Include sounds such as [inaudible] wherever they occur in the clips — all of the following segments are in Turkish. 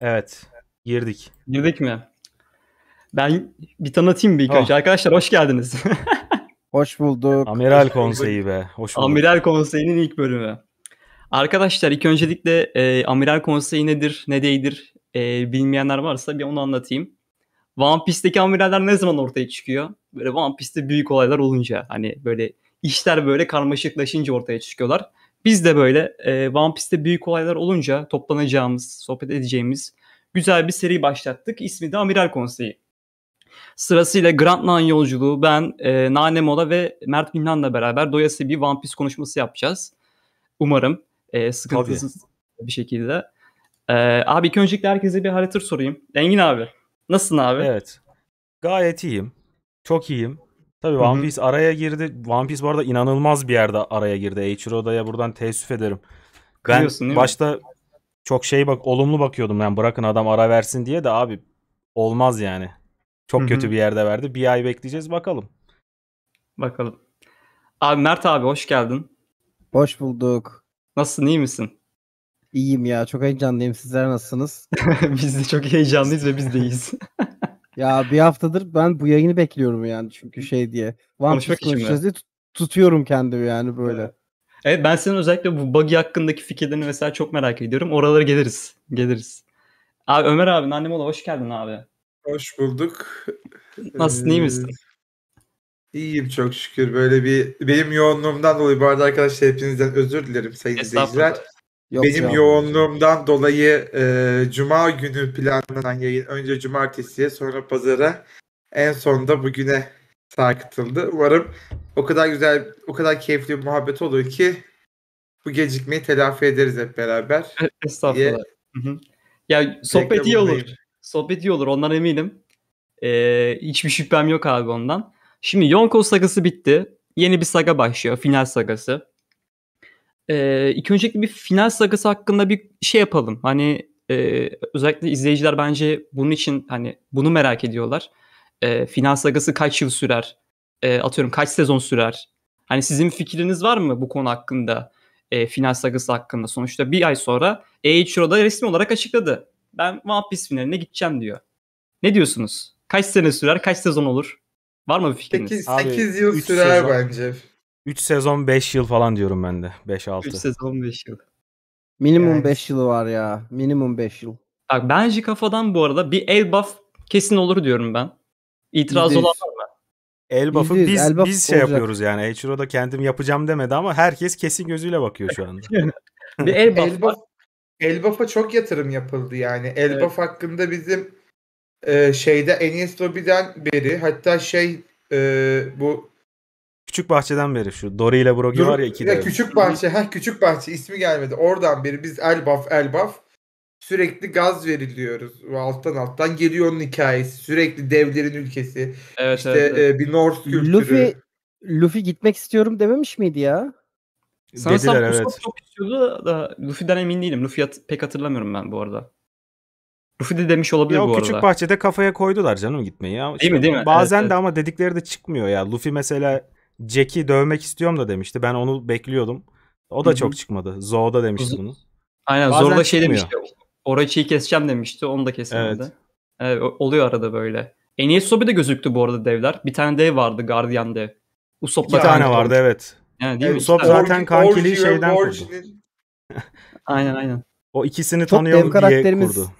Evet. Girdik. Girdik mi? Ben bir tanıtayım bir oh. Arkadaşlar hoş geldiniz. [laughs] hoş bulduk. Amiral hoş Konseyi be. Hoş bulduk. Amiral Konseyi'nin ilk bölümü. Arkadaşlar ilk öncelikle e, Amiral Konseyi nedir, ne değildir e, bilmeyenler varsa bir onu anlatayım. One Piece'deki amiraller ne zaman ortaya çıkıyor? Böyle One Piece'te büyük olaylar olunca hani böyle işler böyle karmaşıklaşınca ortaya çıkıyorlar. Biz de böyle e, One Piece'te büyük olaylar olunca toplanacağımız, sohbet edeceğimiz güzel bir seri başlattık. İsmi de Amiral Konseyi. Sırasıyla Grand Line yolculuğu ben, e, Nane Mola ve Mert Bilhan'la beraber doyası bir One Piece konuşması yapacağız. Umarım e, sıkıntısız Tabii. bir şekilde. E, abi ilk öncelikle herkese bir haritır sorayım. Engin abi, nasılsın abi? Evet, gayet iyiyim. Çok iyiyim. Tabii One Piece araya girdi. One Piece bu arada inanılmaz bir yerde araya girdi. Eiichiro'da'ya buradan teessüf ederim. Ben Kırıyorsun, değil mi? başta çok şey bak olumlu bakıyordum yani bırakın adam ara versin diye de abi olmaz yani. Çok Hı hı. kötü bir yerde verdi. Bir ay bekleyeceğiz bakalım. Bakalım. Abi Mert abi hoş geldin. Hoş bulduk. Nasılsın iyi misin? İyiyim ya. Çok heyecanlıyım. Sizler nasılsınız? [laughs] biz de çok heyecanlıyız ve biz de iyiyiz. [laughs] Ya bir haftadır ben bu yayını bekliyorum yani çünkü şey diye. konuşmak için konuşacağız diye tutuyorum kendimi yani böyle. Evet ben senin özellikle bu buggy hakkındaki fikirlerini vesaire çok merak ediyorum. Oralara geliriz. Geliriz. Abi Ömer abi annem Nannemola hoş geldin abi. Hoş bulduk. Nasılsın iyi ee, misin? İyiyim çok şükür. Böyle bir benim yoğunluğumdan dolayı bu arada arkadaşlar hepinizden özür dilerim sayın izleyiciler. Yok Benim ya. yoğunluğumdan dolayı e, cuma günü planlanan yayın önce cumartesiye sonra pazara en sonunda bugüne sarkıtıldı. Umarım o kadar güzel, o kadar keyifli bir muhabbet olur ki bu gecikmeyi telafi ederiz hep beraber. E, estağfurullah. Diye. Hı hı. Ya sohbet iyi olur. Sohbet iyi olur ondan eminim. Ee, hiçbir şüphem yok abi ondan. Şimdi Yonko sagası bitti. Yeni bir saga başlıyor. Final sagası e, ee, ilk öncelikle bir final sagası hakkında bir şey yapalım. Hani e, özellikle izleyiciler bence bunun için hani bunu merak ediyorlar. E, final sagası kaç yıl sürer? E, atıyorum kaç sezon sürer? Hani sizin fikriniz var mı bu konu hakkında? E, final sagası hakkında. Sonuçta bir ay sonra Eiichiro'da resmi olarak açıkladı. Ben One Piece finaline gideceğim diyor. Ne diyorsunuz? Kaç sene sürer? Kaç sezon olur? Var mı bir fikriniz? 8, 8 Abi, yıl sürer sezon. bence. 3 sezon 5 yıl falan diyorum ben de. 5-6. 3 sezon 5 yıl. Minimum 5 evet. yılı var ya. Minimum 5 yıl. Bak bence kafadan bu arada bir el buff kesin olur diyorum ben. İtiraz olan var mı? El buff'ı biz, Elbuff biz şey olacak. yapıyoruz yani. Eiichiro da kendim yapacağım demedi ama herkes kesin gözüyle bakıyor şu anda. [laughs] bir el buff. El buff Elbaf'a çok yatırım yapıldı yani. Elbaf evet. hakkında bizim e, şeyde Enes Lobby'den beri hatta şey e, bu Küçük bahçeden beri şu Dory ile Brogi Dur, var ya iki Küçük bahçe, ha küçük bahçe ismi gelmedi. Oradan beri biz Elbaf Elbaf sürekli gaz veriliyoruz. Alttan alttan geliyor onun hikayesi. Sürekli devlerin ülkesi. Evet, işte evet, evet. E, bir North kültürü. Luffy, Luffy gitmek istiyorum dememiş miydi ya? Sanırsam Dediler, Usopp evet. çok istiyordu da Luffy'den emin değilim. Luffy pek hatırlamıyorum ben bu arada. Luffy de demiş olabilir ya bu küçük arada. Küçük bahçede kafaya koydular canım gitmeyi. Değil işte mi değil mi? Bazen evet, de evet. ama dedikleri de çıkmıyor ya. Luffy mesela Jack'i dövmek istiyorum da demişti. Ben onu bekliyordum. O da Hı-hı. çok çıkmadı. Zoe'da demişti bunu. Aynen Bazen Zor'da şey demişti. Orochi'yi keseceğim demişti. Onu da kesemedi. Evet. evet oluyor arada böyle. Enies de gözüktü bu arada devler. Bir tane dev vardı Guardian dev. Usopp'la bir tane vardı evet. Yani değil evet, Usopp işte, zaten kankiliği şeyden Orji. kurdu. [laughs] aynen aynen. O ikisini çok tanıyor dev karakterimiz diye kurdu.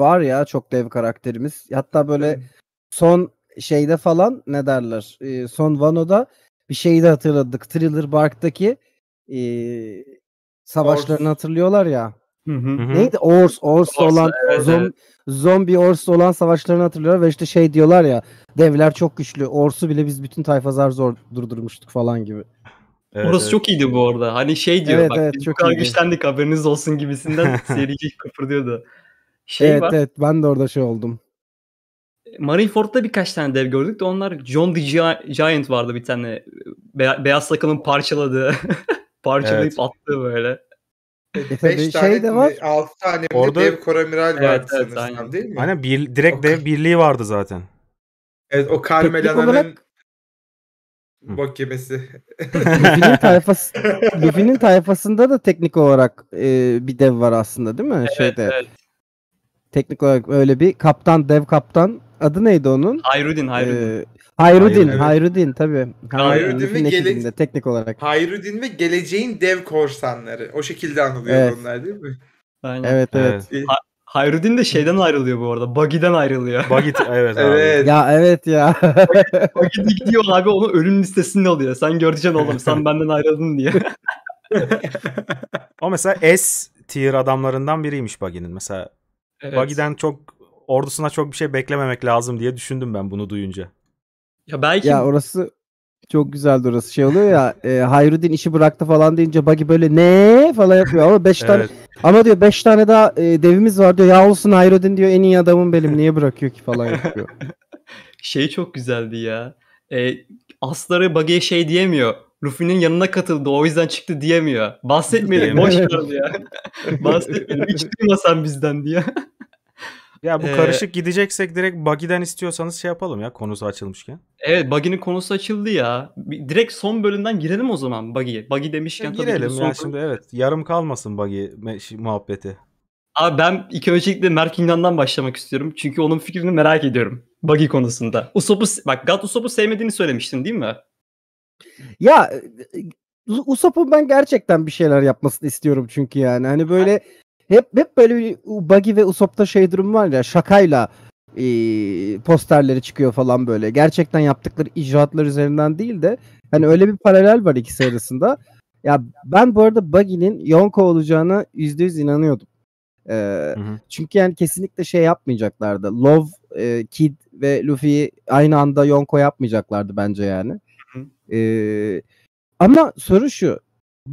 Var ya çok dev karakterimiz. Hatta böyle son şeyde falan ne derler? E, Son Vano'da bir şeyi de hatırladık. Thriller Bark'taki e, savaşlarını Ors. hatırlıyorlar ya. Hı hı. Neydi? Ors, Ors olan evet, zom, zombi Ors olan savaşlarını hatırlıyorlar ve işte şey diyorlar ya devler çok güçlü. Ors'u bile biz bütün tayfazar zor durdurmuştuk falan gibi. Evet, Orası evet. çok iyiydi bu arada. Hani şey diyor evet, bak evet, çok kadar güçlendik haberiniz olsun gibisinden [laughs] seyirci kıpırdıyordu. Şey evet var, evet ben de orada şey oldum. Marineford'da birkaç tane dev gördük de onlar John the Giant vardı bir tane. Be- beyaz sakalın parçaladığı, [laughs] parçalayıp evet. attığı böyle. 5 e, şey tane şey de var. 6 e, tane Orada... dev koramiral evet, vardı evet, sanırsam aynen. değil mi? Aynen bir, direkt okay. dev birliği vardı zaten. Evet o Carmelana'nın olarak... bok yemesi. Luffy'nin [laughs] tayfası, Luffy'nin tayfasında da teknik olarak e, bir dev var aslında değil mi? Evet, Şeyde. evet. Teknik olarak öyle bir kaptan, dev kaptan adı neydi onun? Hayrudin, Hayrudin. Ee, Hayrudin, Hayrudin, Hayrudin tabii. Hayrudin ve gele... teknik olarak. Hayrudin ve geleceğin dev korsanları. O şekilde anılıyor evet. onlar değil mi? Aynen. Evet, evet. evet. Hayrudin de şeyden ayrılıyor bu arada. Buggy'den ayrılıyor. Buggy evet, [laughs] evet. Ya evet ya. Buggy [laughs] gidiyor abi onu ölüm listesinde alıyor. Sen göreceksin oğlum sen benden ayrıldın diye. o [laughs] mesela S tier adamlarından biriymiş Buggy'nin. Mesela evet. Buggy'den çok ordusuna çok bir şey beklememek lazım diye düşündüm ben bunu duyunca. Ya belki Ya orası çok güzeldi orası. Şey oluyor ya [laughs] e, Hayrudin işi bıraktı falan deyince Bagi böyle ne falan yapıyor ama 5 tane evet. ama diyor 5 tane daha e, devimiz var diyor. Ya olsun Hayrudin diyor en iyi adamım benim niye bırakıyor ki falan yapıyor. [laughs] şey çok güzeldi ya. E, asları Buggy'e şey diyemiyor. Luffy'nin yanına katıldı o yüzden çıktı diyemiyor. Bahsetmeyelim boş ver ya. [laughs] Bahsetmeyelim hiç duymasan bizden diye. Ya bu ee, karışık gideceksek direkt Buggy'den istiyorsanız şey yapalım ya konusu açılmışken. Evet Buggy'nin konusu açıldı ya. Direkt son bölümden girelim o zaman Buggy'ye. Buggy demişken tabii Girelim son ya bölüm- şimdi evet. Yarım kalmasın Buggy muhabbeti. Abi ben ilk öncelikle Merkin'den başlamak istiyorum. Çünkü onun fikrini merak ediyorum. Buggy konusunda. Usopp'u bak Gat Usopp'u sevmediğini söylemiştin değil mi? Ya e, Usopp'un ben gerçekten bir şeyler yapmasını istiyorum çünkü yani. Hani böyle hep hep böyle bir Buggy ve Usopp'ta şey durum var ya şakayla e, posterleri çıkıyor falan böyle. Gerçekten yaptıkları icraatlar üzerinden değil de hani öyle bir paralel var ikisi arasında. Ya ben bu arada Buggy'nin Yonko olacağına yüz inanıyordum. Ee, hı hı. Çünkü yani kesinlikle şey yapmayacaklardı. Love, e, Kid ve Luffy'yi aynı anda Yonko yapmayacaklardı bence yani. Hı hı. Ee, ama soru şu.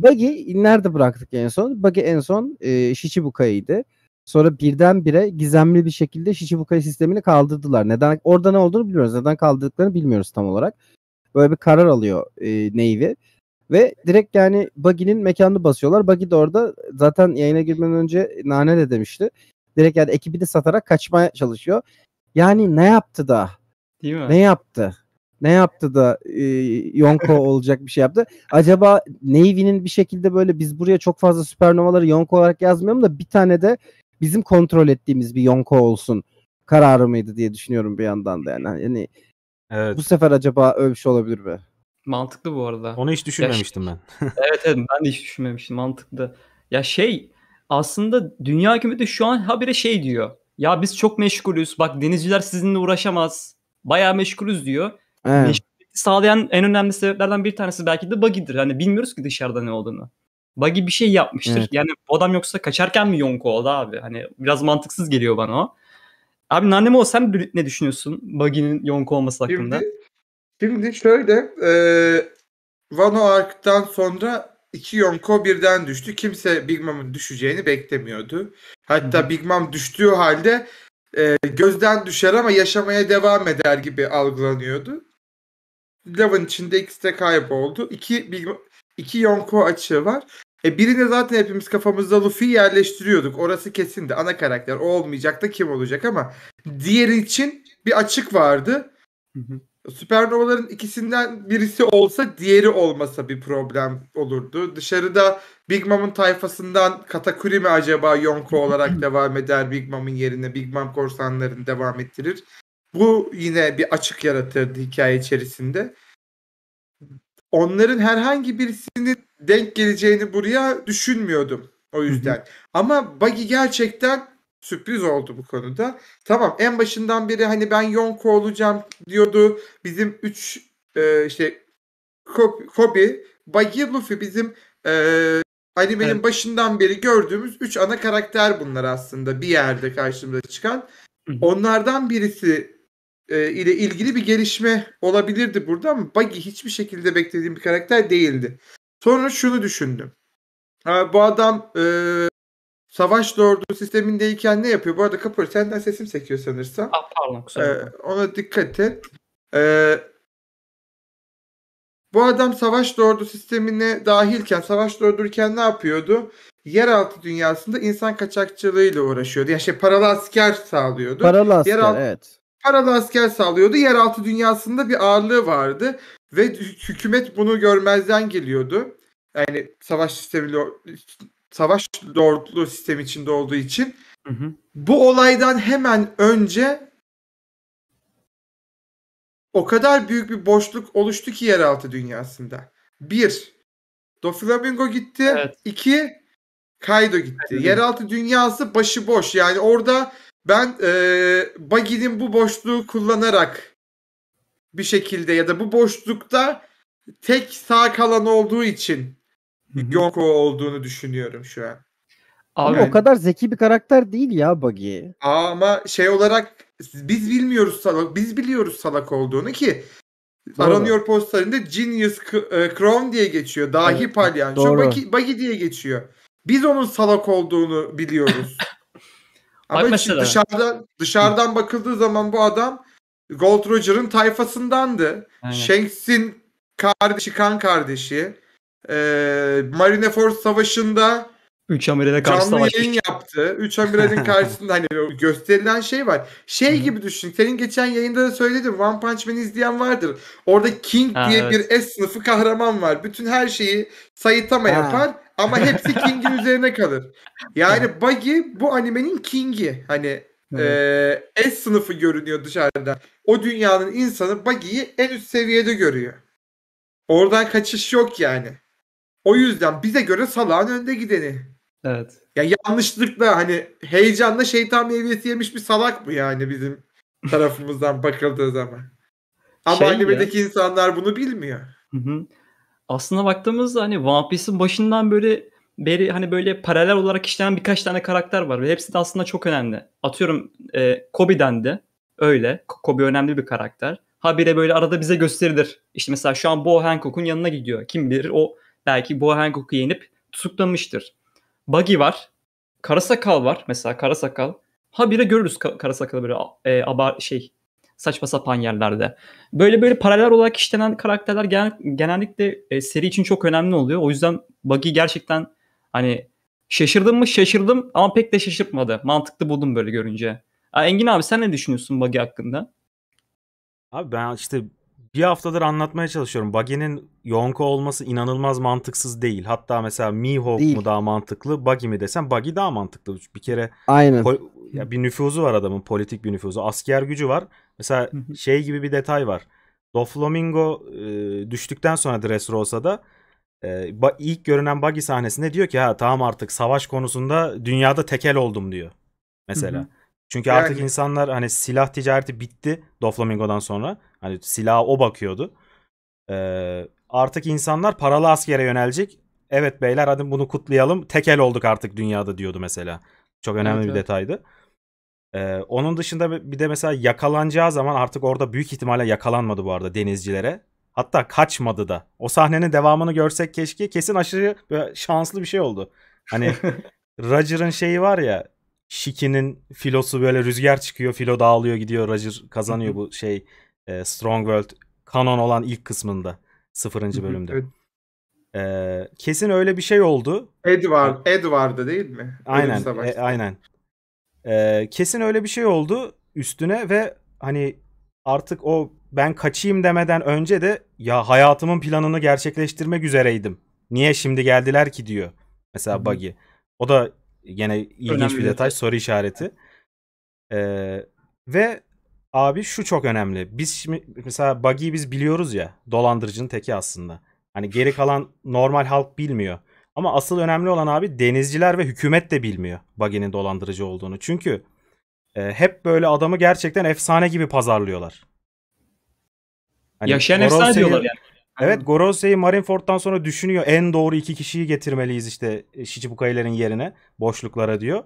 Buggy nerede bıraktık en son? Buggy en son e, Shichibuka'ydı. Sonra birdenbire gizemli bir şekilde Shichibukai sistemini kaldırdılar. Neden orada ne olduğunu bilmiyoruz. Neden kaldırdıklarını bilmiyoruz tam olarak. Böyle bir karar alıyor e, Navy. Ve direkt yani Buggy'nin mekanını basıyorlar. Buggy de orada zaten yayına girmeden önce Nane de demişti. Direkt yani ekibini satarak kaçmaya çalışıyor. Yani ne yaptı da? Değil mi? Ne yaptı? ne yaptı da e, Yonko olacak bir şey yaptı. Acaba Navy'nin bir şekilde böyle biz buraya çok fazla süpernovaları Yonko olarak yazmayalım da bir tane de bizim kontrol ettiğimiz bir Yonko olsun kararı mıydı diye düşünüyorum bir yandan da yani. Yani hani evet. bu sefer acaba öyle bir şey olabilir mi? Mantıklı bu arada. Onu hiç düşünmemiştim ya, şey- ben. [laughs] [laughs] evet evet ben de hiç düşünmemiştim mantıklı. Ya şey aslında dünya hükümeti şu an habire şey diyor. Ya biz çok meşgulüz. Bak denizciler sizinle uğraşamaz. Bayağı meşgulüz diyor. Evet. Sağlayan en önemli sebeplerden bir tanesi belki de buggy'dir. Hani bilmiyoruz ki dışarıda ne olduğunu. Buggy bir şey yapmıştır. Evet. Yani adam yoksa kaçarken mi yonko oldu abi? Hani biraz mantıksız geliyor bana o. Abi Nanemo sen ne düşünüyorsun Buggy'nin yonko olması hakkında? Şimdi, şimdi şöyle e, Vano Ark'tan sonra iki yonko birden düştü. Kimse Big Mom'un düşeceğini beklemiyordu. Hatta Hı-hı. Big Mom düştüğü halde e, gözden düşer ama yaşamaya devam eder gibi algılanıyordu. Eleven içinde ikisi de kayboldu. İki, bilgi, iki Yonko açığı var. E birini zaten hepimiz kafamızda Luffy yerleştiriyorduk. Orası kesindi. Ana karakter. O olmayacak da kim olacak ama diğeri için bir açık vardı. Hı Süpernovaların ikisinden birisi olsa diğeri olmasa bir problem olurdu. Dışarıda Big Mom'un tayfasından Katakuri mi acaba Yonko olarak [clears throat] devam eder Big Mom'un yerine? Big Mom korsanlarını devam ettirir. Bu yine bir açık yaratırdı hikaye içerisinde. Onların herhangi birisinin denk geleceğini buraya düşünmüyordum o yüzden. Hı hı. Ama Buggy gerçekten sürpriz oldu bu konuda. Tamam en başından beri hani ben Yonko olacağım diyordu. Bizim 3 e, işte Kobe, Buggy, Luffy bizim e, benim evet. başından beri gördüğümüz 3 ana karakter bunlar aslında bir yerde karşımıza çıkan. Onlardan birisi e, ile ilgili bir gelişme olabilirdi burada ama Buggy hiçbir şekilde beklediğim bir karakter değildi. Sonra şunu düşündüm. Ha, bu adam e, Savaş Lordu sistemindeyken ne yapıyor? Bu arada Kapır senden sesim sekiyor sanırsam. Ah, pardon kusura e, Ona dikkat et. Ee, bu adam Savaş Lordu sistemine dahilken, Savaş Lordu'yken ne yapıyordu? Yeraltı dünyasında insan kaçakçılığıyla uğraşıyordu. Yani şey paralı asker sağlıyordu. Paralı asker yeraltı, evet paralı asker sağlıyordu. Yeraltı dünyasında bir ağırlığı vardı ve hükümet bunu görmezden geliyordu. Yani savaş sistemi savaş lordluğu sistem içinde olduğu için. Hı hı. Bu olaydan hemen önce o kadar büyük bir boşluk oluştu ki yeraltı dünyasında. Bir, Doflamingo gitti. Evet. İki, Kaido gitti. Evet. Yeraltı dünyası başıboş. Yani orada ben e, Buggy'nin bu boşluğu kullanarak bir şekilde ya da bu boşlukta tek sağ kalan olduğu için Yonko olduğunu düşünüyorum şu an. Abi yani. o kadar zeki bir karakter değil ya Buggy. ama şey olarak biz bilmiyoruz salak biz biliyoruz salak olduğunu ki Doğru. aranıyor postlarında Genius e, Crown diye geçiyor. Dahi evet. palyaço Buggy, Buggy diye geçiyor. Biz onun salak olduğunu biliyoruz. [laughs] Ama Bak mesela. dışarıdan dışarıdan bakıldığı zaman bu adam Gold Roger'ın tayfasındandı. Aynen. Shanks'in kardeşi, kan kardeşi. Ee, Marine Force Savaşı'nda 3 Amire'de karşı yayın yaptı. 3 Amire'nin [laughs] karşısında hani gösterilen şey var. Şey gibi düşün. Senin geçen yayında da söyledim. One Punch Man'i izleyen vardır. Orada King ha, diye evet. bir S sınıfı kahraman var. Bütün her şeyi Saitama ha. yapar. Ama hepsi [laughs] King'in üzerine kalır. Yani Buggy bu animenin King'i. Hani e, S sınıfı görünüyor dışarıda. O dünyanın insanı Buggy'yi en üst seviyede görüyor. Oradan kaçış yok yani. O yüzden bize göre salağın önde gideni. Evet. Ya yani yanlışlıkla hani heyecanla şeytan meyvesi yemiş bir salak mı yani bizim [laughs] tarafımızdan bakıldığı zaman. Ama şey animedeki ya. insanlar bunu bilmiyor. Hı hı aslında baktığımızda hani One Piece'in başından böyle beri hani böyle paralel olarak işleyen birkaç tane karakter var ve hepsi de aslında çok önemli. Atıyorum e, Kobe'den de öyle. Kobe önemli bir karakter. Habire böyle arada bize gösterilir. İşte mesela şu an Bo Hancock'un yanına gidiyor. Kim bilir o belki Bo Hancock'u yenip tutuklamıştır. Buggy var. Karasakal var mesela Karasakal. Habire görürüz Karasakal böyle e, abar şey saçma sapan yerlerde. Böyle böyle paralel olarak işlenen karakterler genel, genellikle e, seri için çok önemli oluyor. O yüzden Buggy gerçekten hani şaşırdım mı şaşırdım ama pek de şaşırtmadı. Mantıklı buldum böyle görünce. Ha, Engin abi sen ne düşünüyorsun Buggy hakkında? Abi ben işte bir haftadır anlatmaya çalışıyorum. Buggy'nin Yonko olması inanılmaz mantıksız değil. Hatta mesela Mihawk değil. mu daha mantıklı, Buggy mi desem Buggy daha mantıklı. Bir kere Aynen. Pol- ya bir nüfuzu var adamın, politik bir nüfuzu. Asker gücü var. Mesela şey gibi bir detay var. Doflamingo e, düştükten sonra Dressrosa'da e, ilk görünen Buggy sahnesinde diyor ki ha tamam artık savaş konusunda dünyada tekel oldum diyor. Mesela. Hı hı. Çünkü yani. artık insanlar hani silah ticareti bitti Doflamingo'dan sonra. Hani silaha o bakıyordu. Ee, artık insanlar paralı askere yönelecek. Evet beyler hadi bunu kutlayalım. Tekel olduk artık dünyada diyordu mesela. Çok önemli evet, bir evet. detaydı. Ee, onun dışında bir de mesela yakalanacağı zaman artık orada büyük ihtimalle yakalanmadı bu arada denizcilere. Hatta kaçmadı da. O sahnenin devamını görsek keşke kesin aşırı şanslı bir şey oldu. Hani [laughs] Roger'ın şeyi var ya Shiki'nin filosu böyle rüzgar çıkıyor filo dağılıyor gidiyor Roger kazanıyor bu şey e, Strong World kanon olan ilk kısmında sıfırıncı bölümde. Ee, kesin öyle bir şey oldu. Edward, ee, Edward'dı değil mi? Aynen, e, aynen. Ee, kesin öyle bir şey oldu üstüne ve hani artık o ben kaçayım demeden önce de ya hayatımın planını gerçekleştirmek üzereydim. Niye şimdi geldiler ki diyor. Mesela hı Buggy. O da gene ilginç önemli bir detay, soru işareti. Ee, ve abi şu çok önemli. Biz şimdi mesela Buggy'yi biz biliyoruz ya. Dolandırıcının teki aslında. Hani geri kalan normal halk bilmiyor. Ama asıl önemli olan abi denizciler ve hükümet de bilmiyor Buggy'nin dolandırıcı olduğunu. Çünkü e, hep böyle adamı gerçekten efsane gibi pazarlıyorlar. Hani Yaşayan efsane diyorlar yani. Evet Gorosei'yi Marineford'dan sonra düşünüyor. En doğru iki kişiyi getirmeliyiz işte e, Shichibukai'lerin yerine boşluklara diyor.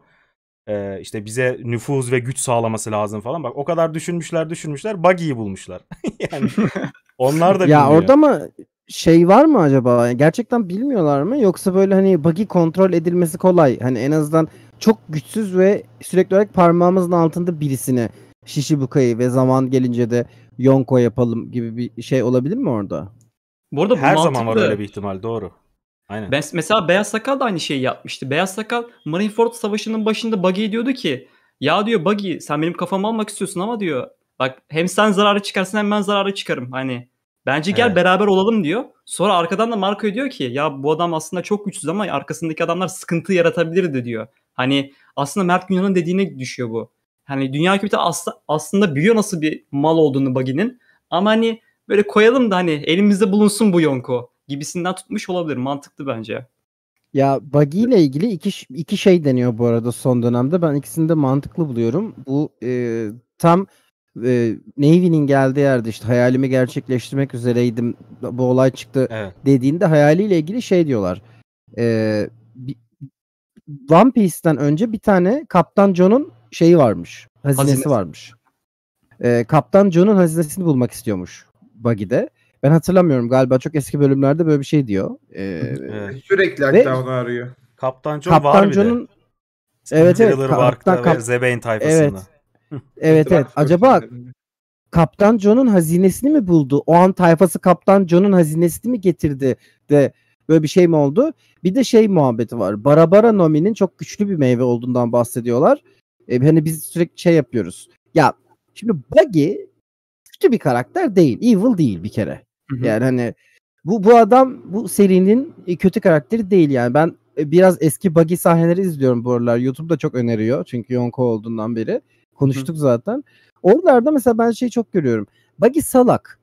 Ee, işte bize nüfuz ve güç sağlaması lazım falan. Bak o kadar düşünmüşler düşünmüşler Buggy'yi bulmuşlar. [laughs] yani [laughs] onlar da Ya orada mı şey var mı acaba? Gerçekten bilmiyorlar mı? Yoksa böyle hani bug'i kontrol edilmesi kolay. Hani en azından çok güçsüz ve sürekli olarak parmağımızın altında birisini Shishibuka'yı ve zaman gelince de Yonko yapalım gibi bir şey olabilir mi orada? Bu arada her mantıklı. zaman var öyle bir ihtimal doğru. Aynen. Ben, mesela Beyaz Sakal da aynı şeyi yapmıştı. Beyaz Sakal Marineford Savaşı'nın başında Buggy'e diyordu ki ya diyor Buggy sen benim kafamı almak istiyorsun ama diyor bak hem sen zararı çıkarsın hem ben zararı çıkarım. Hani Bence gel evet. beraber olalım diyor. Sonra arkadan da Marco diyor ki ya bu adam aslında çok güçsüz ama arkasındaki adamlar sıkıntı yaratabilirdi diyor. Hani aslında Mert Günhan'ın dediğine düşüyor bu. Hani dünya hükümeti asla, aslında büyüyor nasıl bir mal olduğunu Bagi'nin. Ama hani böyle koyalım da hani elimizde bulunsun bu Yonko gibisinden tutmuş olabilir. Mantıklı bence. Ya Bagi ile ilgili iki, iki şey deniyor bu arada son dönemde. Ben ikisini de mantıklı buluyorum. Bu e, tam e, Navy'nin geldiği yerde işte hayalimi gerçekleştirmek üzereydim bu olay çıktı evet. dediğinde hayaliyle ilgili şey diyorlar. E, One Piece'ten önce bir tane Kaptan John'un şeyi varmış. Hazinesi Hazine. varmış. E, Kaptan John'un hazinesini bulmak istiyormuş Buggy'de. Ben hatırlamıyorum galiba çok eski bölümlerde böyle bir şey diyor. E, evet. Sürekli hatta onu arıyor. Kaptan John Kaptan var bir John'un, de. Evet evet. Kaptan, var Zebeyn tayfasında. Evet evet evet. Acaba Kaptan John'un hazinesini mi buldu? O an tayfası Kaptan John'un hazinesini mi getirdi de böyle bir şey mi oldu? Bir de şey muhabbeti var. Barabara Nomi'nin çok güçlü bir meyve olduğundan bahsediyorlar. Ee, hani biz sürekli şey yapıyoruz. Ya şimdi Buggy kötü bir karakter değil. Evil değil bir kere. Hı-hı. Yani hani bu bu adam bu serinin e, kötü karakteri değil yani. Ben e, biraz eski Buggy sahneleri izliyorum bu aralar. YouTube'da çok öneriyor çünkü Yonko olduğundan beri konuştuk Hı. zaten. Oralarda mesela ben şeyi çok görüyorum. Buggy salak.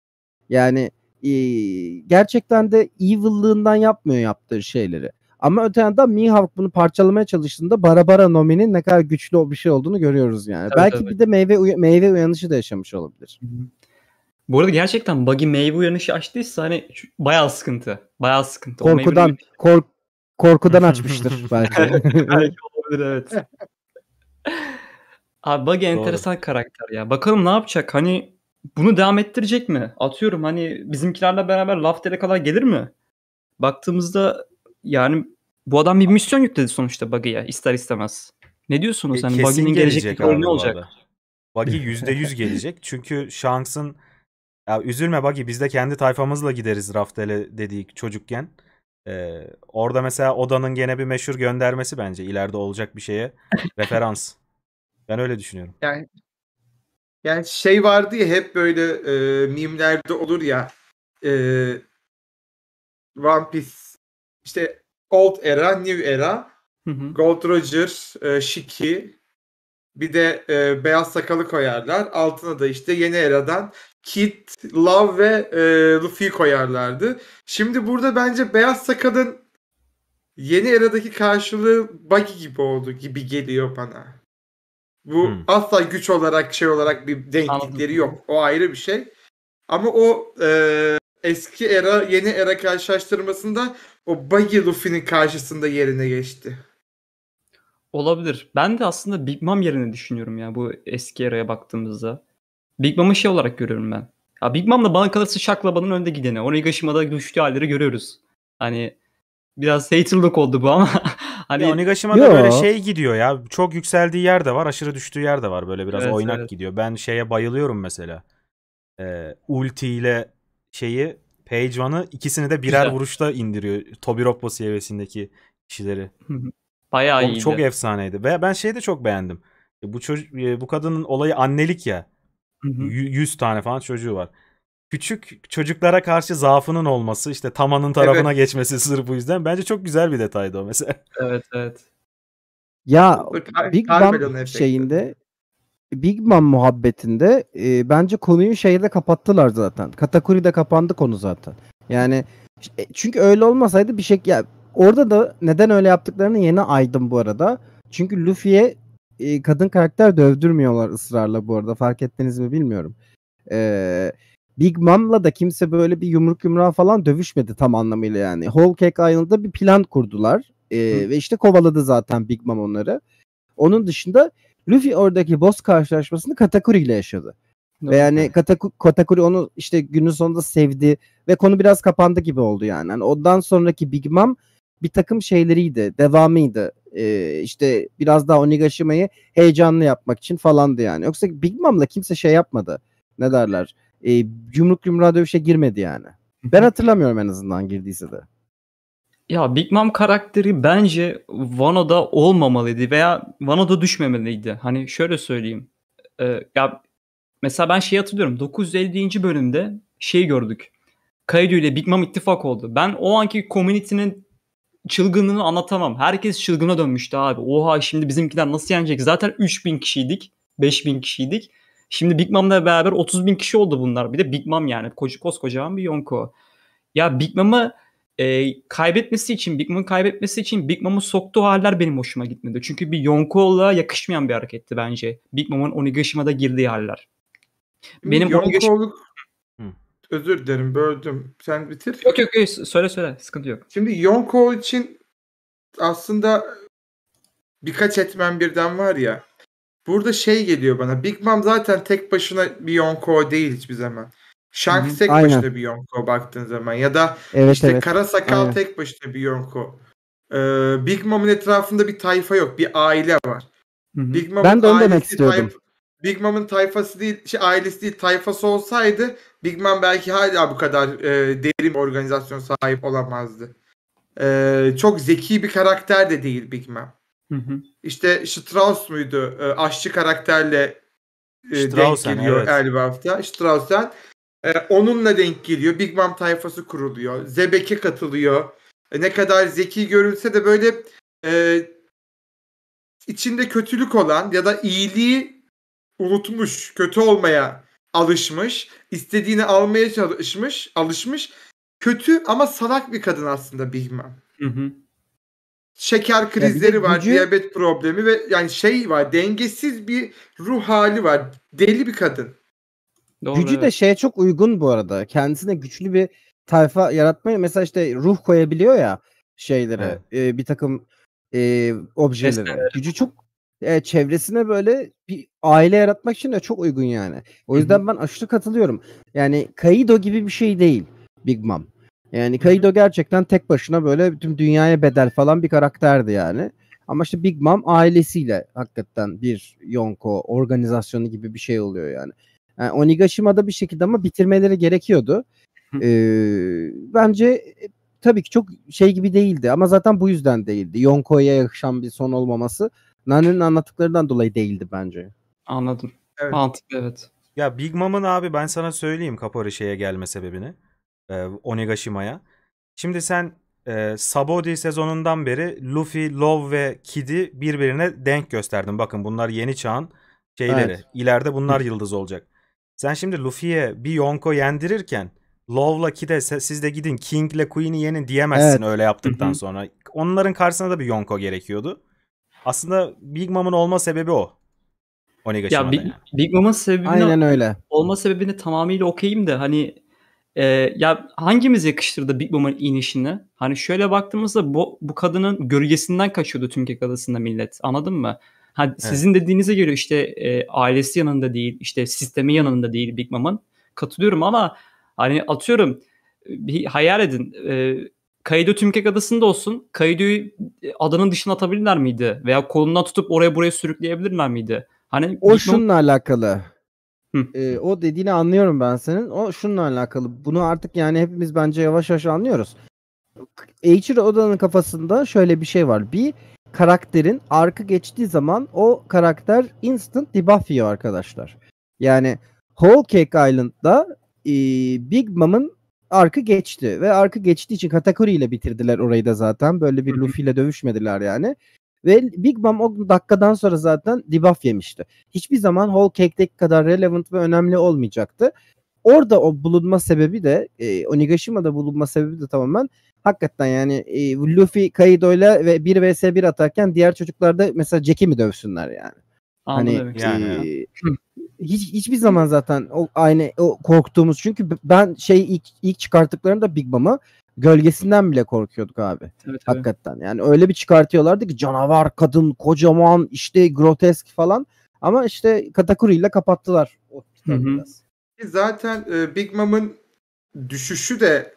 Yani e, gerçekten de evil'lığından yapmıyor yaptığı şeyleri. Ama öte yandan Mihawk bunu parçalamaya çalıştığında Barabara Nomi'nin ne kadar güçlü bir şey olduğunu görüyoruz yani. Tabii, Belki tabii. bir de meyve uy- meyve uyanışı da yaşamış olabilir. Hı hı. Bu arada gerçekten Buggy meyve uyanışı açtıysa hani bayağı sıkıntı. Bayağı sıkıntı. Korkudan meyve... kork korkudan [laughs] açmıştır belki. belki olabilir evet. [laughs] Abi Buggy enteresan karakter ya. Bakalım ne yapacak? Hani bunu devam ettirecek mi? Atıyorum hani bizimkilerle beraber Lafter'e kadar gelir mi? Baktığımızda yani bu adam bir misyon yükledi sonuçta Buggy'ye ister istemez. Ne diyorsunuz? E, hani Buggy'nin gelecek ne olacak? Buggy [laughs] %100 gelecek. Çünkü şansın. ya üzülme Buggy biz de kendi tayfamızla gideriz Raftel'e dediği çocukken. Ee, orada mesela Oda'nın gene bir meşhur göndermesi bence ileride olacak bir şeye [laughs] referans. Ben öyle düşünüyorum. Yani yani şey vardı ya hep böyle e, mimlerde olur ya e, One Piece işte Old Era, New Era, hı hı. Gold Roger, e, Shiki bir de e, beyaz sakalı koyarlar. Altına da işte yeni eradan Kid, Love ve e, Luffy koyarlardı. Şimdi burada bence beyaz sakalın yeni eradaki karşılığı Buggy gibi oldu gibi geliyor bana. Bu hmm. asla güç olarak şey olarak bir denklikleri yok. O ayrı bir şey. Ama o e, eski era yeni era karşılaştırmasında o Buggy Luffy'nin karşısında yerine geçti. Olabilir. Ben de aslında Big Mom yerine düşünüyorum ya bu eski eraya baktığımızda. Big Mom'ı şey olarak görüyorum ben. Ya Big Mom da bana kalırsa Shaq Laban'ın önde gideni. Onigashima'da güçlü halleri görüyoruz. Hani Biraz haterlık oldu bu ama. [laughs] hani ya Onigashima da böyle şey gidiyor ya. Çok yükseldiği yer de var, aşırı düştüğü yer de var. Böyle biraz evet, oynak evet. gidiyor. Ben şeye bayılıyorum mesela. Ee, ulti ile şeyi Page One'ı ikisini de birer Güzel. vuruşta indiriyor. Tobiroppo seviyesindeki kişileri. Bayağı iyi. Çok efsaneydi. Ve ben şeyi de çok beğendim. E, bu çocuk e, bu kadının olayı annelik ya. Hı 100 tane falan çocuğu var küçük çocuklara karşı zaafının olması işte Tama'nın tarafına evet. geçmesi sırf bu yüzden bence çok güzel bir detaydı o mesela. Evet evet. Ya Big Bang şeyinde Big Bang muhabbetinde e, bence konuyu şeyle kapattılar zaten. Katakuri'de kapandı konu zaten. Yani e, çünkü öyle olmasaydı bir şey ya orada da neden öyle yaptıklarını yeni aydım bu arada. Çünkü Luffy'ye e, kadın karakter dövdürmüyorlar ısrarla bu arada. Fark ettiniz mi bilmiyorum. Eee Big Mom'la da kimse böyle bir yumruk yumruğa falan dövüşmedi tam anlamıyla yani. Whole Cake Island'da bir plan kurdular. E, ve işte kovaladı zaten Big Mom onları. Onun dışında Luffy oradaki boss karşılaşmasını Katakuri ile yaşadı. Doğru. Ve yani Kataku, Katakuri onu işte günün sonunda sevdi ve konu biraz kapandı gibi oldu yani. yani ondan sonraki Big Mom bir takım şeyleriydi, devamıydı. Ee, işte biraz daha Onigashima'yı heyecanlı yapmak için falandı yani. Yoksa Big Mom'la kimse şey yapmadı. Ne derler? e, yumruk yumruğa dövüşe girmedi yani. Ben hatırlamıyorum en azından girdiyse de. Ya Big Mom karakteri bence Vanoda olmamalıydı veya Vanoda düşmemeliydi. Hani şöyle söyleyeyim. Ee, ya mesela ben şey hatırlıyorum. 950. bölümde şey gördük. Kaido ile Big Mom ittifak oldu. Ben o anki community'nin çılgınlığını anlatamam. Herkes çılgına dönmüştü abi. Oha şimdi bizimkiler nasıl yenecek? Zaten 3000 kişiydik. 5000 kişiydik. Şimdi Big Mom'la beraber 30 bin kişi oldu bunlar. Bir de Big Mom yani koca, koskocaman bir yonko. Ya Big Mom'ı e, kaybetmesi için, Big Mom'un kaybetmesi için Big Mom'u soktuğu haller benim hoşuma gitmedi. Çünkü bir Yonko'la yakışmayan bir hareketti bence. Big Mom'un Onigashima'da girdiği haller. Benim yonko Hı. özür dilerim böldüm. Sen bitir. Yok yok, yok söyle söyle sıkıntı yok. Şimdi Yonko için aslında birkaç etmen birden var ya. Burada şey geliyor bana. Big Mom zaten tek başına bir Yonko değil hiçbir zaman. Shanks tek Aynen. başına bir Yonko baktığın zaman ya da evet, işte evet. Kara Sakal Aynen. tek başına bir Yonko. Ee, Big Mom'un etrafında bir tayfa yok. Bir aile var. Big Mom'un ben de onu demek istiyordum. Tayfa, Big Mom'un tayfası değil, şey, ailesi değil tayfası olsaydı Big Mom belki hala bu kadar e, derin bir organizasyon sahip olamazdı. E, çok zeki bir karakter de değil Big Mom. İşte Strauss muydu? E, aşçı karakterle e, denk geliyor evet. Elbaf'ta. E, ee, onunla denk geliyor. Big Mom tayfası kuruluyor. Zebek'e katılıyor. E, ne kadar zeki görülse de böyle e, içinde kötülük olan ya da iyiliği unutmuş, kötü olmaya alışmış, istediğini almaya çalışmış, alışmış. Kötü ama salak bir kadın aslında Big Mom. Hı hı şeker krizleri yani var, diyabet problemi ve yani şey var, dengesiz bir ruh hali var. Deli bir kadın. Doğru, Gücü evet. de şeye çok uygun bu arada. Kendisine güçlü bir tayfa yaratmayı mesela işte ruh koyabiliyor ya şeylere e, bir takım e, objelere. Esnere. Gücü çok e, çevresine böyle bir aile yaratmak için de çok uygun yani. O yüzden Hı-hı. ben aşırı katılıyorum. Yani Kaido gibi bir şey değil Big Mom. Yani Kaido gerçekten tek başına böyle bütün dünyaya bedel falan bir karakterdi yani. Ama işte Big Mom ailesiyle hakikaten bir Yonko organizasyonu gibi bir şey oluyor yani. yani Onigashima'da bir şekilde ama bitirmeleri gerekiyordu. ee, bence e, tabii ki çok şey gibi değildi ama zaten bu yüzden değildi. Yonko'ya yakışan bir son olmaması Nani'nin anlattıklarından dolayı değildi bence. Anladım. Evet. Mantıklı evet. Ya Big Mom'un abi ben sana söyleyeyim Kapori şeye gelme sebebini e, Onigashima'ya. Şimdi sen e, Sabaody sezonundan beri Luffy, Love ve Kid'i birbirine denk gösterdin. Bakın bunlar yeni çağın şeyleri. Evet. İleride bunlar yıldız olacak. Sen şimdi Luffy'ye bir Yonko yendirirken Love'la Kid'e siz de gidin King'le Queen'i yenin diyemezsin evet. öyle yaptıktan Hı-hı. sonra. Onların karşısına da bir Yonko gerekiyordu. Aslında Big Mom'un olma sebebi o. Onigashima'da ya, Big, yani. Big Mom'un sebebini Aynen öyle. olma sebebini tamamıyla okeyim de hani e, ya hangimiz yakıştırdı Big Mom'un inişini? Hani şöyle baktığımızda bu, bu kadının gölgesinden kaçıyordu Tümkek Adası'nda millet. Anladın mı? Ha, evet. Sizin dediğinize göre işte e, ailesi yanında değil, işte sistemi yanında değil Big Mom'un. Katılıyorum ama hani atıyorum e, bir hayal edin. E, Kaido Tümkek Adası'nda olsun. Kaido'yu e, adanın dışına atabilirler miydi? Veya kolundan tutup oraya buraya sürükleyebilirler miydi? Hani o Big şununla alakalı. E, o dediğini anlıyorum ben senin. O şununla alakalı. Bunu artık yani hepimiz bence yavaş yavaş anlıyoruz. Eiichiro Oda'nın kafasında şöyle bir şey var. Bir karakterin arka geçtiği zaman o karakter instant debuff yiyor arkadaşlar. Yani Whole Cake Island'da e, Big Mom'ın arkı geçti ve arkı geçtiği için Katakuri ile bitirdiler orayı da zaten. Böyle bir Luffy ile dövüşmediler yani. Ve Big Bam o dakikadan sonra zaten debuff yemişti. Hiçbir zaman Whole Cake'deki kadar relevant ve önemli olmayacaktı. Orada o bulunma sebebi de e, Onigashima'da bulunma sebebi de tamamen hakikaten yani e, Luffy Kaido'yla ve 1 vs 1 atarken diğer çocuklarda mesela Jack'i mi dövsünler yani? Anladım hani yani. E, hiç hiçbir zaman zaten o aynı o korktuğumuz çünkü ben şey ilk ilk çıkarttıklarında Big Bam'a gölgesinden bile korkuyorduk abi. Tabii, tabii. Hakikaten yani öyle bir çıkartıyorlardı ki canavar, kadın, kocaman, işte grotesk falan. Ama işte Katakuri ile kapattılar o kitabı biraz. Zaten e, Big Mom'ın düşüşü de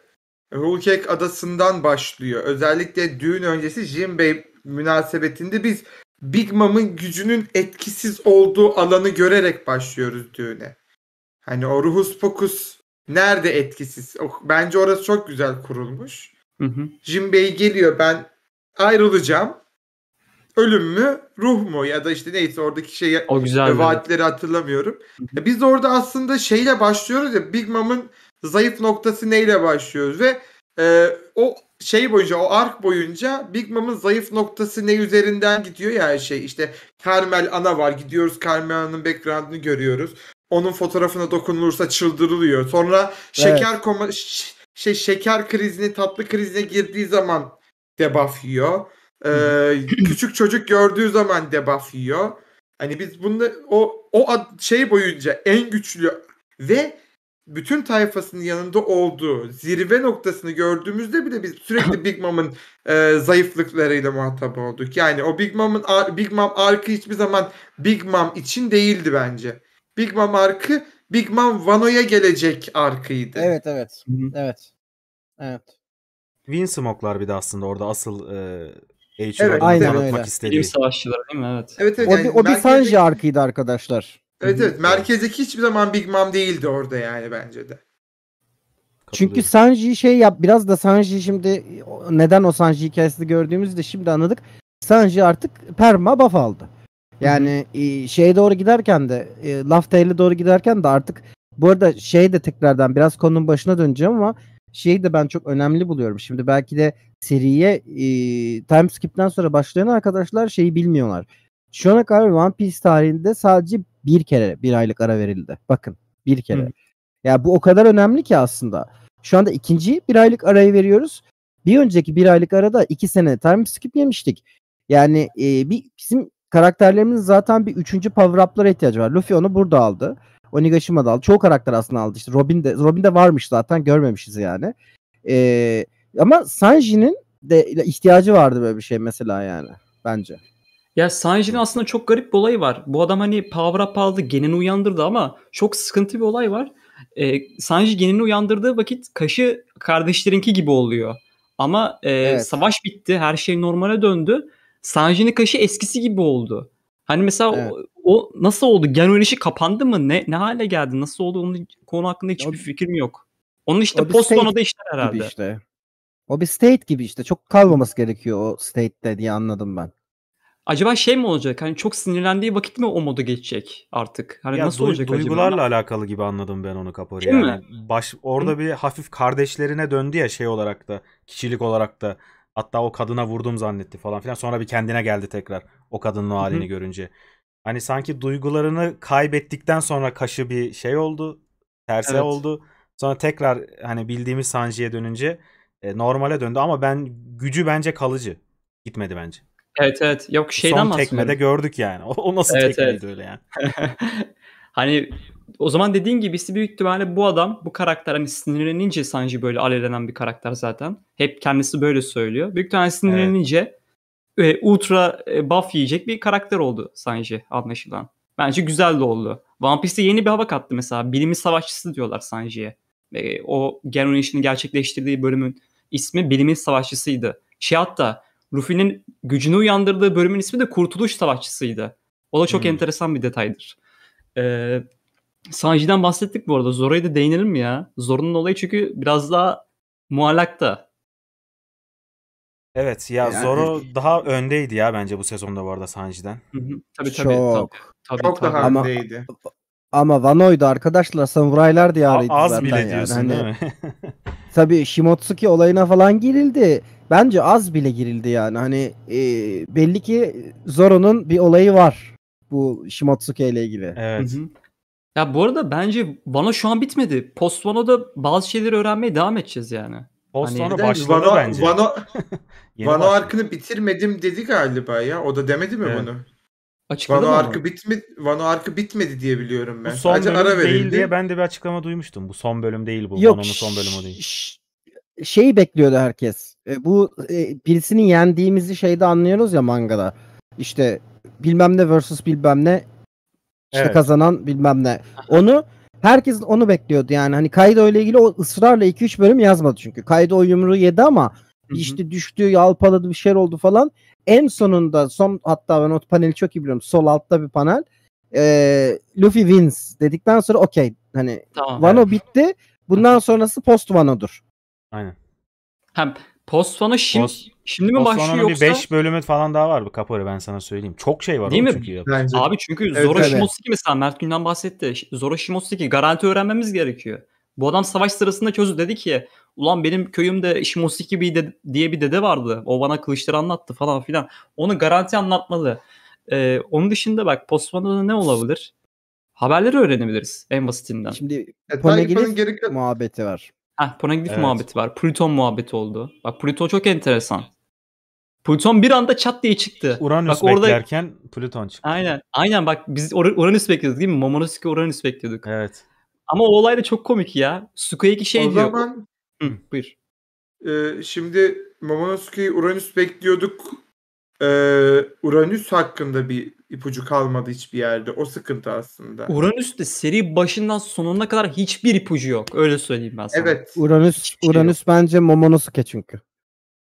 Rulkek adasından başlıyor. Özellikle düğün öncesi Jim Bey münasebetinde biz Big Mom'ın gücünün etkisiz olduğu alanı görerek başlıyoruz düğüne. Hani o ruhus pokus Nerede etkisiz? Oh, bence orası çok güzel kurulmuş. Hı hı. Jim Bey geliyor ben ayrılacağım. Ölüm mü, ruh mu ya da işte neyse oradaki şey o güzel vaatleri yani. hatırlamıyorum. Hı hı. Biz orada aslında şeyle başlıyoruz ya Big Mom'ın zayıf noktası neyle başlıyoruz ve e, o şey boyunca o ark boyunca Big Mom'ın zayıf noktası ne üzerinden gidiyor ya her şey. işte Carmel ana var. Gidiyoruz Carmel background'ını görüyoruz onun fotoğrafına dokunulursa çıldırılıyor. Sonra şeker evet. koma şey şeker krizine, tatlı krizine girdiği zaman debuff yiyor. Ee, küçük çocuk gördüğü zaman debuff yiyor. Hani biz bunda o o ad, şey boyunca en güçlü ve bütün tayfasının yanında olduğu zirve noktasını gördüğümüzde bile biz sürekli [laughs] Big Mom'un e, zayıflıklarıyla muhatap olduk. Yani o Big Mom'un Big Mom arkı hiçbir zaman Big Mom için değildi bence. Big Mom arkı Big Mom Vano'ya gelecek arkıydı. Evet evet. Hı-hı. Evet. Evet. Win Smoke'lar bir de aslında orada asıl e, H.U'yu evet, anlatmak istediği. Bilim savaşçıları değil mi? Evet. evet, evet o, yani o bir Sanji arkıydı arkadaşlar. Evet Hı-hı. evet. Merkezdeki hiçbir zaman Big Mom değildi orada yani bence de. Çünkü Sanji şey yap biraz da Sanji şimdi neden o Sanji hikayesini gördüğümüzde şimdi anladık. Sanji artık perma buff aldı. Yani e, şeye doğru giderken de e, Laftail'e doğru giderken de artık bu arada şey de tekrardan biraz konunun başına döneceğim ama şeyi de ben çok önemli buluyorum. Şimdi belki de seriye e, time skip'ten sonra başlayan arkadaşlar şeyi bilmiyorlar. Şu ana kadar One Piece tarihinde sadece bir kere bir aylık ara verildi. Bakın bir kere. Hı. Ya bu o kadar önemli ki aslında. Şu anda ikinci bir aylık arayı veriyoruz. Bir önceki bir aylık arada iki sene time skip yemiştik. Yani e, bir bizim karakterlerimizin zaten bir üçüncü power up'lara ihtiyacı var. Luffy onu burada aldı. Onigashima da aldı. Çoğu karakter aslında aldı işte. Robin de, Robin de varmış zaten görmemişiz yani. Ee, ama Sanji'nin de ihtiyacı vardı böyle bir şey mesela yani bence. Ya Sanji'nin aslında çok garip bir olayı var. Bu adam hani power up aldı, genini uyandırdı ama çok sıkıntı bir olay var. Ee, Sanji genini uyandırdığı vakit kaşı kardeşlerinki gibi oluyor. Ama e, evet. savaş bitti, her şey normale döndü Sanji'nin kaşı eskisi gibi oldu. Hani mesela evet. o, o nasıl oldu? Genoloji kapandı mı? Ne ne hale geldi? Nasıl oldu? Onun konu hakkında hiçbir o, fikrim yok. Onun işte post konuda işte herhalde. Işte. O bir state gibi işte. Çok kalmaması gerekiyor o state'de diye anladım ben. Acaba şey mi olacak? Hani çok sinirlendiği vakit mi o moda geçecek artık? Hani ya nasıl du- olacak duygularla acaba? alakalı gibi anladım ben onu Kapori. Değil yani mi? Baş, orada Hı? bir hafif kardeşlerine döndü ya şey olarak da, kişilik olarak da. Hatta o kadına vurdum zannetti falan filan. Sonra bir kendine geldi tekrar o kadının o halini Hı-hı. görünce. Hani sanki duygularını kaybettikten sonra kaşı bir şey oldu. Terse evet. oldu. Sonra tekrar hani bildiğimiz Sanji'ye dönünce e, normale döndü ama ben gücü bence kalıcı. Gitmedi bence. Evet evet. Yok e, şeyden Son tekmede gördük yani. [laughs] O, o nasıl evet, tekmeydi evet. öyle yani. [laughs] Hani o zaman dediğin gibi gibisi büyük ihtimalle bu adam bu karakter hani sinirlenince Sanji böyle alelenen bir karakter zaten. Hep kendisi böyle söylüyor. Büyük ihtimalle sinirlenince evet. e, ultra e, buff yiyecek bir karakter oldu Sanji anlaşılan. Bence güzel de oldu. One Piece'e yeni bir hava kattı mesela. Bilimi savaşçısı diyorlar Sanji'ye. E, o Genon işini gerçekleştirdiği bölümün ismi Bilimin Savaşçısıydı. Şey hatta Luffy'nin gücünü uyandırdığı bölümün ismi de Kurtuluş Savaşçısıydı. O da çok hmm. enteresan bir detaydır. Ee, Sanji'den bahsettik bu arada. Zoro'ya da değinelim mi ya? Zora'nın olayı çünkü biraz daha muallak Evet ya yani... Zoro daha öndeydi ya bence bu sezonda bu arada Sanji'den. Tabii tabii. Çok, tabii, tabii, çok tabii. daha ama, öndeydi. Ama Vanoy'du arkadaşlar. Samuraylar diyarıydı az zaten. bile yani. diyorsun hani, değil mi? [laughs] tabii Shimotsuki olayına falan girildi. Bence az bile girildi yani. Hani e, belli ki Zoro'nun bir olayı var bu Shimatsuke ile ilgili. Evet. Hı-hı. Ya bu arada bence Vano şu an bitmedi. Post Vano'da bazı şeyleri öğrenmeye devam edeceğiz yani. Post hani, başladı Vano, bence. Vano, Vano [laughs] arkını bitirmedim dedi galiba ya. O da demedi mi evet. bunu? Açıkladı Vano arkı bitmi Vano arkı bitmedi diye biliyorum ben. Bu son Sadece bölüm ara verildi. değil diye ben de bir açıklama duymuştum. Bu son bölüm değil bu. Yok, Vano'nun son bölümü değil. Ş Şeyi bekliyordu herkes. E, bu e, birisini yendiğimizi şeyde anlıyoruz ya mangada. İşte bilmem ne versus bilmem ne işte evet. kazanan bilmem ne. Onu herkes onu bekliyordu yani hani Kaido ile ilgili o ısrarla 2-3 bölüm yazmadı çünkü. Kaido o yumruğu yedi ama Hı-hı. işte düştü, yalpaladı bir şey oldu falan. En sonunda son hatta ben o paneli çok iyi biliyorum. Sol altta bir panel. E, Luffy wins dedikten sonra okey hani tamam, Wano evet. bitti. Bundan sonrası post Wano'dur. Aynen. Hem Postfan'a şimdi, Post, şimdi mi başlıyor yoksa? bir 5 bölümü falan daha var bu Kapore ben sana söyleyeyim. Çok şey var. Değil mi? Çünkü Bence. Abi çünkü evet, Zora Shimotsuki mesela Mert Gün'den bahsetti. Zora Shimotsuki garanti öğrenmemiz gerekiyor. Bu adam savaş sırasında çözü dedi ki ulan benim köyümde Shimotsuki bir de, diye bir dede vardı. O bana kılıçları anlattı falan filan. Onu garanti anlatmalı. Ee, onun dışında bak Postman'da ne olabilir? Haberleri öğrenebiliriz en basitinden. Şimdi e, Poneglyph muhabbeti var. Heh, Poneglyph evet. muhabbeti var. Plüton muhabbeti oldu. Bak Plüton çok enteresan. Plüton bir anda çat diye çıktı. Uranüs bak, beklerken orada... Plüton çıktı. Aynen. Aynen bak biz Or- Uranüs bekliyorduk değil mi? Momonosuke Uranüs bekliyorduk. Evet. Ama o olay da çok komik ya. Sukuyaki şey o diyor. O zaman... Hı, buyur. Ee, şimdi Momonosuke'yi Uranüs bekliyorduk. Ee, Uranüs hakkında bir ipucu kalmadı hiçbir yerde. O sıkıntı aslında. Uranüs'te seri başından sonuna kadar hiçbir ipucu yok. Öyle söyleyeyim ben sana. Evet. Uranüs hiçbir şey Uranüs şey bence Momonosuke çünkü.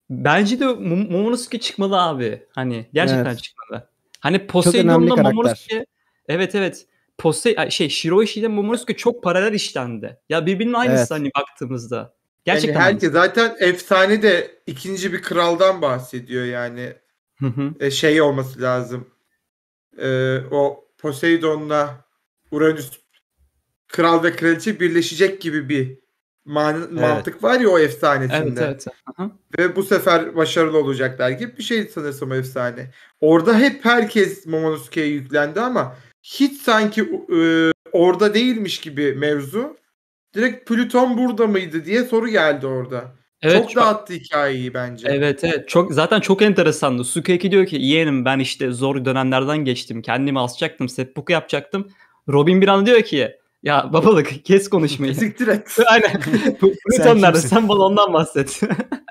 Bence de Momonosuke çıkmalı abi. Hani gerçekten evet. çıkmalı. Hani Poseidon'la Momonosuke Evet evet. Posey şey Shiroishi Momonosuke çok paralel işlendi. Ya birbirinin aynısı evet. hani baktığımızda. Gerçekten. Yani herkes aynısı. zaten efsane de ikinci bir kraldan bahsediyor yani. Hı hı. E, şey olması lazım e, o Poseidon'la Uranüs kral ve kraliçe birleşecek gibi bir man- evet. mantık var ya o efsanesinde. Evet, evet. Ve bu sefer başarılı olacaklar gibi bir şey sanırsam efsane. Orada hep herkes Momonosuke'ye yüklendi ama hiç sanki e, orada değilmiş gibi mevzu. Direkt Plüton burada mıydı diye soru geldi orada. Evet, çok dağıttı hikayeyi bence. Evet evet. Çok zaten çok enteresandı. Sukeki diyor ki yeğenim ben işte zor dönemlerden geçtim. Kendimi asacaktım. Seppuku yapacaktım. Robin bir an diyor ki ya babalık kes konuşmayı. Siktir et. [laughs] Aynen. [laughs] Pluton nerede? Sen bana ondan bahset.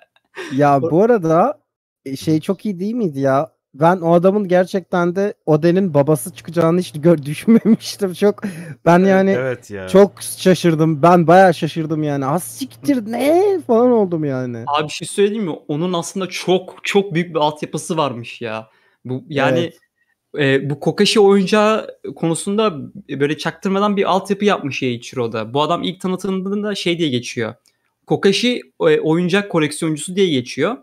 [laughs] ya bu arada e, şey çok iyi değil miydi ya? ben o adamın gerçekten de Oden'in babası çıkacağını hiç gör, [laughs] düşünmemiştim çok. Ben yani evet ya. çok şaşırdım. Ben bayağı şaşırdım yani. Az ah, siktir ne falan oldum yani. Abi bir şey söyleyeyim mi? Onun aslında çok çok büyük bir altyapısı varmış ya. Bu yani evet. e, bu Kokashi oyuncağı konusunda böyle çaktırmadan bir altyapı yapmış Eiichiro'da. Bu adam ilk tanıtıldığında şey diye geçiyor. Kokashi e, oyuncak koleksiyoncusu diye geçiyor.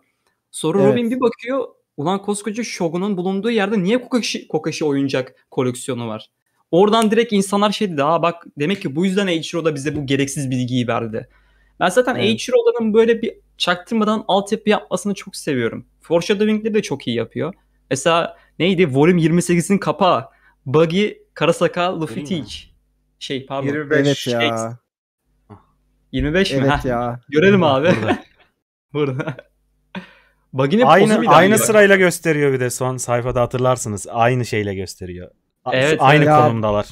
Sonra evet. Robin bir bakıyor Ulan koskoca Shogun'un bulunduğu yerde niye Kokashi, Kokashi oyuncak koleksiyonu var? Oradan direkt insanlar şey dedi. Aa bak demek ki bu yüzden Eiichiro da bize bu gereksiz bilgiyi verdi. Ben zaten evet. Eiichiro böyle bir çaktırmadan altyapı yapmasını çok seviyorum. Foreshadowing'leri de çok iyi yapıyor. Mesela neydi? Volume 28'in kapağı. Buggy Karasaka Luffy Teach. Şey pardon. 25 evet ya. 25 mi? Evet ya. Görelim abi. Burada. [laughs] burada. Bug'in aynı, aynı sırayla gösteriyor bir de son sayfada hatırlarsınız. Aynı şeyle gösteriyor. Evet, aynı evet. konumdalar.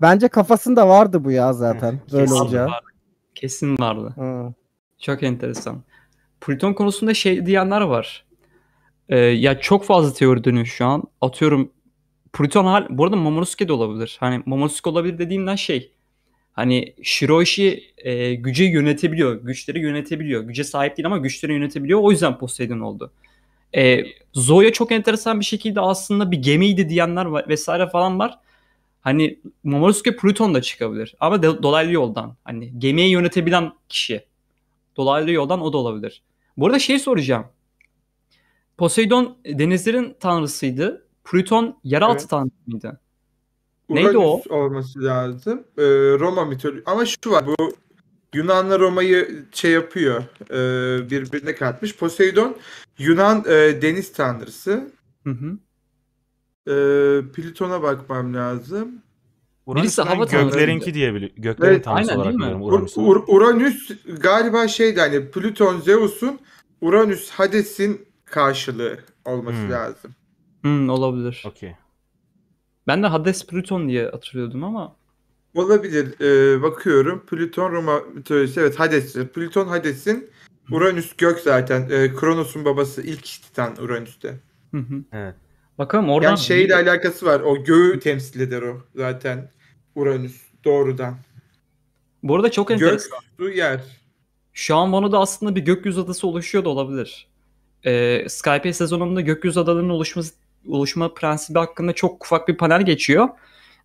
Bence kafasında vardı bu ya zaten. Böyle Kesin olacağı. Vardı. Kesin vardı. Hı. Çok enteresan. Plüton konusunda şey diyenler var. Ee, ya çok fazla teori dönüyor şu an. Atıyorum Plüton hal... Bu arada Momonosuke de olabilir. Hani Momonosuke olabilir dediğimden şey Hani Shiroishi e, gücü yönetebiliyor, güçleri yönetebiliyor. Güce sahip değil ama güçleri yönetebiliyor. O yüzden Poseidon oldu. E, Zoya çok enteresan bir şekilde aslında bir gemiydi diyenler var, vesaire falan var. Hani Momonosuke Pluton da çıkabilir. Ama de, dolaylı yoldan. Hani gemiyi yönetebilen kişi. Dolaylı yoldan o da olabilir. Bu arada şey soracağım. Poseidon denizlerin tanrısıydı. Plüton yeraltı evet. tanrı mıydı? Uranüs Neydi o? olması lazım. Ee, Roma mitoloji. Ama şu var bu Yunan'la Roma'yı şey yapıyor e, birbirine katmış. Poseidon Yunan e, deniz tanrısı. Hı hı. E, Plüton'a bakmam lazım. Uranüs hava göklerinki diye bili göklerin evet, tanrısı aynen, olarak mi? Uranüs. Ur, Ur, Uranüs galiba şeydi hani Plüton Zeus'un Uranüs Hades'in karşılığı olması hmm. lazım. Hmm, olabilir. Okey. Ben de Hades Plüton diye hatırlıyordum ama. Olabilir. Ee, bakıyorum. Plüton Roma mitolojisi. Evet Hades Plüton Hades'in Uranüs gök zaten. Ee, Kronos'un babası ilk titan Uranüs'te. Hı hı. Evet. Bakalım oradan... Yani şeyle bir... alakası var. O göğü temsil eder o zaten. Uranüs doğrudan. Bu arada çok enteresan. Gök yer. Şu an bana da aslında bir gökyüzü adası oluşuyor da olabilir. Ee, Skype sezonunda gökyüzü adalarının oluşması oluşma prensibi hakkında çok ufak bir panel geçiyor.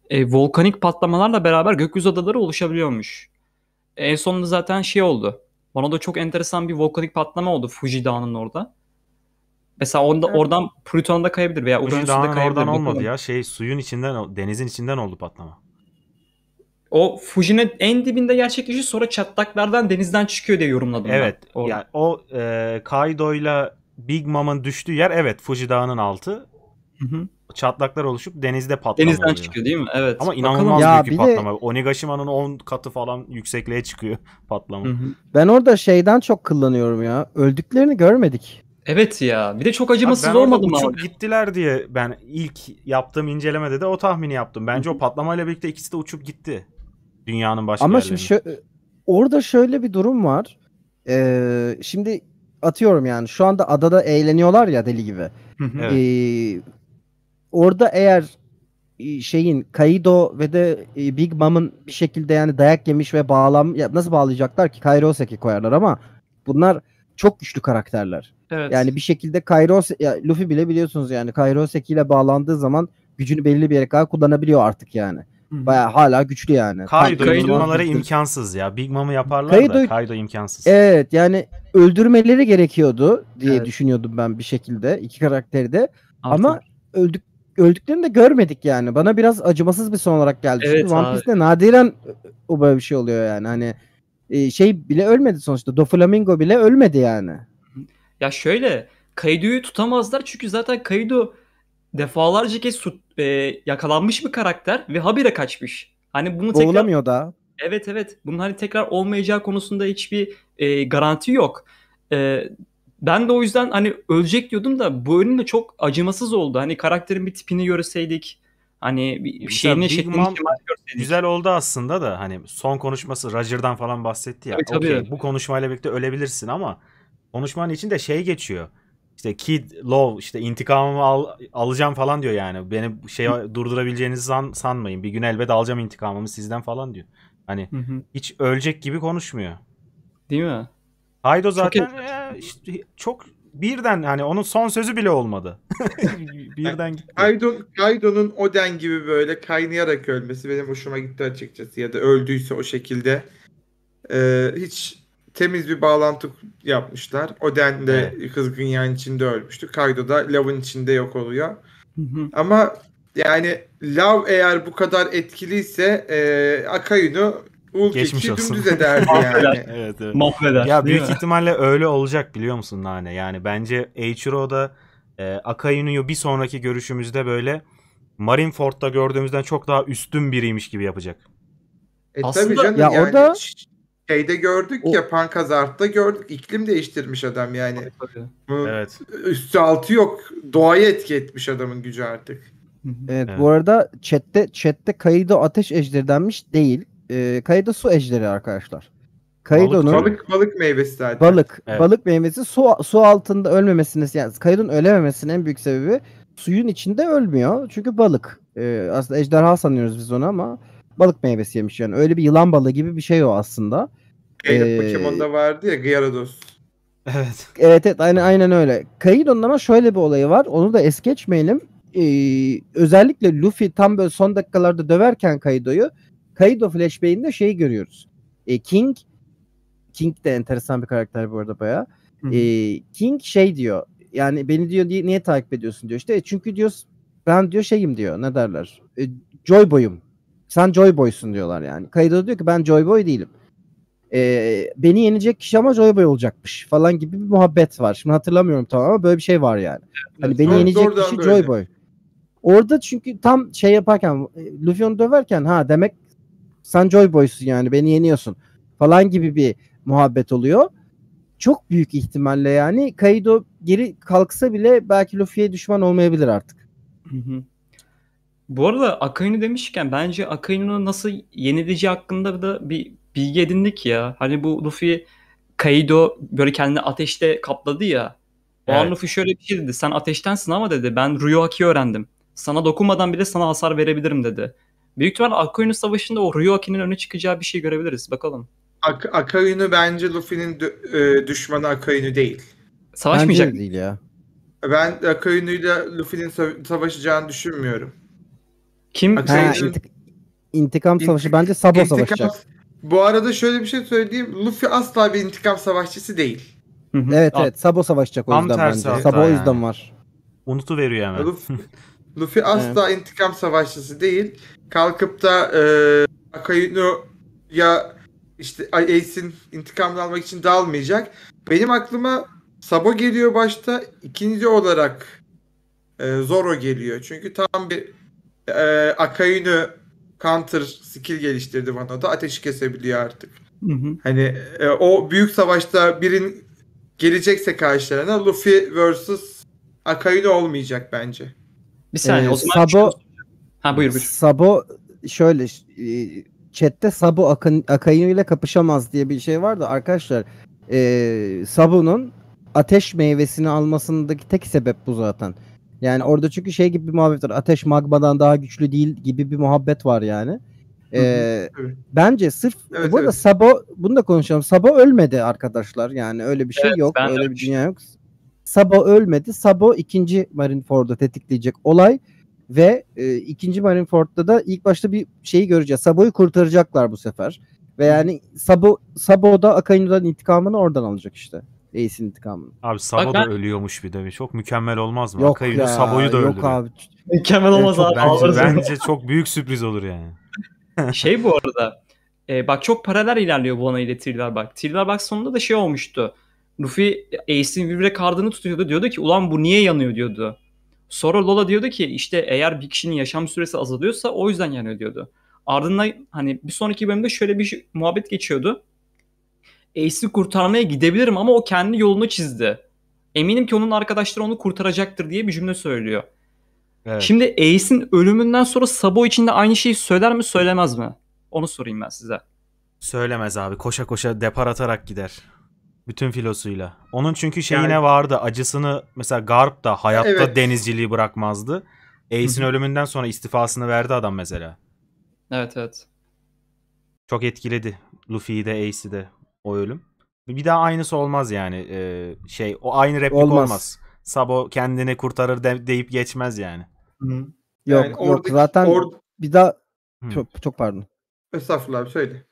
E, volkanik patlamalarla beraber gökyüzü adaları oluşabiliyormuş. E, en sonunda zaten şey oldu. Bana da çok enteresan bir volkanik patlama oldu Fuji Dağı'nın orada. Mesela onda, evet. oradan Plüton'da kayabilir veya Uranüs'te kayabilir. oradan olmadı ya. Şey suyun içinden, denizin içinden oldu patlama. O Fuji'nin en dibinde gerçekleşiyor sonra çatlaklardan denizden çıkıyor diye yorumladım evet, ben. Evet. Yani o e, Kaido Big Mom'un düştüğü yer evet Fuji Dağı'nın altı. Hı hı. Çatlaklar oluşup denizde patlama Denizden oluyor. çıkıyor değil mi? Evet. Ama inanılmaz Bakalım. büyük ya, bir, bir de... patlama. Onigashima'nın 10 katı falan yüksekliğe çıkıyor [laughs] patlama. Hı hı. Ben orada şeyden çok kullanıyorum ya. Öldüklerini görmedik. Evet ya. Bir de çok acımasız abi olmadı mı abi? gittiler diye ben ilk yaptığım incelemede de o tahmini yaptım. Bence Hı-hı. o patlamayla birlikte ikisi de uçup gitti. Dünyanın başka Ama yerlerine. şimdi şö- orada şöyle bir durum var. Ee, şimdi atıyorum yani şu anda adada eğleniyorlar ya deli gibi. hı Ee, orada eğer e, şeyin Kaido ve de e, Big Mom'ın bir şekilde yani dayak yemiş ve bağlam ya nasıl bağlayacaklar ki Kairoseki koyarlar ama bunlar çok güçlü karakterler. Evet. Yani bir şekilde Kairos ya Luffy bile biliyorsunuz yani Kairoseki ile bağlandığı zaman gücünü belli bir yere kadar kullanabiliyor artık yani. Baya hala güçlü yani. Kaido'yu bulmaları imkansız ya. Big Mom'u yaparlar Kaido, da Kaido imkansız. Evet yani öldürmeleri gerekiyordu diye evet. düşünüyordum ben bir şekilde iki karakteri de. Artık. Ama öldük öldüklerini de görmedik yani. Bana biraz acımasız bir son olarak geldi. Evet, Çünkü One Piece'de nadiren e, o böyle bir şey oluyor yani. Hani e, şey bile ölmedi sonuçta. Doflamingo bile ölmedi yani. Ya şöyle Kaido'yu tutamazlar çünkü zaten Kaido defalarca kez tut, e, yakalanmış bir karakter ve habire kaçmış. Hani bunu tekrar... Boğulamıyor da. Evet evet. Bunun hani tekrar olmayacağı konusunda hiçbir e, garanti yok. E, ben de o yüzden hani ölecek diyordum da bu ölüm de çok acımasız oldu. Hani karakterin bir tipini görseydik hani bir işte şeyini şeklini Güzel oldu aslında da hani son konuşması Roger'dan falan bahsetti ya. Tabii, okay, tabii. bu konuşmayla birlikte ölebilirsin ama konuşmanın içinde şey geçiyor. İşte Kid Love işte intikamımı al, alacağım falan diyor yani. Beni şey durdurabileceğinizi san, sanmayın. Bir gün elbet alacağım intikamımı sizden falan diyor. Hani hı hı. hiç ölecek gibi konuşmuyor. Değil mi? Haydo zaten çok, ya, işte, çok birden hani onun son sözü bile olmadı. [laughs] birden gitti. Kaido, Kaido'nun Oden gibi böyle kaynayarak ölmesi benim hoşuma gitti açıkçası. Ya da öldüyse o şekilde. Ee, hiç temiz bir bağlantı yapmışlar. Oden de evet. kızgın yağın içinde ölmüştü. Kaido da Love'ın içinde yok oluyor. Ama yani Love eğer bu kadar etkiliyse e, Akayu'nu Uğur Geçmiş olsun. dümdüz ederdi yani. evet, evet. Mahveder. Ya büyük mi? ihtimalle öyle olacak biliyor musun Nane? Yani bence Eiichiro'da e, Akainu'yu bir sonraki görüşümüzde böyle Marineford'da gördüğümüzden çok daha üstün biriymiş gibi yapacak. E Aslında, tabii canım ya yani orada şeyde gördük o... ya Pankazart'ta gördük. iklim değiştirmiş adam yani. evet. Üstü altı yok. Doğaya etki etmiş adamın gücü artık. Evet, evet. bu arada chatte chatte kaydı ateş ejderi denmiş değil e, kayıda su ejderi arkadaşlar. Kaido'nun balık, balık meyvesi zaten. Balık. Evet. Balık meyvesi su su altında ölmemesinin yani Kaido'nun ölememesinin en büyük sebebi suyun içinde ölmüyor. Çünkü balık. Ee, aslında ejderha sanıyoruz biz onu ama balık meyvesi yemiş yani. Öyle bir yılan balığı gibi bir şey o aslında. Kaido e, Pokemon'da vardı ya Gyarados. Evet. Evet evet aynen, aynen öyle. Kaido'nun ama şöyle bir olayı var. Onu da es geçmeyelim. Ee, özellikle Luffy tam böyle son dakikalarda döverken Kaido'yu Kaido flashback'inde şeyi görüyoruz. E, King King de enteresan bir karakter bu arada bayağı. E, King şey diyor. Yani beni diyor niye, niye takip ediyorsun diyor. İşte e, çünkü diyor ben diyor şeyim diyor. Ne derler? E, Joy Boy'um. Sen Joy Boy'sun diyorlar yani. Kaido diyor ki ben Joy Boy değilim. E, beni yenecek kişi ama Joy Boy olacakmış falan gibi bir muhabbet var. Şimdi hatırlamıyorum tamam ama böyle bir şey var yani. Hani beni doğru, yenecek kişi Joy Boy. Orada çünkü tam şey yaparken e, Luffy onu döverken ha demek sen Joy Boy'sun yani beni yeniyorsun falan gibi bir muhabbet oluyor. Çok büyük ihtimalle yani Kaido geri kalksa bile belki Luffy'ye düşman olmayabilir artık. Hı hı. Bu arada Akainu demişken bence Akainu'nu nasıl yenileceği hakkında da bir bilgi edindik ya. Hani bu Luffy Kaido böyle kendini ateşte kapladı ya. O evet. an Luffy şöyle bir şey dedi. Sen ateştensin ama dedi. Ben Ryuhaki'yi öğrendim. Sana dokunmadan bile sana hasar verebilirim dedi. Büyük ihtimal Akkoyun'un savaşında o Ryuaki'nin öne çıkacağı bir şey görebiliriz. Bakalım. Ak Akayunu bence Luffy'nin e, düşmanı Akayunu değil. Savaşmayacak bence değil ya. Ben Akayunu ile Luffy'nin sa- savaşacağını düşünmüyorum. Kim? Ha, intik- intikam savaşı. İntik- bence Sabo intikam- savaşacak. Bu arada şöyle bir şey söyleyeyim. Luffy asla bir intikam savaşçısı değil. Hı-hı. Evet At- evet. Sabo savaşacak o yüzden bence. hatta Sabo o yüzden var. Unutu veriyor hemen. Luffy, [laughs] Luffy asla evet. intikam savaşçısı değil. Kalkıp da e, Akainu ya işte Ace'in intikamını almak için dalmayacak. Benim aklıma Sabo geliyor başta. ikinci olarak e, Zoro geliyor. Çünkü tam bir e, Akainu counter skill geliştirdi bana da. Ateşi kesebiliyor artık. Hı hı. Hani e, o büyük savaşta birin gelecekse karşılarına Luffy vs. Akainu olmayacak bence. Bir saniye ee, o zaman Sabo, şey Ha buyur buyur. Sabo şöyle e, chatte Sabo Akın, Akayino ile kapışamaz diye bir şey vardı arkadaşlar e, Sabo'nun ateş meyvesini almasındaki tek sebep bu zaten. Yani orada çünkü şey gibi bir muhabbet var. Ateş magmadan daha güçlü değil gibi bir muhabbet var yani. Ee, bence sırf evet, bu arada evet. Sabo bunu da konuşalım. Sabo ölmedi arkadaşlar. Yani öyle bir şey evet, yok. Öyle bir dünya yok. Sabo ölmedi. Sabo ikinci Marineford'u tetikleyecek olay ve e, ikinci Marineford'da da ilk başta bir şeyi göreceğiz. Sabo'yu kurtaracaklar bu sefer. Ve yani Sabo, Sabo da Akaino'dan intikamını oradan alacak işte. Ace'in intikamını. Abi Sabo Bak, da ben... ölüyormuş bir de. Çok mükemmel olmaz mı? Yok Akaino ya, Sabo'yu da yok öldürüyor. abi. Mükemmel olmaz abi. Bence, bence çok büyük sürpriz olur yani. [laughs] şey bu arada. E, bak çok paralel ilerliyor bu ana ile Thriller Bak. Thriller Bak sonunda da şey olmuştu Luffy Ace'in birbirine kardını tutuyordu. Diyordu ki ulan bu niye yanıyor diyordu. Sonra Lola diyordu ki işte eğer bir kişinin yaşam süresi azalıyorsa o yüzden yanıyor diyordu. Ardından hani bir sonraki bölümde şöyle bir muhabbet geçiyordu. Ace'i kurtarmaya gidebilirim ama o kendi yolunu çizdi. Eminim ki onun arkadaşları onu kurtaracaktır diye bir cümle söylüyor. Evet. Şimdi Ace'in ölümünden sonra Sabo içinde aynı şeyi söyler mi söylemez mi? Onu sorayım ben size. Söylemez abi. Koşa koşa depar atarak gider. Bütün filosuyla. Onun çünkü şeyine yani... vardı acısını mesela Garp da hayatta evet. denizciliği bırakmazdı. Ace'in ölümünden sonra istifasını verdi adam mesela. Evet evet. Çok etkiledi Luffy'yi de Ace'i de o ölüm. Bir daha aynısı olmaz yani. Ee, şey o aynı replik olmaz. olmaz. Sabo kendini kurtarır de, deyip geçmez yani. Hı. Yok yani yok oradaki, zaten or... bir daha Hı. çok, çok pardon. Estağfurullah söyle.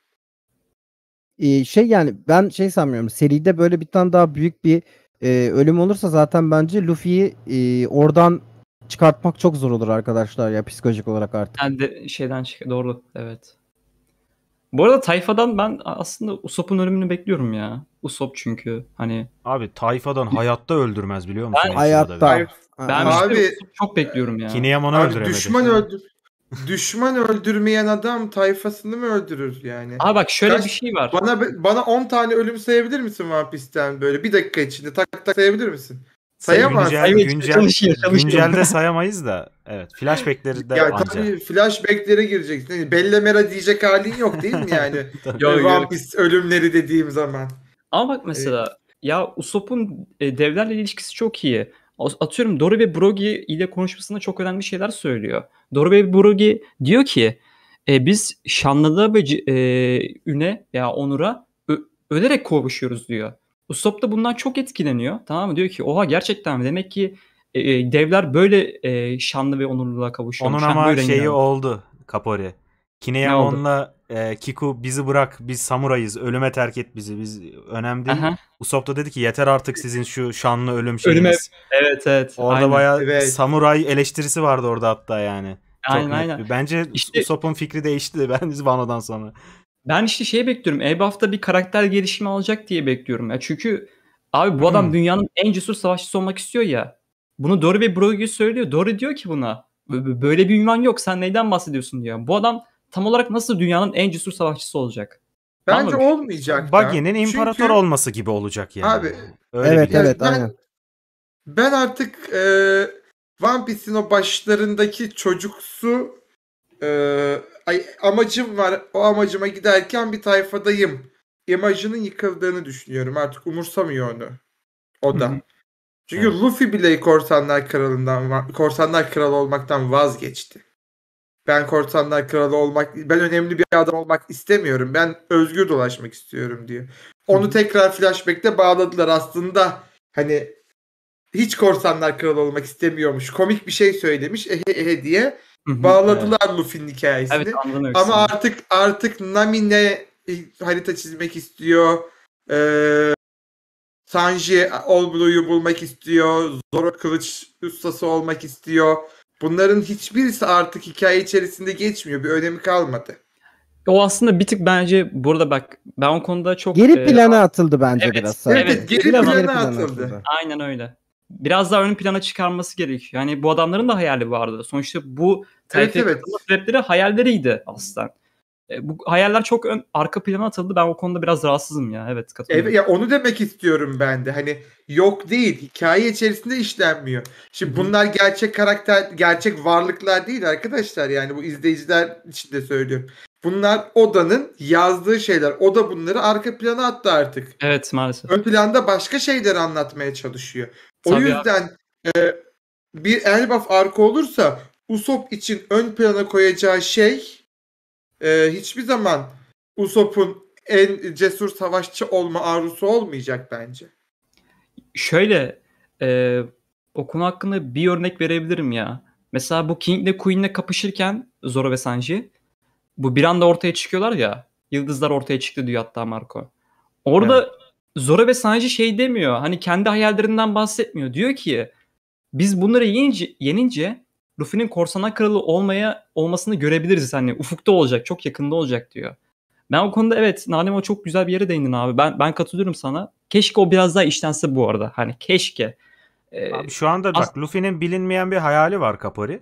Ee, şey yani ben şey sanmıyorum. Seride böyle bir tane daha büyük bir e, ölüm olursa zaten bence Luffy'yi e, oradan çıkartmak çok zor olur arkadaşlar ya psikolojik olarak artık. Yani de şeyden çık doğru evet. Bu arada Tayfa'dan ben aslında Usopp'un ölümünü bekliyorum ya. Usopp çünkü hani. Abi Tayfa'dan hayatta öldürmez biliyor musun? Ben, hayatta. Ben, abi, işte çok bekliyorum ya. Kineyamon'u öldüremedi. Düşman öldür düşman öldürmeyen adam tayfasını mı öldürür yani? Aa bak şöyle Kaç, bir şey var. Bana bana 10 tane ölüm sayabilir misin One Piece'ten böyle bir dakika içinde tak tak sayabilir misin? Sayamaz. Güncel, Sayın güncel, çalışıyor, güncelde sayamayız da evet flashbackleri de ya, ancak. Tabii flashbacklere gireceksin. Yani Bellemera diyecek halin yok değil mi yani? [laughs] yok, One Piece ölümleri dediğim zaman. Ama bak mesela ee, ya Usopp'un e, devlerle ilişkisi çok iyi atıyorum Doru Brogi ile konuşmasında çok önemli şeyler söylüyor. Doru Brogi diyor ki e, biz Şanlı'da ve e, Üne ya Onur'a ö- ölerek kavuşuyoruz diyor. Usopp da bundan çok etkileniyor. Tamam mı? Diyor ki oha gerçekten Demek ki e, devler böyle e, şanlı ve onurluluğa kavuşuyor. Onun şanlı ama şeyi oldu Kapori. Kineyamon'la e, Kiku bizi bırak biz samurayız ölüme terk et bizi biz önemli değil. Aha. Usopp da dedi ki yeter artık sizin şu şanlı ölüm şeyiniz. Ölüme, evet evet. Orada aynen. bayağı evet. samuray eleştirisi vardı orada hatta yani. Çok aynen aynen. Bir. Bence işte, Usopp'un fikri değişti bence [laughs] Vano'dan sonra. Ben işte şey bekliyorum. Elbaf'ta bir karakter gelişimi alacak diye bekliyorum. Ya çünkü abi bu adam hmm. dünyanın en cesur savaşçısı olmak istiyor ya. Bunu Dory ve Brogy söylüyor. Dory diyor ki buna böyle bir ünvan yok. Sen neyden bahsediyorsun diyor. Bu adam tam olarak nasıl dünyanın en cesur savaşçısı olacak? Bence Anlamış. Şey? olmayacak. Bagi'nin imparator Çünkü... olması gibi olacak yani. Abi Öyle evet evet ben, aynen. Ben artık e, One Piece'in o başlarındaki çocuksu e, ay, amacım var. O amacıma giderken bir tayfadayım. İmajının yıkıldığını düşünüyorum. Artık umursamıyor onu. O da. Çünkü evet. Luffy bile korsanlar kralından korsanlar kralı olmaktan vazgeçti. Ben korsanlar kralı olmak, ben önemli bir adam olmak istemiyorum. Ben özgür dolaşmak istiyorum diyor. Onu hmm. tekrar flashback'te bağladılar aslında. Hani hiç korsanlar kralı olmak istemiyormuş. Komik bir şey söylemiş ehe ehe diye bağladılar evet. Luffy'nin hikayesini. Evet, Ama artık artık Nami ne harita çizmek istiyor. Ee, Sanji All Blue'yu bulmak istiyor. Zoro kılıç ustası olmak istiyor. Bunların hiçbirisi artık hikaye içerisinde geçmiyor. Bir önemi kalmadı. O aslında bir tık bence burada bak ben o konuda çok geri e, plana atıldı bence evet, biraz. Sadece. Evet, geri, biraz plana, plana atıldı. atıldı. Aynen öyle. Biraz daha ön plana çıkarması gerekiyor. Yani bu adamların da hayali vardı. Sonuçta bu evet, evet. sebepleri hayalleriydi aslında. E, bu hayaller çok ön, arka plana atıldı. Ben o konuda biraz rahatsızım ya. Evet katılıyorum. Evet ya onu demek istiyorum ben de. Hani yok değil. Hikaye içerisinde işlenmiyor. Şimdi bunlar gerçek karakter, gerçek varlıklar değil arkadaşlar. Yani bu izleyiciler için de söylüyorum. Bunlar Oda'nın yazdığı şeyler. O da bunları arka plana attı artık. Evet maalesef. Ön planda başka şeyler anlatmaya çalışıyor. O Tabii yüzden e, bir Elbaf arka olursa Usop için ön plana koyacağı şey e, hiçbir zaman Usopp'un en cesur savaşçı olma arzusu olmayacak bence. Şöyle e, o konu hakkında bir örnek verebilirim ya. Mesela bu King'le Queen'le kapışırken Zoro ve Sanji bu bir anda ortaya çıkıyorlar ya. Yıldızlar ortaya çıktı diyor hatta Marco. Orada evet. Zoro ve Sanji şey demiyor. Hani kendi hayallerinden bahsetmiyor. Diyor ki biz bunları yenince, yenince Luffy'nin korsanlar kralı olmaya olmasını görebiliriz. Hani ufukta olacak, çok yakında olacak diyor. Ben o konuda evet Nanemo çok güzel bir yere değindin abi. Ben ben katılıyorum sana. Keşke o biraz daha işlense bu arada. Hani keşke. Ee, abi şu anda bak Luffy'nin bilinmeyen bir hayali var Kapari.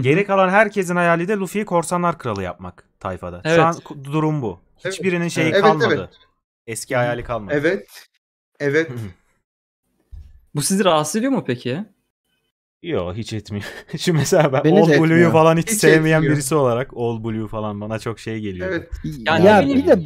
Geri kalan herkesin hayali de Luffy'yi korsanlar kralı yapmak tayfada. Evet. Şu an durum bu. Hiçbirinin şeyi evet, kalmadı. Evet. Eski hayali kalmadı. Evet. Evet. bu sizi rahatsız ediyor mu peki? Yok hiç etmiyor. [laughs] Şu mesela ben Beni All Blue'yu falan hiç, hiç sevmeyen etmiyor. birisi olarak old Blue falan bana çok şey geliyor. Evet. Yani ya bir de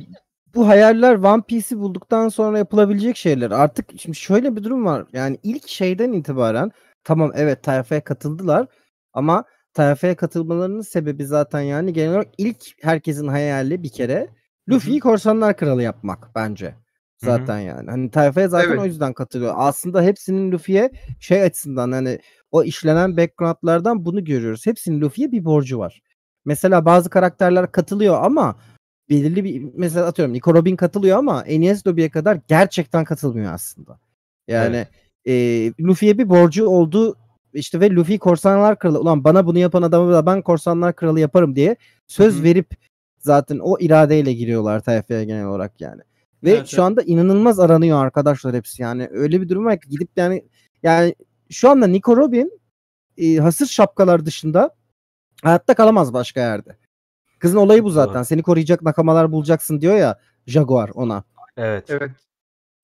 bu hayaller One Piece'i bulduktan sonra yapılabilecek şeyler. Artık şimdi şöyle bir durum var. Yani ilk şeyden itibaren tamam evet tayfaya katıldılar ama tayfaya katılmalarının sebebi zaten yani genel olarak ilk herkesin hayali bir kere Luffy'yi korsanlar kralı yapmak bence. Zaten Hı-hı. yani. Hani tayfaya zaten evet. o yüzden katılıyor. Aslında hepsinin Luffy'ye şey açısından hani o işlenen backgroundlardan bunu görüyoruz. Hepsinin Luffy'ye bir borcu var. Mesela bazı karakterler katılıyor ama belirli bir mesela atıyorum Nico Robin katılıyor ama Enies Lobby'e kadar gerçekten katılmıyor aslında. Yani evet. e, Luffy'ye bir borcu olduğu işte ve Luffy korsanlar kralı ulan bana bunu yapan adamı da ben korsanlar kralı yaparım diye söz Hı-hı. verip zaten o iradeyle giriyorlar tayfaya genel olarak yani. Ve evet, şu anda inanılmaz aranıyor arkadaşlar hepsi yani öyle bir durum var ki gidip yani yani şu anda Nico Robin e, hasır şapkalar dışında hayatta kalamaz başka yerde. Kızın olayı bu zaten. Seni koruyacak nakamalar bulacaksın diyor ya Jaguar ona. Evet. Evet.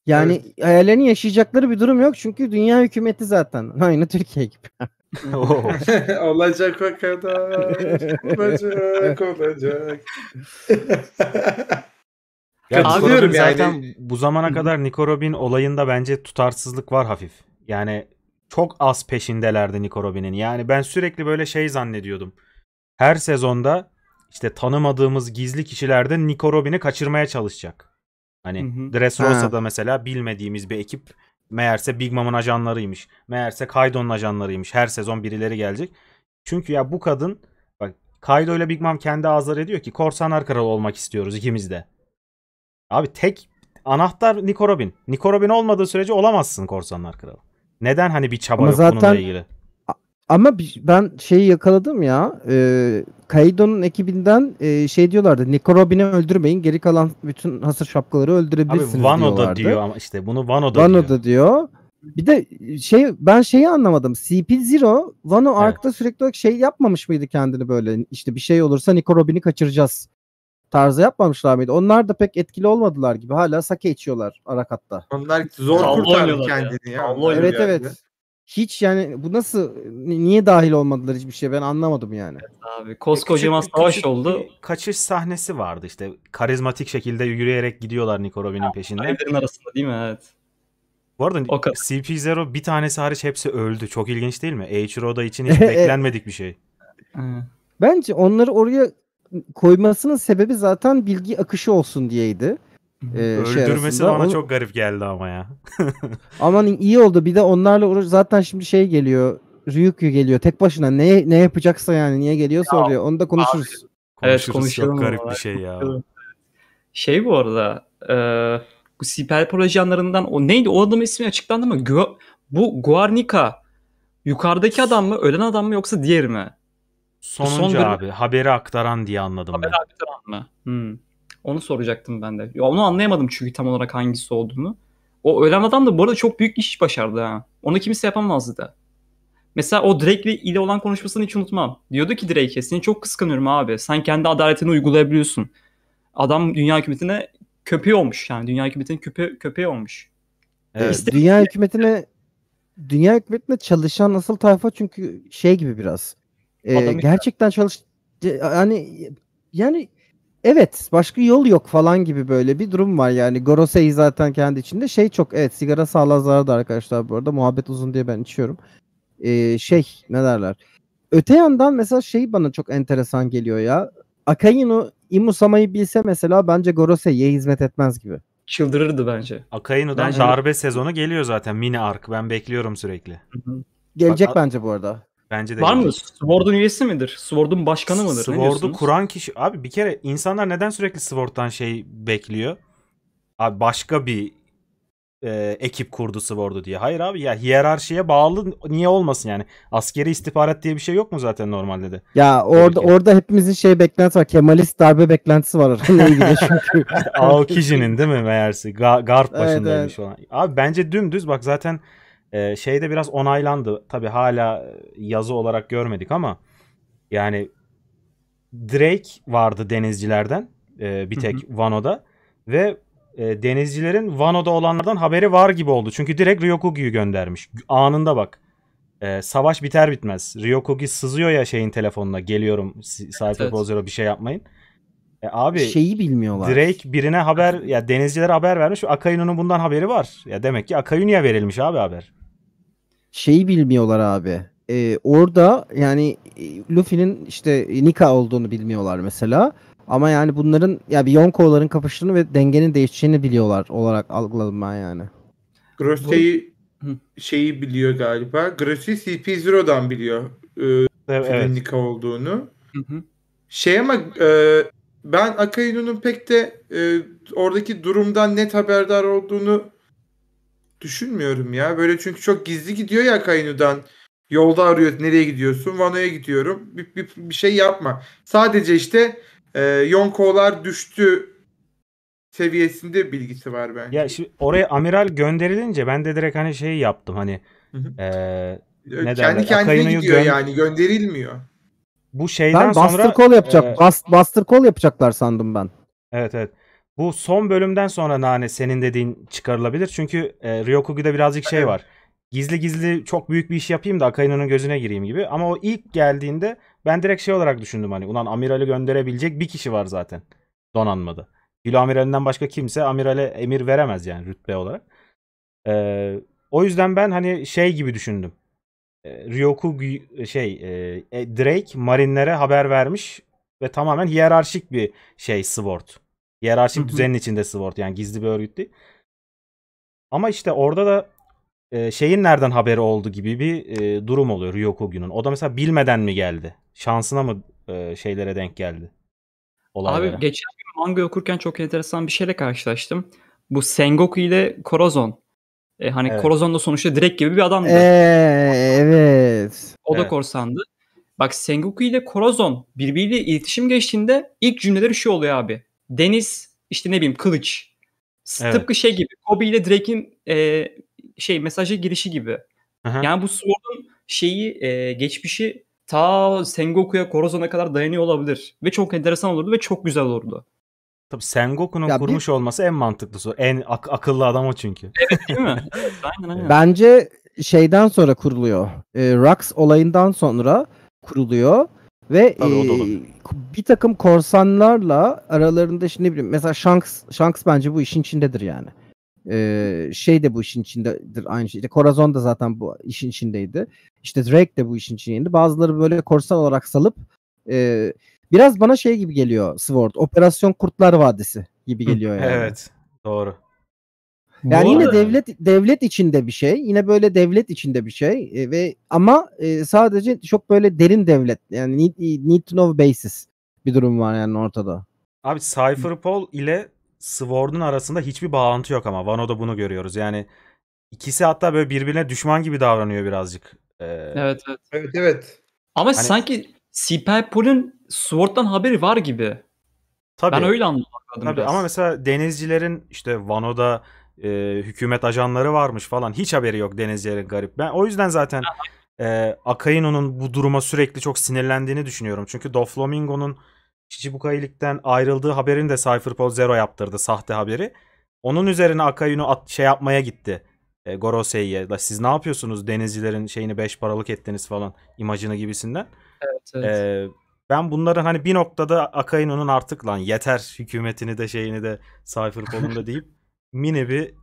Yani evet. hayallerini yaşayacakları bir durum yok çünkü dünya hükümeti zaten. [laughs] Aynı Türkiye gibi. [laughs] [laughs] olacak o kadar. Olacak olacak. ya Abi diyorum yani. Zaten bu zamana kadar Nico Robin olayında bence tutarsızlık var hafif. Yani çok az peşindelerdi Nico Robin'in. Yani ben sürekli böyle şey zannediyordum. Her sezonda işte tanımadığımız gizli kişilerde Nico Robin'i kaçırmaya çalışacak. Hani Dressrosa'da ha. mesela bilmediğimiz bir ekip meğerse Big Mom'un ajanlarıymış. Meğerse Kaido'nun ajanlarıymış. Her sezon birileri gelecek. Çünkü ya bu kadın bak Kaido ile Big Mom kendi ağızları ediyor ki korsanlar kralı olmak istiyoruz ikimiz de. Abi tek anahtar Nico Robin. Nico Robin olmadığı sürece olamazsın korsanlar kralı. Neden hani bir çaba ama yok zaten, bununla ilgili? Ama ben şeyi yakaladım ya. E, Kaido'nun ekibinden e, şey diyorlardı. Nico Robin'i öldürmeyin. Geri kalan bütün hasır şapkaları öldürebilirsiniz Abi Vano'da diyorlardı. diyor ama işte bunu Vano'da, Vano'da diyor. diyor. Bir de şey ben şeyi anlamadım. CP0 Vano evet. Ark'ta sürekli olarak şey yapmamış mıydı kendini böyle? İşte bir şey olursa Nico Robin'i kaçıracağız tarzı yapmamışlar mıydı? Onlar da pek etkili olmadılar gibi. Hala sake içiyorlar Arakat'ta. Onlar zor kurtardı kendini ya. ya. Evet yani. evet. Hiç yani bu nasıl niye dahil olmadılar hiçbir şey ben anlamadım yani. abi koskocaman küçük, savaş oldu. Kaçış sahnesi vardı işte. Karizmatik şekilde yürüyerek gidiyorlar Nico Robin'in peşinde. Ailerin arasında değil mi? Evet. Bu arada o kadar. CP0 bir tanesi hariç hepsi öldü. Çok ilginç değil mi? Eiichiro da için [laughs] hiç beklenmedik bir şey. Bence onları oraya koymasının sebebi zaten bilgi akışı olsun diyeydi. ee, şey Öldürmesi şey bana Onu... çok garip geldi ama ya. [laughs] Aman iyi oldu bir de onlarla uğraş zaten şimdi şey geliyor. Ryukyu geliyor tek başına ne ne yapacaksa yani niye geliyor soruyor. Onu da konuşuruz. Evet konuşuruz. Çok garip bir şey ya. Şey bu arada e, bu siper projeyanlarından o neydi o adamın ismi açıklandı mı? Gö bu Guarnica yukarıdaki adam mı ölen adam mı yoksa diğer mi? Sonuncu son bölüm... abi haberi aktaran diye anladım haberi ben. Haberi aktaran mı? Hmm. Onu soracaktım ben de. Ya onu anlayamadım çünkü tam olarak hangisi olduğunu. O ölen adam da bu arada çok büyük iş başardı ha. Onu kimse yapamazdı da. Mesela o Drake ile olan konuşmasını hiç unutmam. Diyordu ki Drake'e seni çok kıskanıyorum abi. Sen kendi adaletini uygulayabiliyorsun. Adam dünya hükümetine köpeği olmuş yani. Dünya hükümetinin köpe köpeği olmuş. Evet. İşte... Dünya hükümetine dünya hükümetine çalışan asıl tayfa çünkü şey gibi biraz. E, gerçekten çalış hani yani evet başka yol yok falan gibi böyle bir durum var yani Gorosei zaten kendi içinde şey çok evet sigara sağlığa zarardı arkadaşlar bu arada muhabbet uzun diye ben içiyorum ee, şey ne derler öte yandan mesela şey bana çok enteresan geliyor ya Akayino Imusama'yı bilse mesela bence Gorosei'ye hizmet etmez gibi. Çıldırırdı bence. Akaino'dan bence... Hani- darbe sezonu geliyor zaten mini ark ben bekliyorum sürekli. Hı hı. Gelecek Bak, bence bu arada. Bence de. Var mı? Sword'un üyesi midir? Sword'un başkanı mıdır? Sword'u kuran kişi. Abi bir kere insanlar neden sürekli Sword'dan şey bekliyor? Abi başka bir e, ekip kurdu Sword'u diye. Hayır abi ya hiyerarşiye bağlı niye olmasın yani? Askeri istihbarat diye bir şey yok mu zaten normalde de? Ya orada Belki. orada hepimizin şey beklentisi var. Kemalist darbe beklentisi var. [laughs] çünkü. Aokijin'in değil mi meğerse? Ga- guard başındaymış evet, evet. olan. Abi bence dümdüz bak zaten e, ee, şeyde biraz onaylandı. Tabi hala e, yazı olarak görmedik ama yani Drake vardı denizcilerden e, bir tek Vano'da ve e, denizcilerin Vano'da olanlardan haberi var gibi oldu. Çünkü direkt Ryokugi'yi göndermiş. Anında bak. E, savaş biter bitmez. Ryokugi sızıyor ya şeyin telefonuna. Geliyorum Cyber evet. Zero bir şey yapmayın. E, abi şeyi bilmiyorlar. Drake birine haber ya denizcilere haber vermiş. Akayunu'nun bundan haberi var. Ya demek ki Akayunu'ya verilmiş abi haber şeyi bilmiyorlar abi. Ee, orada yani e, Luffy'nin işte e, Nika olduğunu bilmiyorlar mesela. Ama yani bunların ya yani bir Yonko'ların kapıştığını ve dengenin değişeceğini biliyorlar olarak algıladım ben yani. Grosse'yi şeyi biliyor galiba. Grosse CP0'dan biliyor. E, evet. Nika olduğunu. Hı hı. Şey ama e, ben Akainu'nun pek de e, oradaki durumdan net haberdar olduğunu Düşünmüyorum ya. Böyle çünkü çok gizli gidiyor ya Kaynu'dan. Yolda arıyor nereye gidiyorsun? Vano'ya gidiyorum. Bir, bir, bir şey yapma. Sadece işte e, Yonko'lar düştü seviyesinde bilgisi var bence. Ya şimdi oraya amiral gönderilince ben de direkt hani şey yaptım hani e, ne kendi derler? kendine Akayunu'yu gidiyor gö- yani gönderilmiyor. Bu şeyden ben Buster sonra Call yapacak. E, Bast, Buster Call yapacaklar sandım ben. Evet evet. Bu son bölümden sonra Nane senin dediğin çıkarılabilir. Çünkü e, Ryokugu'da birazcık şey var. Gizli gizli çok büyük bir iş yapayım da Akaino'nun gözüne gireyim gibi. Ama o ilk geldiğinde ben direkt şey olarak düşündüm hani ulan amirali gönderebilecek bir kişi var zaten donanmada. Filo amiralinden başka kimse amirale emir veremez yani rütbe olarak. Ee, o yüzden ben hani şey gibi düşündüm. E, Ryoku e, şey e, e, Drake marinlere haber vermiş ve tamamen hiyerarşik bir şey Sword. Hiyerarşik düzenin içinde Sword yani gizli bir örgüt değil. Ama işte orada da e, şeyin nereden haberi oldu gibi bir e, durum oluyor Ryokugu'nun. O da mesela bilmeden mi geldi? Şansına mı e, şeylere denk geldi? Olaylara. Abi geçen gün manga okurken çok enteresan bir şeyle karşılaştım. Bu Sengoku ile Korazon. E, hani evet. Korazon da sonuçta direkt gibi bir adamdı. Ee, evet. O da evet. korsandı. Bak Sengoku ile Korazon birbiriyle iletişim geçtiğinde ilk cümleleri şu oluyor abi. Deniz işte ne bileyim kılıç. Evet. Tıpkı şey gibi Kobe ile Drake'in e, şey mesajı girişi gibi. Aha. Yani bu sporun şeyi e, geçmişi ta Sengoku'ya Korozon'a kadar dayanıyor olabilir. Ve çok enteresan olurdu ve çok güzel olurdu. Tabii Sengoku'nun ya kurmuş bir... olması en mantıklı soru. En ak- akıllı adam o çünkü. [laughs] Evet değil mi? aynen, aynen. Bence şeyden sonra kuruluyor. E, Rux olayından sonra kuruluyor. Ve e, bir takım korsanlarla aralarında şimdi ne bileyim mesela Shanks, Shanks bence bu işin içindedir yani. Ee, şey de bu işin içindedir aynı şekilde. Corazon da zaten bu işin içindeydi. İşte Drake de bu işin içindeydi. Bazıları böyle korsan olarak salıp e, biraz bana şey gibi geliyor Sword. Operasyon Kurtlar Vadisi gibi geliyor yani. evet. Doğru. Yani Bu yine arada... devlet devlet içinde bir şey. Yine böyle devlet içinde bir şey e, ve ama e, sadece çok böyle derin devlet. Yani need, need to know basis bir durum var yani ortada. Abi Cypherpol ile Sword'un arasında hiçbir bağlantı yok ama Vano'da bunu görüyoruz. Yani ikisi hatta böyle birbirine düşman gibi davranıyor birazcık. Ee... Evet evet. Evet evet. Ama hani... sanki Cypherpol'un Sword'dan haberi var gibi. Tabii. Ben öyle anladım. Tabii biraz. ama mesela denizcilerin işte Vano'da e, hükümet ajanları varmış falan. Hiç haberi yok Denizler'in garip. Ben o yüzden zaten e, Akaino'nun bu duruma sürekli çok sinirlendiğini düşünüyorum. Çünkü Doflamingo'nun Shichibukai'likten ayrıldığı haberini de Cypherpol Zero yaptırdı sahte haberi. Onun üzerine Akaino at, şey yapmaya gitti. E, Gorosei'ye. Siz ne yapıyorsunuz denizcilerin şeyini beş paralık ettiniz falan imajını gibisinden. Evet, evet. E, ben bunların hani bir noktada Akaino'nun artık lan yeter hükümetini de şeyini de Cypherpol'un da deyip [laughs] mini bir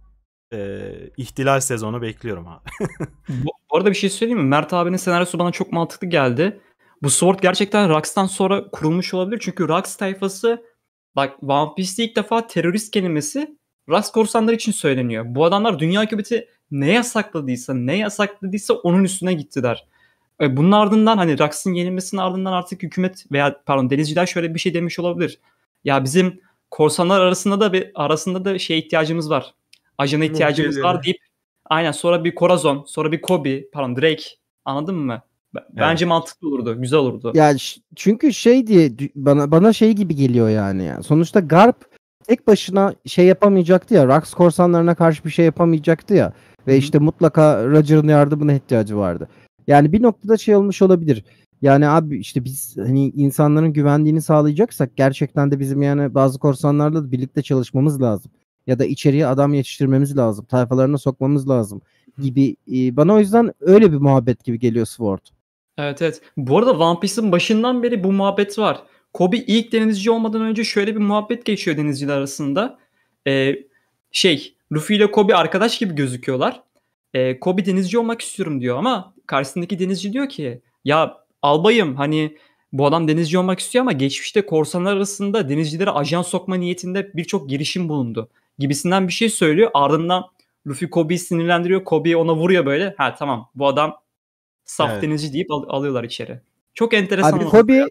e, ihtilal sezonu bekliyorum abi. [laughs] bu, bu arada bir şey söyleyeyim mi? Mert abinin senaryosu bana çok mantıklı geldi. Bu Sword gerçekten Rocks'tan sonra kurulmuş olabilir. Çünkü Rocks tayfası bak One Piece'de ilk defa terörist kelimesi Rocks korsanları için söyleniyor. Bu adamlar dünya hükümeti ne yasakladıysa, ne yasakladıysa onun üstüne gittiler. E, bunun ardından hani Raks'ın yenilmesinin ardından artık hükümet veya pardon denizciler şöyle bir şey demiş olabilir. Ya bizim korsanlar arasında da bir arasında da şey ihtiyacımız var. Ajana ihtiyacımız Muhtedir. var deyip aynen sonra bir Corazon, sonra bir Kobe, pardon Drake anladın mı? Bence evet. mantıklı olurdu, güzel olurdu. Ya yani çünkü şey diye bana bana şey gibi geliyor yani ya. Sonuçta Garp tek başına şey yapamayacaktı ya. Rax korsanlarına karşı bir şey yapamayacaktı ya. Ve işte mutlaka Roger'ın yardımına ihtiyacı vardı. Yani bir noktada şey olmuş olabilir. Yani abi işte biz hani insanların güvendiğini sağlayacaksak gerçekten de bizim yani bazı korsanlarla da birlikte çalışmamız lazım. Ya da içeriye adam yetiştirmemiz lazım. Tayfalarına sokmamız lazım gibi. E, bana o yüzden öyle bir muhabbet gibi geliyor Sword. Evet evet. Bu arada One Piece'in başından beri bu muhabbet var. Kobe ilk denizci olmadan önce şöyle bir muhabbet geçiyor denizciler arasında. Ee, şey Luffy ile Kobe arkadaş gibi gözüküyorlar. Ee, Kobe denizci olmak istiyorum diyor ama karşısındaki denizci diyor ki ya albayım hani bu adam denizci olmak istiyor ama geçmişte korsanlar arasında denizcilere ajan sokma niyetinde birçok girişim bulundu gibisinden bir şey söylüyor. Ardından Luffy Kobe'yi sinirlendiriyor. Kobe ona vuruyor böyle. Ha tamam bu adam saf evet. denizci deyip al- alıyorlar içeri. Çok enteresan. Abi Kobe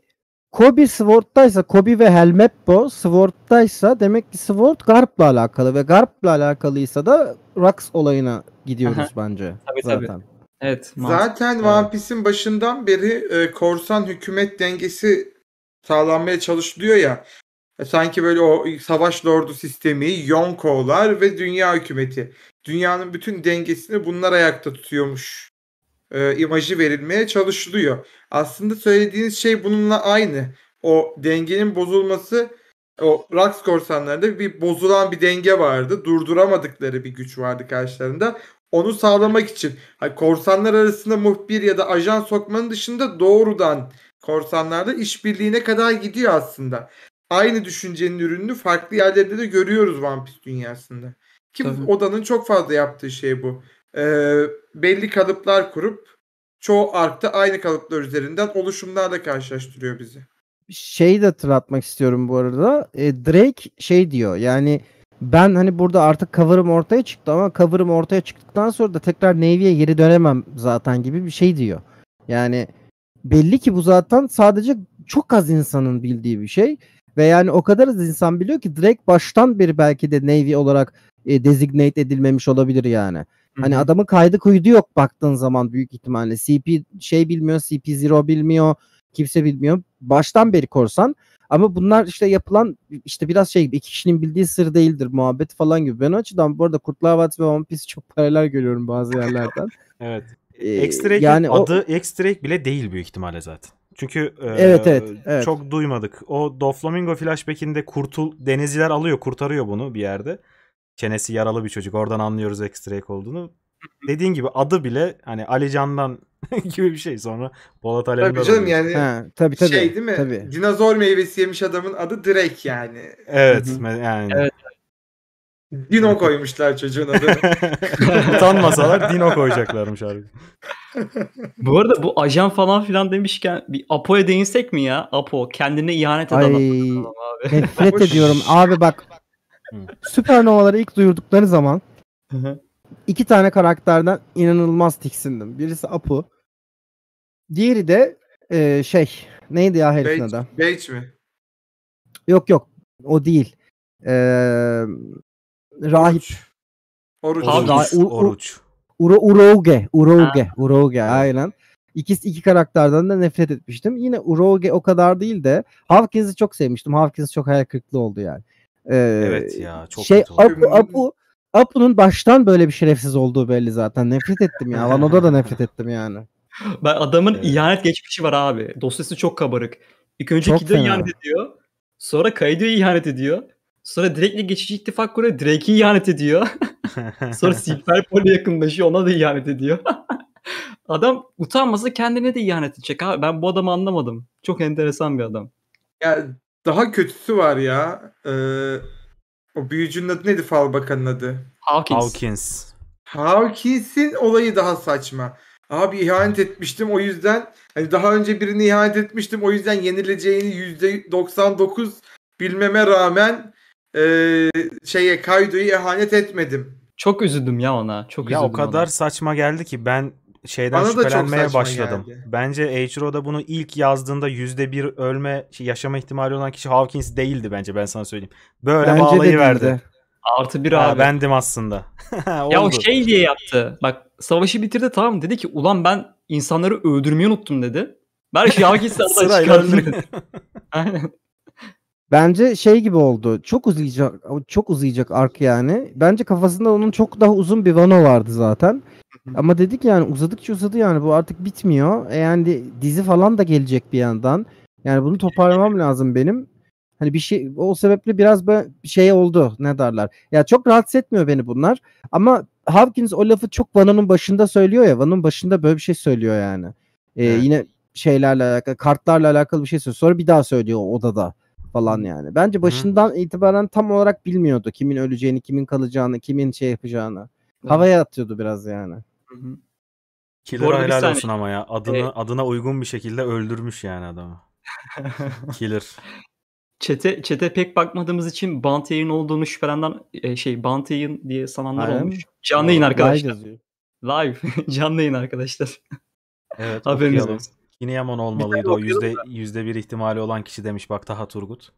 Kobe Sword'daysa Kobe ve Helmeppo Sword'daysa demek ki Sword Garp'la alakalı ve Garp'la alakalıysa da Rax olayına gidiyoruz bence. Tabii zaten. tabii. Evet. Zaten evet. One Piece'in başından beri e, korsan hükümet dengesi sağlanmaya çalışılıyor ya. E, sanki böyle o savaş lordu sistemi, Yonko'lar ve dünya hükümeti. Dünyanın bütün dengesini bunlar ayakta tutuyormuş e, imajı verilmeye çalışılıyor. Aslında söylediğiniz şey bununla aynı. O dengenin bozulması o Rax korsanlarında bir bozulan bir denge vardı. Durduramadıkları bir güç vardı karşılarında. Onu sağlamak için hani korsanlar arasında muhbir ya da ajan sokmanın dışında doğrudan korsanlarda işbirliğine kadar gidiyor aslında. Aynı düşüncenin ürününü farklı yerlerde de görüyoruz One Piece dünyasında. Ki Tabii. Oda'nın çok fazla yaptığı şey bu. Ee, belli kalıplar kurup çoğu arkta aynı kalıplar üzerinden oluşumlarla karşılaştırıyor bizi. Şeyi de hatırlatmak istiyorum bu arada. E, Drake şey diyor yani ben hani burada artık cover'ım ortaya çıktı ama cover'ım ortaya çıktıktan sonra da tekrar Navy'ye geri dönemem zaten gibi bir şey diyor. Yani belli ki bu zaten sadece çok az insanın bildiği bir şey. Ve yani o kadar az insan biliyor ki Drake baştan bir belki de Navy olarak e, designate edilmemiş olabilir yani. Hı-hı. Hani adamı kaydı kuydu yok baktığın zaman büyük ihtimalle. CP şey bilmiyor, CP0 bilmiyor, kimse bilmiyor. Baştan beri korsan. Ama bunlar işte yapılan işte biraz şey gibi iki kişinin bildiği sır değildir muhabbet falan gibi. Ben o açıdan bu arada Kurtlar Vadisi ve One Piece çok paralel görüyorum bazı yerlerden. [laughs] evet. Ee, Extrake'in yani adı o... Extrake bile değil büyük ihtimalle zaten. Çünkü e, evet, e, evet, evet. çok duymadık. O Doflamingo flashback'inde kurtul denizciler alıyor, kurtarıyor bunu bir yerde. Çenesi yaralı bir çocuk. Oradan anlıyoruz x Extrake olduğunu. Dediğin gibi adı bile hani Ali Can'dan [laughs] gibi bir şey. Sonra Polat Alemdar Tabii canım yani ha, tabii, tabii, şey değil mi? Tabii. Dinozor meyvesi yemiş adamın adı Drake yani. Evet. Hı-hı. yani. Evet. Dino koymuşlar çocuğun adını. [laughs] Utanmasalar Dino koyacaklarmış abi. Bu arada bu ajan falan filan demişken bir Apo'ya değinsek mi ya? Apo kendine ihanet eden Ay, adam abi. Nefret ediyorum. Abi bak Süpernovaları ilk duyurdukları zaman iki tane karakterden inanılmaz tiksindim. Birisi Apu. Diğeri de e, şey neydi ya herifin adı? Beige mi? Yok yok o değil. Ee, rahip. Oruç. Oruç. Oruç. Uro, Uroge. Uroge. Uroge aynen. İkisi iki karakterden de nefret etmiştim. Yine Uroge o kadar değil de Hawkins'i çok sevmiştim. Hawkins çok hayal kırıklığı oldu yani. Ee, evet ya çok şey, kötü oldu. Apu, Apu Apu'nun baştan böyle bir şerefsiz olduğu belli zaten. Nefret ettim ya. Vano'da da nefret ettim yani. Ben adamın evet. ihanet geçmişi var abi. Dosyası çok kabarık. İlk önce çok gidiyor fena. ihanet ediyor. Sonra Kaido'ya ihanet ediyor. Sonra Drake'le geçici ittifak kuruyor. Drake'i ihanet ediyor. [laughs] Sonra Poli yakınlaşıyor. Ona da ihanet ediyor. [laughs] adam utanmasa kendine de ihanet edecek abi. Ben bu adamı anlamadım. Çok enteresan bir adam. Ya daha kötüsü var ya. Ee, o büyücünün adı neydi fal bakanın adı? Hawkins. Hawkins. Hawkins'in olayı daha saçma. Abi ihanet etmiştim o yüzden hani daha önce birini ihanet etmiştim o yüzden yenileceğini %99 bilmeme rağmen e, şeye kaydoyu ihanet etmedim. Çok üzüldüm ya ona. Çok ya üzüldüm o kadar ona. saçma geldi ki ben şeyden Bana şüphelenmeye başladım. Geldi. Bence Eiichiro'da bunu ilk yazdığında yüzde bir ölme şey, yaşama ihtimali olan kişi Hawkins değildi bence ben sana söyleyeyim. Böyle bence bağlayıverdi. Artı bir ha, abi. Bendim aslında. [laughs] ya o şey diye yaptı. Bak savaşı bitirdi tamam dedi ki ulan ben insanları öldürmeyi unuttum dedi. Belki Hawkins'i aslında. öldürün. Aynen. Bence şey gibi oldu. Çok uzayacak çok uzayacak ark yani. Bence kafasında onun çok daha uzun bir vano vardı zaten. Ama dedik yani uzadıkça uzadı yani bu artık bitmiyor. E yani dizi falan da gelecek bir yandan. Yani bunu toparlamam lazım benim. Hani bir şey o sebeple biraz böyle şey oldu ne derler. Ya çok rahatsız etmiyor beni bunlar. Ama Hawkins o lafı çok vanonun başında söylüyor ya. vanonun başında böyle bir şey söylüyor yani. Ee, evet. Yine şeylerle alakalı kartlarla alakalı bir şey söylüyor. Sonra bir daha söylüyor odada falan yani. Bence başından Hı. itibaren tam olarak bilmiyordu kimin öleceğini, kimin kalacağını, kimin şey yapacağını. Havaya atıyordu biraz yani. Hı hı. Killer Doğru, helal olsun ama ya. Adını ee, adına uygun bir şekilde öldürmüş yani adamı. [laughs] Killer. Çete çete pek bakmadığımız için bant yayın olduğunu şüphelenden e, şey bant yayın diye sananlar Aynen. olmuş. Canlı yayın arkadaşlar. Live, Live. [laughs] canlı yayın arkadaşlar. Evet. Haberiniz olsun. Yine Yaman olmalıydı. O yüzde, yüzde bir ihtimali olan kişi demiş bak Taha Turgut.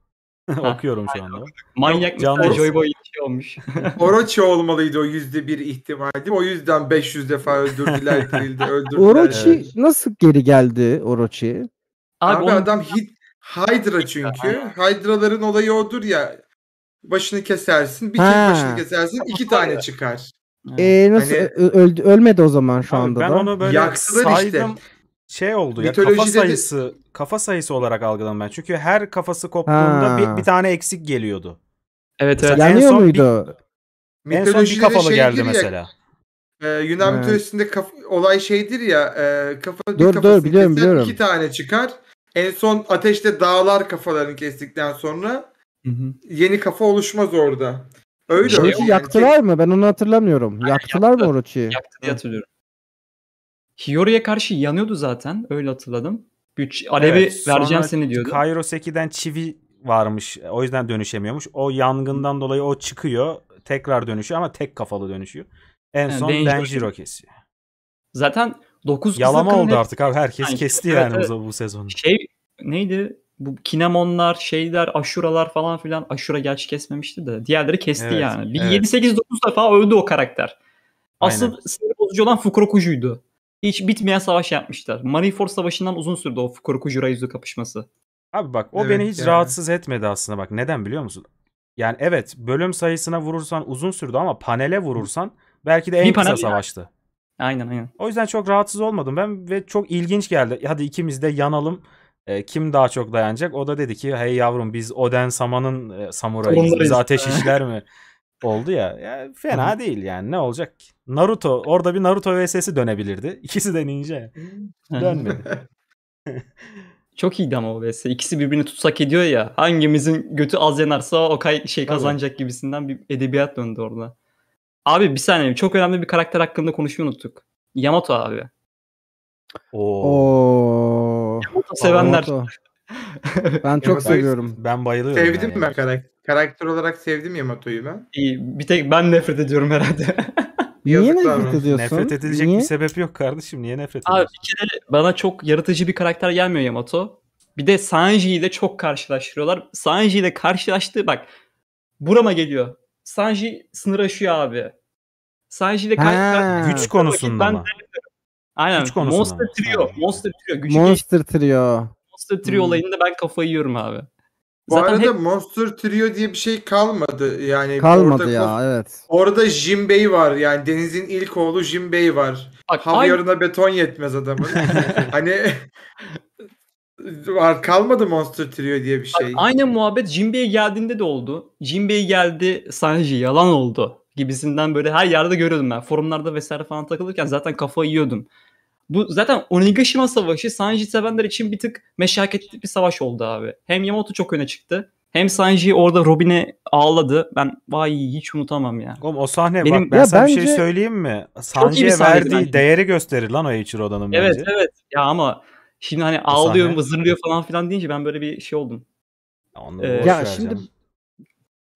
[laughs] Okuyorum şu anda. Manyak Canlı Joy Boy şey olmuş. [laughs] Orochi olmalıydı o yüzde bir ihtimal O yüzden 500 defa öldürdüler, dirildi, [laughs] öldürdüler. Orochi evet. nasıl geri geldi Orochi? Abi, Abi adam hit, Hydra çünkü. Hydra'ların olayı odur ya. Başını kesersin, bir kez başını kesersin, iki tane çıkar. Eee nasıl hani, öldü, ölmedi o zaman şu anda ben da. Ben onu böyle Yaksılar saydım. Işte şey oldu ya kafa sayısı de... kafa sayısı olarak algıladım ben. Çünkü her kafası koptuğunda bir, bir tane eksik geliyordu. Evet evet. Mesela Yanıyor en son muydu? Bir, en son bir kafalı geldi mesela. ee, Yunan evet. mitolojisinde kaf- olay şeydir ya e, kafa dur, bir dur, kafasını biliyorum, biliyorum. iki tane çıkar. En son ateşte dağlar kafalarını kestikten sonra Hı-hı. yeni kafa oluşmaz orada. Öyle. Orochi yani. yaktılar mı? Ben onu hatırlamıyorum. Aynen, yaktılar yaktı, mı Orochi'yi? Yaktı diye hatırlıyorum. Hiyori'ye karşı yanıyordu zaten. Öyle hatırladım. Güç alevi evet, vereceğim seni diyordu. Kairo sekiden çivi varmış. O yüzden dönüşemiyormuş. O yangından dolayı o çıkıyor. Tekrar dönüşüyor ama tek kafalı dönüşüyor. En yani son Denjiro kesiyor. Zaten 9 Yalama oldu hep... artık abi. Herkes yani, kesti evet, yani evet. bu sezonda. Şey neydi? Bu kinemonlar, şeyler, aşuralar falan filan. Aşura gerçi kesmemişti de. Diğerleri kesti evet, yani. Evet. 7-8-9 defa öldü o karakter. Asıl sinir bozucu olan Fukurokuju'ydu hiç bitmeyen savaş yapmışlar. Marineford Savaşı'ndan uzun sürdü o Fukuroku yüzü kapışması. Abi bak o evet, beni hiç yani. rahatsız etmedi aslında bak. Neden biliyor musun? Yani evet bölüm sayısına vurursan uzun sürdü ama panele vurursan belki de en Bir kısa savaştı. Ya. Aynen aynen. O yüzden çok rahatsız olmadım ben ve çok ilginç geldi. Hadi ikimiz de yanalım. E, kim daha çok dayanacak? O da dedi ki hey yavrum biz Oden Saman'ın e, samurayıyız. Biz ateş [laughs] işler mi? oldu ya. ya fena Hı. değil yani ne olacak ki? Naruto orada bir Naruto vs'si dönebilirdi. [laughs] İkisi de ninja. Dönmedi. [laughs] Çok iyiydi ama o vs. İkisi birbirini tutsak ediyor ya. Hangimizin götü az yanarsa o kay şey kazanacak Tabii. gibisinden bir edebiyat döndü orada. Abi bir saniye çok önemli bir karakter hakkında konuşmayı unuttuk. Yamato abi. Oo. Oo. Yamato sevenler. Yamato. ben çok seviyorum. Ben bayılıyorum. Sevdim yani. ben karakter. Karakter olarak sevdim Yamato'yu ben. İyi. Bir tek ben nefret ediyorum herhalde. [laughs] Niye nefret ediyorsun? Nefret edilecek Niye? bir sebep yok kardeşim. Niye nefret Abi ediyorsun? bir kere bana çok yaratıcı bir karakter gelmiyor Yamato. Bir de Sanji ile çok karşılaştırıyorlar. Sanji ile karşılaştığı bak burama geliyor. Sanji sınır aşıyor abi. Sanji ile karşılaştığı güç konusunda ben mı? Derim. Aynen. Güç konusunda Monster mı? Trio. Monster Trio. Gücü Monster geç... Trio. Monster Trio hmm. olayında ben kafayı yiyorum abi. Bu Zaten arada hep... Monster Trio diye bir şey kalmadı. Yani kalmadı orada, ya evet. Orada Jim Bey var. Yani Deniz'in ilk oğlu Jim Bey var. Bak, Havyarına aynı... beton yetmez adamın. [laughs] hani var kalmadı Monster Trio diye bir şey. aynı muhabbet Jim Bey geldiğinde de oldu. Jim Bey geldi Sanji yalan oldu gibisinden böyle her yerde görüyordum ben. Forumlarda vesaire falan takılırken zaten kafayı yiyordum. Bu zaten Onigashima Savaşı Sanji sevenler için bir tık meşakkatli bir savaş oldu abi. Hem Yamato çok öne çıktı. Hem Sanji orada Robin'e ağladı. Ben vay hiç unutamam ya. Oğlum o sahne Benim, bak ben ya sana bence, bir şey söyleyeyim mi? Sanji'ye verdiği bence. değeri gösterir lan o Ichiro'danın evet, bence. Evet evet ya ama şimdi hani o ağlıyor sahne... falan filan deyince ben böyle bir şey oldum. Onu ee, ya şimdi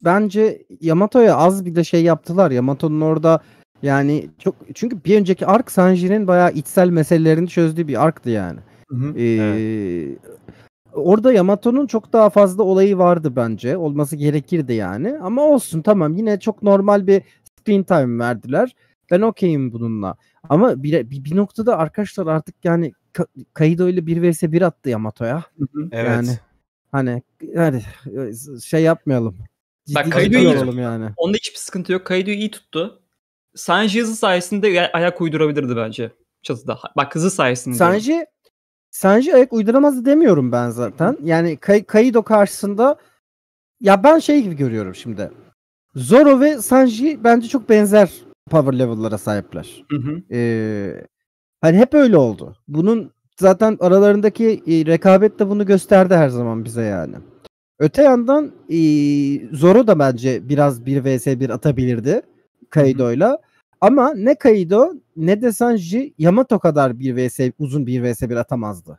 bence Yamato'ya az bir de şey yaptılar. Yamato'nun orada yani çok çünkü bir önceki ark Sanji'nin bayağı içsel meselelerini çözdüğü bir arktı yani. Hı hı. Ee, evet. Orada Yamato'nun çok daha fazla olayı vardı bence. Olması gerekirdi yani. Ama olsun tamam yine çok normal bir screen time verdiler. Ben okeyim bununla. Ama bir, bir, bir noktada arkadaşlar artık yani Kaido ile 1 vs 1 attı Yamato'ya. Evet. Yani hani yani şey yapmayalım. Ciddi Bak Kaido'yu iyi tuttu. Yani. Onda hiçbir sıkıntı yok. Kaido'yu iyi tuttu. Sanji hızı sayesinde ayak uydurabilirdi bence çatıda. Bak hızı sayesinde. Sanji Sanji ayak uyduramazdı demiyorum ben zaten. Yani Kay Kaido karşısında ya ben şey gibi görüyorum şimdi. Zoro ve Sanji bence çok benzer power level'lara sahipler. Hı hı. Ee, hani hep öyle oldu. Bunun zaten aralarındaki e, rekabet de bunu gösterdi her zaman bize yani. Öte yandan e, Zoro da bence biraz 1 vs 1 atabilirdi. Kaido'yla. Ama ne Kaido ne de Sanji Yamato kadar bir vs uzun bir vs bir atamazdı.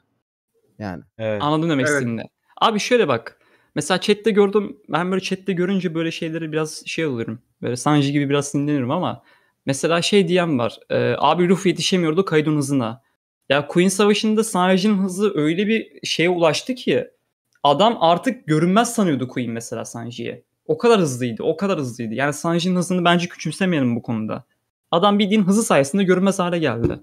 Yani. Evet. Anladım demek evet. istediğini. Abi şöyle bak. Mesela chatte gördüm. Ben böyle chatte görünce böyle şeyleri biraz şey oluyorum. Böyle Sanji gibi biraz sinirlenirim ama mesela şey diyen var. E, abi Luffy yetişemiyordu Kaido'nun hızına. Ya Queen Savaşı'nda Sanji'nin hızı öyle bir şeye ulaştı ki adam artık görünmez sanıyordu Queen mesela Sanji'ye. O kadar hızlıydı, o kadar hızlıydı. Yani Sanji'nin hızını bence küçümsemeyelim bu konuda. Adam bildiğin hızı sayesinde görünmez hale geldi.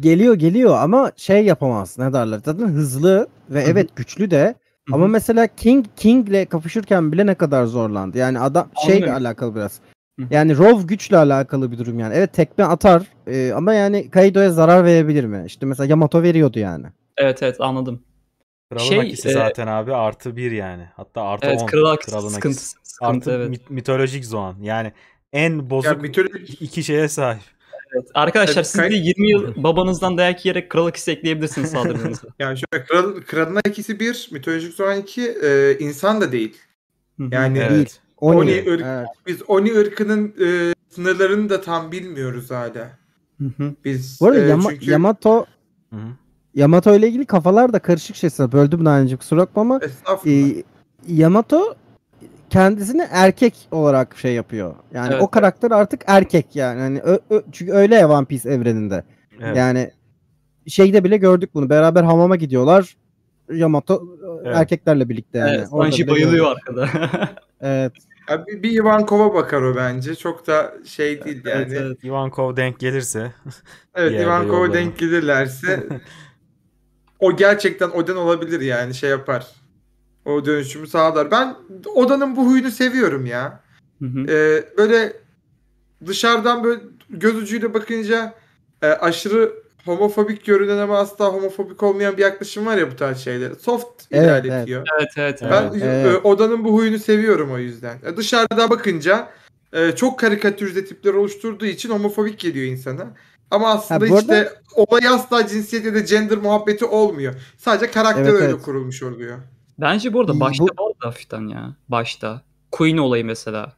Geliyor geliyor ama şey yapamaz ne derler. Zaten hızlı ve Hı-hı. evet güçlü de Hı-hı. ama mesela King King'le kapışırken bile ne kadar zorlandı. Yani adam Anladım. şeyle alakalı biraz. Hı-hı. Yani Rov güçle alakalı bir durum yani. Evet tekme atar e, ama yani Kaido'ya zarar verebilir mi? İşte mesela Yamato veriyordu yani. Evet evet anladım. Kralın şey, akisi e, zaten abi artı bir yani. Hatta artı on. Evet kral akisi sıkıntısı, sıkıntı artı evet. mitolojik Zoan. Yani en bozuk ya, mitolojik... iki şeye sahip. Evet. Arkadaşlar evet, siz de 20 yıl babanızdan dayak yiyerek kral ikisi ekleyebilirsiniz saldırınızı. [laughs] yani şöyle kral, kralına ikisi bir, mitolojik Zoan iki, e, insan da değil. Yani evet. değil. Oni, Oni ırk, evet. biz Oni ırkının e, sınırlarını da tam bilmiyoruz hala. Biz Bu arada e, Yama, çünkü... Yamato hı Yamato ile ilgili kafalar da karışık şey sana böldüm Nalan'cığım kusura bakma ama e, Yamato kendisini erkek olarak şey yapıyor. Yani evet. o karakter artık erkek yani. yani ö, ö, çünkü öyle ya One Piece evreninde. Evet. Yani şeyde bile gördük bunu. Beraber hamama gidiyorlar. Yamato evet. erkeklerle birlikte yani. Evet, Sanji bayılıyor gördük. arkada. [laughs] evet. Abi bir Ivankov'a bakar o bence. Çok da şey değil yani. Evet, evet. Ivankov denk gelirse. evet Ivankov'a denk gelirlerse [laughs] o gerçekten Oden olabilir yani şey yapar o dönüşümü sağlar. Ben odanın bu huyunu seviyorum ya. Hı hı. Ee, böyle dışarıdan böyle göz ucuyla bakınca e, aşırı homofobik görünen ama asla homofobik olmayan bir yaklaşım var ya bu tarz şeyler. Soft evet, ilerletiyor. Evet evet. evet ben evet. E, odanın bu huyunu seviyorum o yüzden. E, dışarıda bakınca e, çok karikatürize tipler oluşturduğu için homofobik geliyor insana. Ama aslında ha, işte arada... olay asla cinsiyet ya da gender muhabbeti olmuyor. Sadece karakter evet, öyle evet. kurulmuş oluyor. Bence burada başta bu... vardı hafiften ya. Başta. Queen olayı mesela.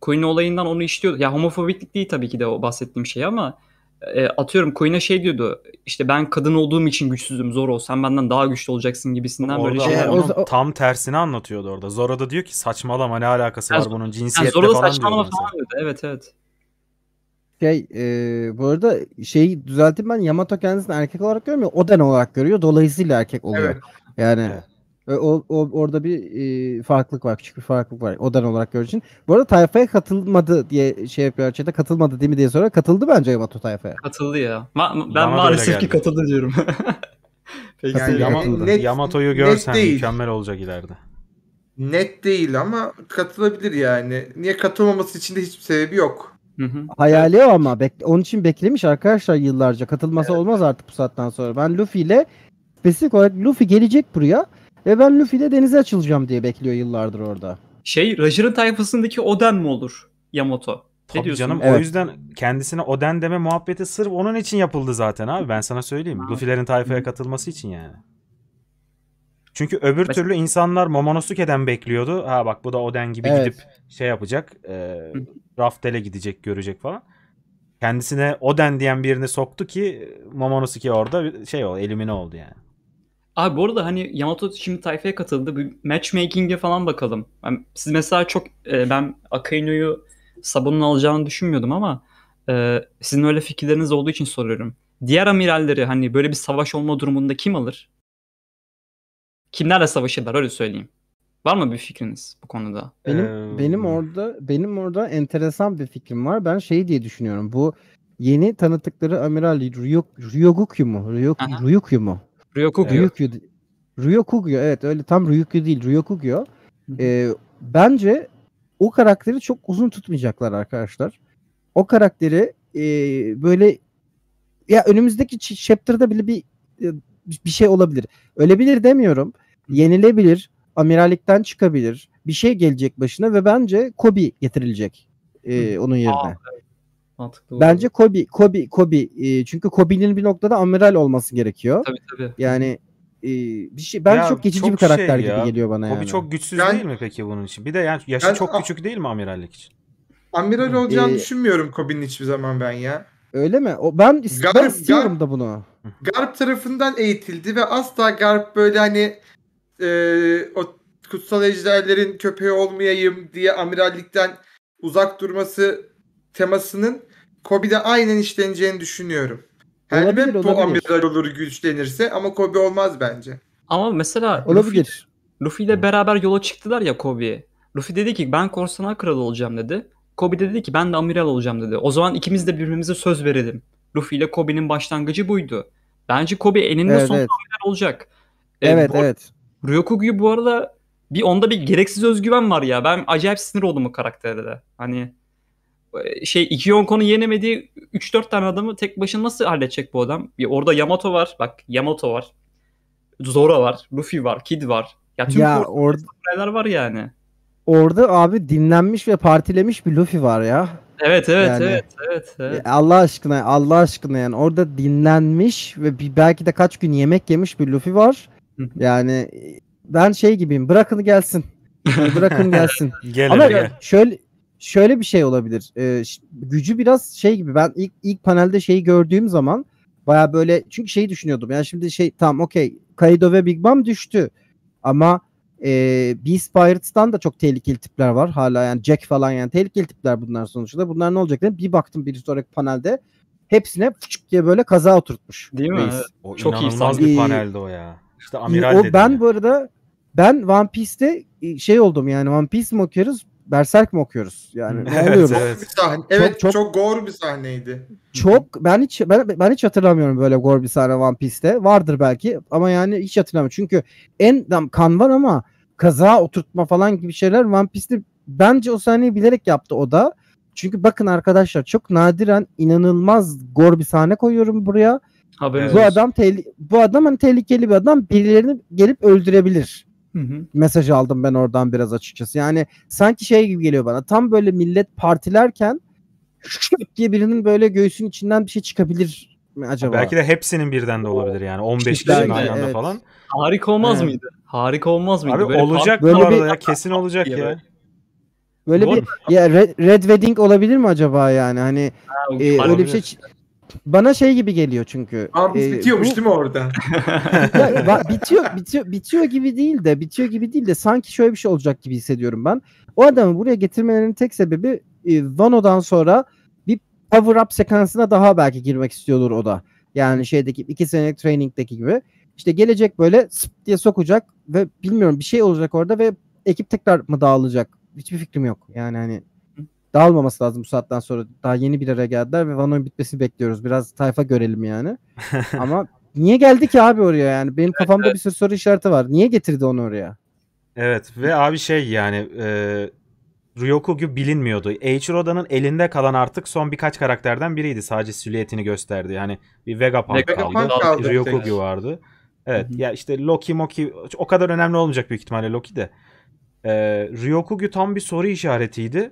Queen olayından onu işliyordu. Ya homofobiklik değil tabii ki de o bahsettiğim şey ama e, atıyorum Queen'e şey diyordu. İşte ben kadın olduğum için güçsüzüm. Zor ol. Sen benden daha güçlü olacaksın gibisinden orada böyle şey. Onun tam tersini anlatıyordu orada. Zora da diyor ki saçmalama ne alakası yani, var bunun cinsiyetle yani Zora da falan saçmalama diyor falan diyordu. Evet evet. Şey, e, bu arada şeyi düzelteyim ben Yamato kendisini erkek olarak görmüyor. Oden olarak görüyor. Dolayısıyla erkek oluyor. Evet. Yani evet. o, o, orada bir e, farklılık var. Küçük bir farklılık var. Odan olarak gördüğün Bu arada tayfaya katılmadı diye şey yapıyor. Çete katılmadı değil mi diye sonra katıldı bence Yamato tayfaya. Katıldı ya. Ma- ben Bana maalesef ki katıldı diyorum. [laughs] Peki, yani Yama- net, Yamato'yu görsen net mükemmel olacak ileride. Net değil ama katılabilir yani. Niye katılmaması için de hiçbir sebebi yok. Hı hı. Hayali evet. o ama bek- onun için beklemiş arkadaşlar yıllarca. Katılmasa evet. olmaz artık bu saatten sonra. Ben Luffy ile spesifik olarak Luffy gelecek buraya ve ben Luffy ile denize açılacağım diye bekliyor yıllardır orada. Şey Roger'ın tayfasındaki Oden mi olur Yamato? Tabii ne canım evet. o yüzden kendisine Oden deme muhabbeti sırf onun için yapıldı zaten abi ben sana söyleyeyim. Luffy'lerin tayfaya katılması için yani. Çünkü öbür Mesela... türlü insanlar Momonosuke'den bekliyordu. Ha bak bu da Oden gibi evet. gidip şey yapacak. E, Raftel'e gidecek görecek falan. Kendisine Oden diyen birini soktu ki Momonosuke orada şey o elimine oldu yani. Abi bu arada hani Yamato şimdi tayfaya katıldı. Bir matchmaking'e falan bakalım. Yani siz mesela çok e, ben Akaino'yu Sabun'un alacağını düşünmüyordum ama e, sizin öyle fikirleriniz olduğu için soruyorum. Diğer amiralleri hani böyle bir savaş olma durumunda kim alır? Kimlerle eder? öyle söyleyeyim. Var mı bir fikriniz bu konuda? Benim ee... benim hmm. orada benim orada enteresan bir fikrim var. Ben şey diye düşünüyorum. Bu yeni tanıttıkları amiral Ryok, Ryogukyu mu? Ryok, Ryokyu mu? Ryokugyo. Ryokugyo. Ryokugyo evet öyle tam Ryokugyo değil Ryokugyo. Ee, bence o karakteri çok uzun tutmayacaklar arkadaşlar. O karakteri e, böyle ya önümüzdeki chapter'da bile e, bir bir şey olabilir. Ölebilir demiyorum. Yenilebilir. Amirallikten çıkabilir. Bir şey gelecek başına ve bence Kobi getirilecek e, onun yerine. Aa, evet. Mantıklı Bence Kobe, Kobe, Kobe. Ee, çünkü Kobe'nin bir noktada amiral olması gerekiyor. Tabii tabii. Yani e, bir şey ben ya, çok geçici çok bir karakter şey ya. gibi geliyor bana Kobe yani. çok güçsüz yani, değil mi peki bunun için? Bir de yani yaşı yani, çok küçük değil mi amirallik için? Amiral olacağını ee, düşünmüyorum Kobe'nin hiçbir zaman ben ya. Öyle mi? O, ben, Garp, ben istiyorum Garp, da bunu. Garp tarafından eğitildi ve asla Garp böyle hani e, o kutsal ejderlerin köpeği olmayayım diye amirallikten uzak durması temasının Kobe'de aynen işleneceğini düşünüyorum. Olabilir, Helbet bu olabilir. amiral olur güçlenirse ama Kobe olmaz bence. Ama mesela Olabilir. Luffy, Luffy ile beraber yola çıktılar ya Kobe'ye. Luffy dedi ki ben korsanlar kralı olacağım dedi. Kobe de dedi ki ben de amiral olacağım dedi. O zaman ikimiz de birbirimize söz verelim. Luffy ile Kobe'nin başlangıcı buydu. Bence Kobe eninde evet, sonunda evet. amiral olacak. Ee, evet bu, evet. Ryokugu'yu bu arada bir onda bir gereksiz özgüven var ya. Ben acayip sinir oldum bu karaktere de. Hani ee, şey iki konu yenemediği 3-4 tane adamı tek başına nasıl halledecek bu adam? Ya orada Yamato var. Bak Yamato var. Zora var. Luffy var. Kid var. Ya tüm ya orada neler var yani. Orada abi dinlenmiş ve partilemiş bir Luffy var ya. Evet evet yani, evet evet. evet. Allah aşkına Allah aşkına yani orada dinlenmiş ve bir, belki de kaç gün yemek yemiş bir Luffy var. yani e, ben şey gibiyim. Bırakın gelsin. [laughs] bırakın gelsin. Gelir, Ama gel. şöyle şöyle bir şey olabilir. E, gücü biraz şey gibi ben ilk ilk panelde şeyi gördüğüm zaman baya böyle çünkü şeyi düşünüyordum. Yani şimdi şey tamam okey Kaido ve Big Mom düştü ama e, Beast Pirates'tan da çok tehlikeli tipler var hala yani Jack falan yani tehlikeli tipler bunlar sonuçta. Bunlar ne olacak diye Bir baktım bir sonraki panelde hepsine küçük diye böyle kaza oturtmuş. Değil mi? Reis. O çok inanılmaz bir paneldi o ya. İşte amiral o, dedi. Ben yani. bu arada ben One Piece'te e, şey oldum yani One Piece mi okuyoruz Berserk mi okuyoruz? Yani ne oluyor? evet, evet. Sahne, evet çok, çok, çok bir sahneydi. Çok ben hiç ben, ben hiç hatırlamıyorum böyle gore bir sahne One Piece'te. Vardır belki ama yani hiç hatırlamıyorum. Çünkü en kan var ama kaza oturtma falan gibi şeyler One Piece'te bence o sahneyi bilerek yaptı o da. Çünkü bakın arkadaşlar çok nadiren inanılmaz gor bir sahne koyuyorum buraya. Haberiniz. Bu adam tehli bu adam hani tehlikeli bir adam birilerini gelip öldürebilir. Hı hı. Mesaj aldım ben oradan biraz açıkçası. Yani sanki şey gibi geliyor bana. Tam böyle millet partilerken şık [laughs] diye birinin böyle göğsünün içinden bir şey çıkabilir mi acaba? Belki de hepsinin birden de olabilir yani. 15 kişinin aynı anda evet. falan. Harika olmaz evet. mıydı? Harika olmaz mıydı? Abi böyle olacak böyle bu arada bir... ya. Kesin olacak ya. Böyle. Böyle Doğru. bir ya Red, Red Wedding olabilir mi acaba yani? Hani ha, e, öyle bir şey bana şey gibi geliyor çünkü. Abi e, bitiyormuş bu... değil mi orada? [laughs] ya, bitiyor, bitiyor, bitiyor gibi değil de bitiyor gibi değil de sanki şöyle bir şey olacak gibi hissediyorum ben. O adamı buraya getirmelerinin tek sebebi e, Vano'dan sonra bir power up sekansına daha belki girmek istiyordur o da. Yani şeydeki iki senelik trainingdeki gibi. İşte gelecek böyle sıp diye sokacak ve bilmiyorum bir şey olacak orada ve ekip tekrar mı dağılacak? Hiçbir fikrim yok. Yani hani dağılmaması lazım bu saatten sonra. Daha yeni bir araya geldiler ve Vano'nun bitmesini bekliyoruz. Biraz tayfa görelim yani. [laughs] Ama niye geldi ki abi oraya yani? Benim kafamda bir sürü soru işareti var. Niye getirdi onu oraya? Evet ve abi şey yani e, Ryokugu bilinmiyordu. Eiichiro Oda'nın elinde kalan artık son birkaç karakterden biriydi. Sadece silüetini gösterdi. Yani bir Vegapunk, Vegapunk kaldı. kaldı. Ryokugu vardı. Evet Hı-hı. ya işte Loki Moki o kadar önemli olmayacak büyük ihtimalle Loki de. Ee, Ryokugu tam bir soru işaretiydi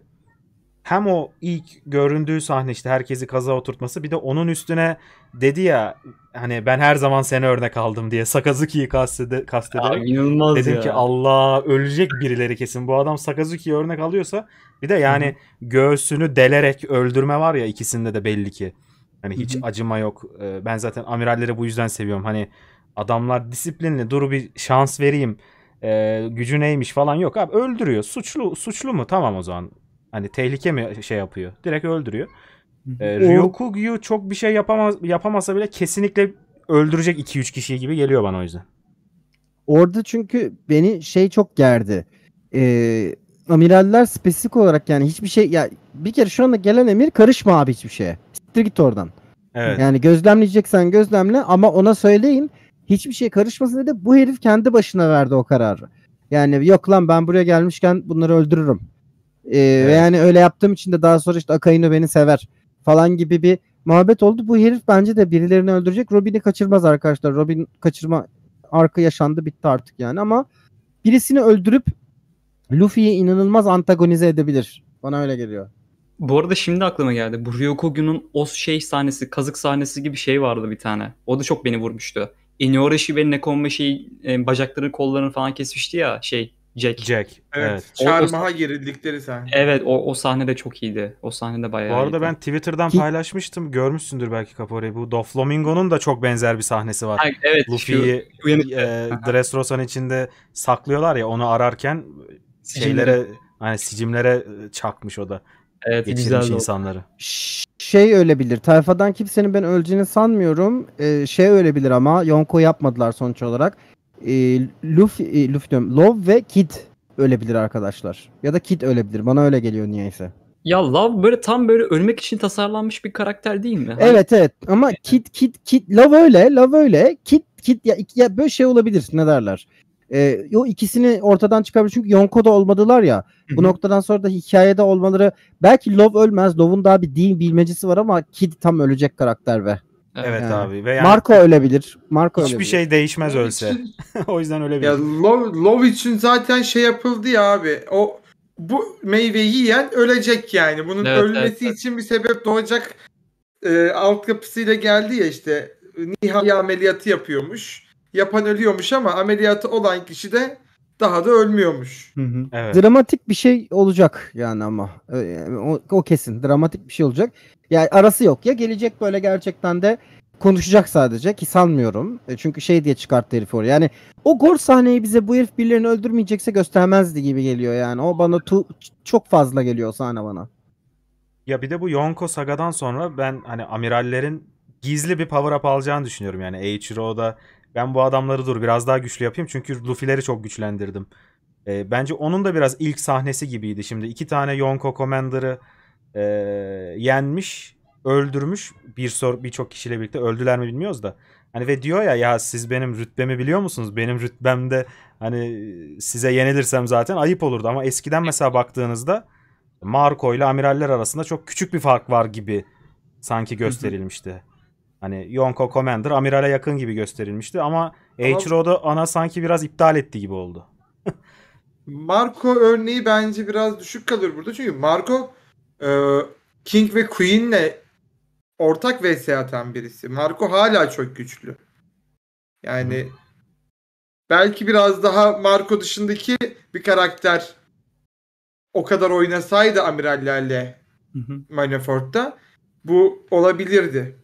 hem o ilk göründüğü sahne işte herkesi kaza oturtması bir de onun üstüne dedi ya hani ben her zaman seni örnek aldım diye Sakazuki'yi kastede, kastederek Abi, dedim ya. ki Allah ölecek birileri kesin bu adam Sakazuki'yi örnek alıyorsa bir de yani Hı-hı. göğsünü delerek öldürme var ya ikisinde de belli ki hani hiç Hı-hı. acıma yok ee, ben zaten amiralleri bu yüzden seviyorum hani adamlar disiplinli dur bir şans vereyim e, gücü neymiş falan yok abi öldürüyor suçlu suçlu mu tamam o zaman Hani tehlike mi şey yapıyor? Direkt öldürüyor. Ee, Ryokugyu çok bir şey yapamaz yapamasa bile kesinlikle öldürecek 2-3 kişiyi gibi geliyor bana o yüzden. Orada çünkü beni şey çok gerdi. Ee, amiraller spesifik olarak yani hiçbir şey ya bir kere şu anda gelen emir karışma abi hiçbir şeye. Siktir git oradan. Evet. Yani gözlemleyeceksen gözlemle ama ona söyleyin hiçbir şey karışmasın dedi. Bu herif kendi başına verdi o kararı. Yani yok lan ben buraya gelmişken bunları öldürürüm. Ee, evet. Ve yani öyle yaptığım için de daha sonra işte Akainu beni sever falan gibi bir muhabbet oldu. Bu herif bence de birilerini öldürecek. Robin'i kaçırmaz arkadaşlar. Robin kaçırma arka yaşandı bitti artık yani ama birisini öldürüp Luffy'yi inanılmaz antagonize edebilir. Bana öyle geliyor. Bu arada şimdi aklıma geldi. Bu Ryokugu'nun o şey sahnesi, kazık sahnesi gibi şey vardı bir tane. O da çok beni vurmuştu. Inuyorishi ve Nekonma şey e, bacakları kollarını falan kesmişti ya şey Jack. Jack. Evet. evet. Çarmıha o, gerildikleri sahne. Evet o, o sahne de çok iyiydi. O sahne de bayağı Bu arada iyiydi. ben Twitter'dan paylaşmıştım. Görmüşsündür belki Capore'yi. Bu Doflamingo'nun da çok benzer bir sahnesi var. Ha, evet. Luffy'yi şu... e, Dressrosa'nın içinde saklıyorlar ya onu ararken şeylere hani sicimlere e, çakmış o da. Evet, geçirmiş insanları. Şey ölebilir. Tayfadan kimsenin ben öleceğini sanmıyorum. Ee, şey ölebilir ama Yonko yapmadılar sonuç olarak. Ee, e, Luffy, e, Luffy diyorum, Love ve Kid ölebilir arkadaşlar. Ya da Kid ölebilir. Bana öyle geliyor niyeyse. Ya Love böyle tam böyle ölmek için tasarlanmış bir karakter değil mi? Hani evet evet ama Kid Kid Kid Love öyle Love öyle Kid Kid ya, ya böyle şey olabilir ne derler. Ee, o ikisini ortadan çıkabilir çünkü Yonko da olmadılar ya. Hı-hı. Bu noktadan sonra da hikayede olmaları belki Love ölmez. Love'un daha bir din bilmecesi var ama Kid tam ölecek karakter ve. Evet yani. abi. Ve yani Marco ölebilir. Marco hiçbir ölebilir. şey değişmez ölse. [laughs] o yüzden ölebilir. Ya Love, Love için zaten şey yapıldı ya abi. O bu meyveyi yiyen ölecek yani. Bunun evet, ölmesi evet, için evet. bir sebep doğacak. E, kapısıyla geldi ya işte nihai ameliyatı yapıyormuş. Yapan ölüyormuş ama ameliyatı olan kişi de daha da ölmüyormuş. Hı hı. Evet. Dramatik bir şey olacak yani ama o, o kesin dramatik bir şey olacak. Yani arası yok. Ya gelecek böyle gerçekten de konuşacak sadece ki sanmıyorum. E, çünkü şey diye çıkarttı herif oraya. Yani o gor sahneyi bize bu herif birilerini öldürmeyecekse göstermezdi gibi geliyor yani. O bana tu- çok fazla geliyor sahne bana. Ya bir de bu Yonko Saga'dan sonra ben hani amirallerin gizli bir power up alacağını düşünüyorum. Yani Eiichiro'da ben bu adamları dur biraz daha güçlü yapayım. Çünkü Luffy'leri çok güçlendirdim. E, bence onun da biraz ilk sahnesi gibiydi. Şimdi iki tane Yonko Commander'ı e, yenmiş, öldürmüş bir sor birçok kişiyle birlikte öldüler mi bilmiyoruz da. Hani ve diyor ya ya siz benim rütbemi biliyor musunuz? Benim rütbemde hani size yenilirsem zaten ayıp olurdu ama eskiden mesela baktığınızda Marco ile amiraller arasında çok küçük bir fark var gibi sanki gösterilmişti. Hani Yonko Commander amirale yakın gibi gösterilmişti ama H-Road'u ana sanki biraz iptal etti gibi oldu. [laughs] Marco örneği bence biraz düşük kalır burada. Çünkü Marco ee, King ve Queen'le ortak vs atan birisi. Marco hala çok güçlü. Yani belki biraz daha Marco dışındaki bir karakter o kadar oynasaydı amirallerle Manafort'ta bu olabilirdi.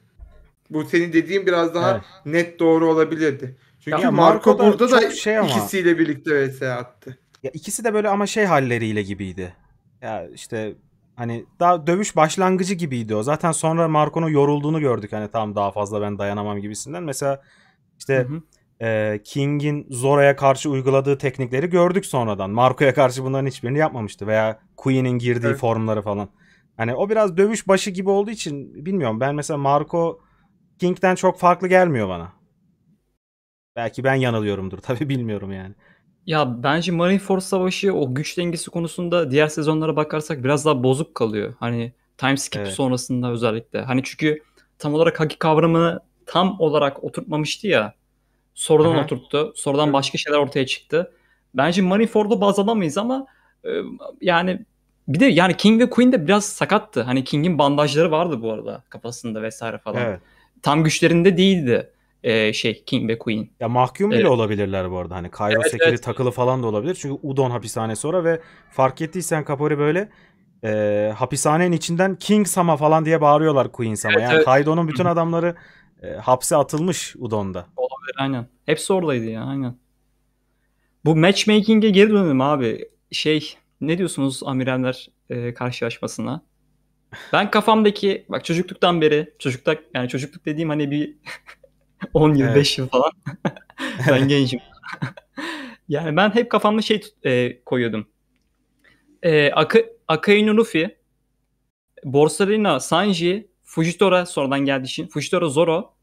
Bu senin dediğin biraz daha evet. net doğru olabilirdi. Çünkü ya Marco, burada da şey ama. ikisiyle birlikte vs attı. Ya ikisi de böyle ama şey halleriyle gibiydi. Ya işte Hani daha dövüş başlangıcı gibiydi o. Zaten sonra Marco'nun yorulduğunu gördük. Hani tam daha fazla ben dayanamam gibisinden. Mesela işte hı hı. e, King'in Zora'ya karşı uyguladığı teknikleri gördük sonradan. Marco'ya karşı bunların hiçbirini yapmamıştı. Veya Queen'in girdiği evet. formları falan. Hani o biraz dövüş başı gibi olduğu için bilmiyorum. Ben mesela Marco King'den çok farklı gelmiyor bana. Belki ben yanılıyorumdur [laughs] tabii bilmiyorum yani. Ya bence Marineford Savaşı o güç dengesi konusunda diğer sezonlara bakarsak biraz daha bozuk kalıyor. Hani time skip evet. sonrasında özellikle. Hani çünkü tam olarak haki kavramını tam olarak oturtmamıştı ya. Sonradan hı oturttu. Sonradan başka şeyler ortaya çıktı. Bence Marineford'u baz alamayız ama e, yani bir de yani King ve Queen de biraz sakattı. Hani King'in bandajları vardı bu arada kafasında vesaire falan. Evet. Tam güçlerinde değildi e, şey King ve Queen. Ya mahkum bile evet. olabilirler bu arada. Hani Cairo evet, Sekiri evet. takılı falan da olabilir. Çünkü Udon hapishane sonra ve fark ettiysen Kapori böyle e, hapishanenin içinden King Sama falan diye bağırıyorlar Queen Sama. Evet, yani evet. bütün adamları e, hapse atılmış Udon'da. Olabilir aynen. Hepsi oradaydı ya aynen. Bu matchmaking'e geri dönelim abi. Şey ne diyorsunuz amiraller e, karşılaşmasına? Ben kafamdaki bak çocukluktan beri çocukluk yani çocukluk dediğim hani bir [laughs] 10 yıl, evet. yıl falan. [laughs] ben gencim. [laughs] yani ben hep kafamda şey e, koyuyordum. E, Ak Akai Borsalino, Sanji, Fujitora sonradan geldiği için. Fujitora Zoro.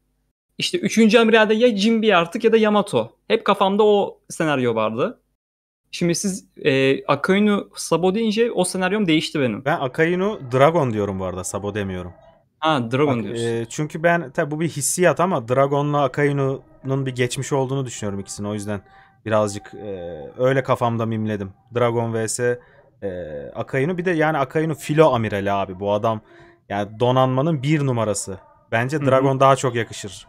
İşte 3. Amiral'de ya Jinbi artık ya da Yamato. Hep kafamda o senaryo vardı. Şimdi siz e, Akainu Sabo deyince o senaryom değişti benim. Ben Akainu Dragon diyorum bu arada Sabo demiyorum. Ha Dragon Bak, diyorsun. E, çünkü ben tabi bu bir hissiyat ama Dragon'la Akainu'nun bir geçmiş olduğunu düşünüyorum ikisini. O yüzden birazcık e, öyle kafamda mimledim. Dragon vs e, Akainu. Bir de yani Akainu filo amirali abi. Bu adam yani donanmanın bir numarası. Bence Dragon Hı-hı. daha çok yakışır.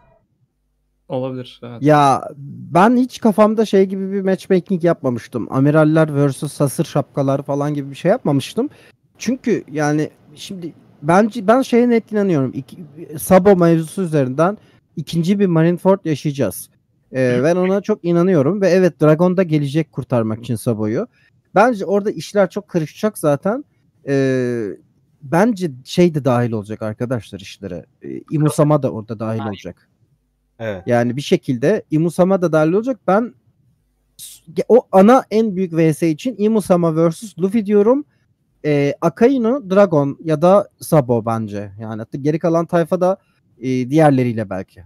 Olabilir. Evet. Ya ben hiç kafamda şey gibi bir matchmaking yapmamıştım. Amiraller vs. sasır şapkalar falan gibi bir şey yapmamıştım. Çünkü yani şimdi ben ben şeye net inanıyorum. İki, Sabo mevzusu üzerinden ikinci bir Marineford yaşayacağız. Ee, ben ona çok inanıyorum ve evet Dragon da gelecek kurtarmak için Sabo'yu. Bence orada işler çok karışacak zaten. Ee, bence şey de dahil olacak arkadaşlar işlere. Ee, Imusama da orada dahil olacak. Evet. Yani bir şekilde Imusama da dahil olacak. Ben o ana en büyük VS için Imusama vs Luffy diyorum e, Akainu, Dragon ya da Sabo bence. Yani hatta geri kalan tayfa da e, diğerleriyle belki.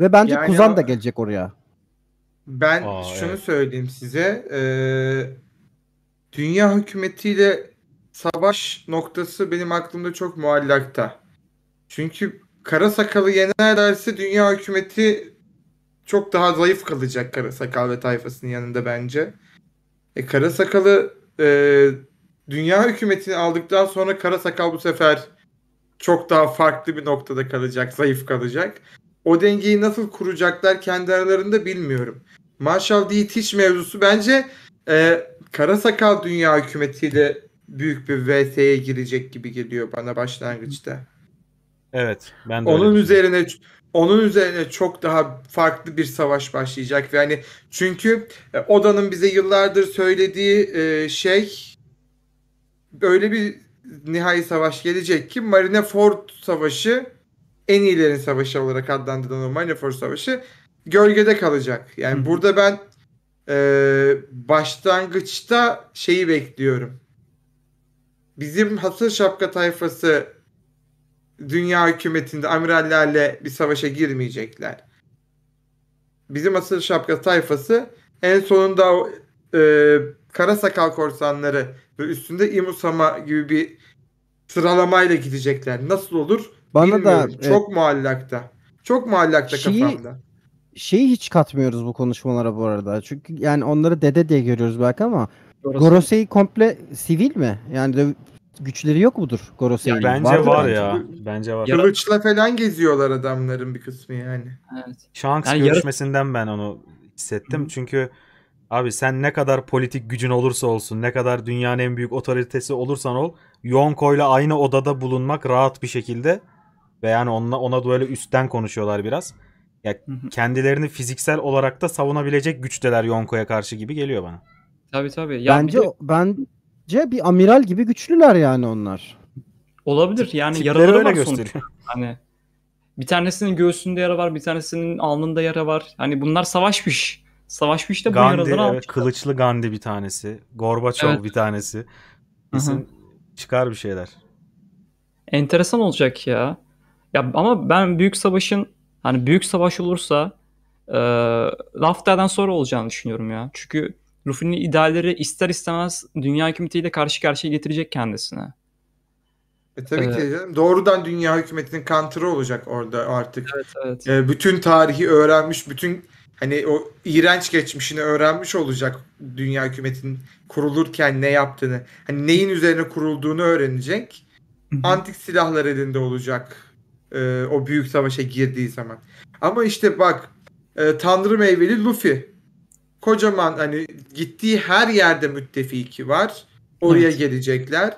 Ve bence yani Kuzan da gelecek oraya. Ben Aa, şunu evet. söyleyeyim size. E, dünya hükümetiyle savaş noktası benim aklımda çok muallakta. Çünkü kara sakalı yenerlerse dünya hükümeti çok daha zayıf kalacak kara sakal ve tayfasının yanında bence. E, kara sakalı e, dünya hükümetini aldıktan sonra kara sakal bu sefer çok daha farklı bir noktada kalacak, zayıf kalacak. O dengeyi nasıl kuracaklar kendi aralarında bilmiyorum. Marshall Dietiş mevzusu bence e, kara sakal dünya hükümetiyle büyük bir VS'ye girecek gibi geliyor bana başlangıçta. Evet, ben de Onun öyle üzerine onun üzerine çok daha farklı bir savaş başlayacak. Yani çünkü e, Oda'nın bize yıllardır söylediği e, şey Böyle bir nihai savaş gelecek ki Marine Marineford Savaşı en iyilerin savaşı olarak adlandırılan o Marineford Savaşı gölgede kalacak. Yani Hı. burada ben e, başlangıçta şeyi bekliyorum. Bizim hasır şapka tayfası dünya hükümetinde amirallerle bir savaşa girmeyecekler. Bizim asıl şapka tayfası en sonunda e, kara sakal korsanları ve üstünde Imusama gibi bir sıralamayla gidecekler. Nasıl olur? Bana Bilmiyorum. da e, çok e, muallakta. Çok muallakta şeyi, kafamda. Şeyi hiç katmıyoruz bu konuşmalara bu arada. Çünkü yani onları dede diye görüyoruz belki ama Gorosei komple sivil mi? Yani de güçleri yok mudur Gorosei'nin? bence Vardır var ya. Bence, bence var. Kılıçla falan geziyorlar adamların bir kısmı yani. Evet. Şans yani görüşmesinden yarı... ben onu hissettim. Hı. Çünkü Abi sen ne kadar politik gücün olursa olsun, ne kadar dünyanın en büyük otoritesi olursan ol, Yonko ile aynı odada bulunmak rahat bir şekilde ve yani ona, ona böyle üstten konuşuyorlar biraz. Ya kendilerini fiziksel olarak da savunabilecek güçteler Yonko'ya karşı gibi geliyor bana. Tabii tabii. Ya bence bir... bence bir amiral gibi güçlüler yani onlar. Olabilir. Yani Tipleri yaraları öyle var gösteriyor. [laughs] Hani bir tanesinin göğsünde yara var, bir tanesinin alnında yara var. Hani bunlar savaşmış. Savaşmış da bu Gandhi, yaraları evet, Kılıçlı Gandhi bir tanesi. Gorbaçov evet. bir tanesi. Kesin çıkar bir şeyler. Enteresan olacak ya. Ya ama ben büyük savaşın hani büyük savaş olursa e, Lafter'den sonra olacağını düşünüyorum ya. Çünkü Luffy'nin idealleri ister istemez dünya hükümetiyle karşı karşıya getirecek kendisine. E, tabii evet. ki canım. Doğrudan dünya hükümetinin kantırı olacak orada artık. Evet, evet. E, bütün tarihi öğrenmiş, bütün hani o iğrenç geçmişini öğrenmiş olacak dünya hükümetinin kurulurken ne yaptığını. Hani neyin üzerine kurulduğunu öğrenecek. Antik silahlar elinde olacak e, o büyük savaşa girdiği zaman. Ama işte bak e, Tanrı meyveli Luffy kocaman hani gittiği her yerde müttefiki var. Oraya evet. gelecekler.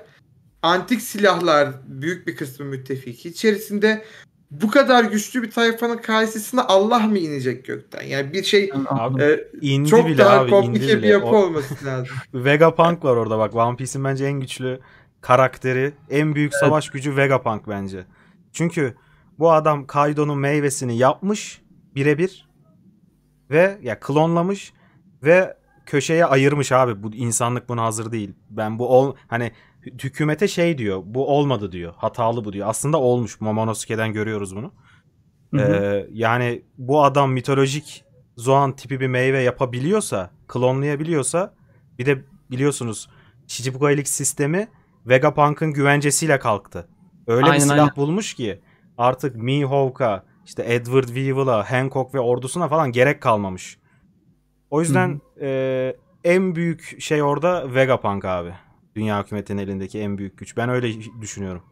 Antik silahlar büyük bir kısmı müttefiki. İçerisinde bu kadar güçlü bir tayfanın karşısına Allah mı inecek gökten? Yani bir şey abi, e, indi çok bile, daha abi, komplike bir bile. yapı o... olması lazım. [laughs] Vegapunk var orada bak. One Piece'in bence en güçlü karakteri, en büyük evet. savaş gücü Vegapunk bence. Çünkü bu adam Kaido'nun meyvesini yapmış birebir ve ya klonlamış ve köşeye ayırmış abi. Bu insanlık buna hazır değil. Ben bu ol hani hükümete şey diyor. Bu olmadı diyor. Hatalı bu diyor. Aslında olmuş. Momonosuke'den görüyoruz bunu. Ee, yani bu adam mitolojik Zoan tipi bir meyve yapabiliyorsa, klonlayabiliyorsa bir de biliyorsunuz Shichibukoilik sistemi Vegapunk'ın güvencesiyle kalktı. Öyle aynen, bir silah aynen. bulmuş ki artık Mihawk'a, işte Edward Weevil'a, Hancock ve ordusuna falan gerek kalmamış. O yüzden E, en büyük şey orada Vegapunk abi. Dünya hükümetinin elindeki en büyük güç. Ben öyle düşünüyorum.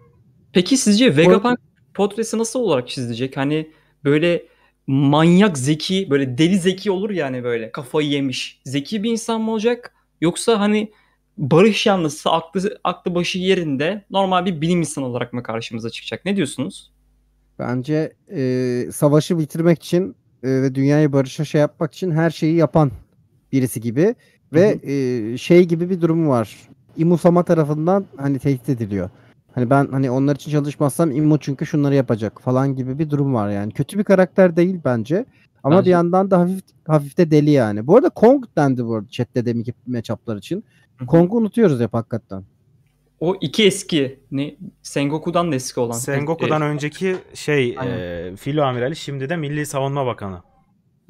Peki sizce Vegapunk portresi nasıl olarak çizilecek? Hani böyle manyak zeki, böyle deli zeki olur yani böyle kafayı yemiş. Zeki bir insan mı olacak? Yoksa hani barış yanlısı, aklı, aklı başı yerinde normal bir bilim insanı olarak mı karşımıza çıkacak? Ne diyorsunuz? Bence e, savaşı bitirmek için e, ve dünyayı barışa şey yapmak için her şeyi yapan birisi gibi ve hı hı. E, şey gibi bir durum var. Imusama tarafından hani tehdit ediliyor. Hani ben hani onlar için çalışmazsam Immo çünkü şunları yapacak falan gibi bir durum var yani. Kötü bir karakter değil bence. Ama bence... bir yandan da hafif hafif de deli yani. Bu arada Kong dendi bu arada chatte deminki matchup'lar için. Kong'u unutuyoruz ya hakikaten. O iki eski ne Sengoku'dan da eski olan. Sengoku'dan e, önceki şey aynen. e, filo amirali şimdi de Milli Savunma Bakanı.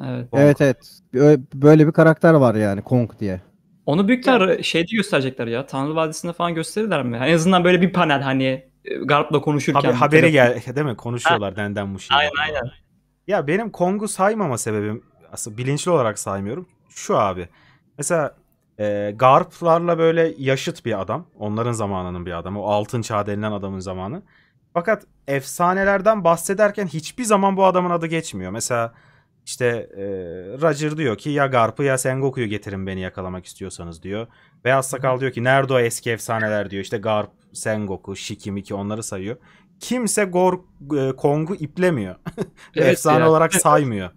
Evet. Kong. Evet evet. Böyle bir karakter var yani Kong diye. Onu büyükler yani. şeyde gösterecekler ya. Tanrı Vadisi'nde falan gösterirler mi? Hani en azından böyle bir panel hani e, Garp'la konuşurken. Haber, haberi telefon... gel [laughs] değil mi? Konuşuyorlar ha. denden bu şey. Aynen yani. aynen. Ya benim Kong'u saymama sebebim aslında bilinçli olarak saymıyorum. Şu abi. Mesela e, Garp'larla böyle yaşıt bir adam. Onların zamanının bir adamı. O altın çağ denilen adamın zamanı. Fakat efsanelerden bahsederken hiçbir zaman bu adamın adı geçmiyor. Mesela işte e, Roger diyor ki ya Garp'ı ya Sengoku'yu getirin beni yakalamak istiyorsanız diyor. Beyaz Sakal diyor ki nerede o eski efsaneler diyor. İşte Garp, Sengoku, Shikimiki onları sayıyor. Kimse Gor e, Kong'u iplemiyor. [laughs] Evet, Efsane yani. olarak saymıyor.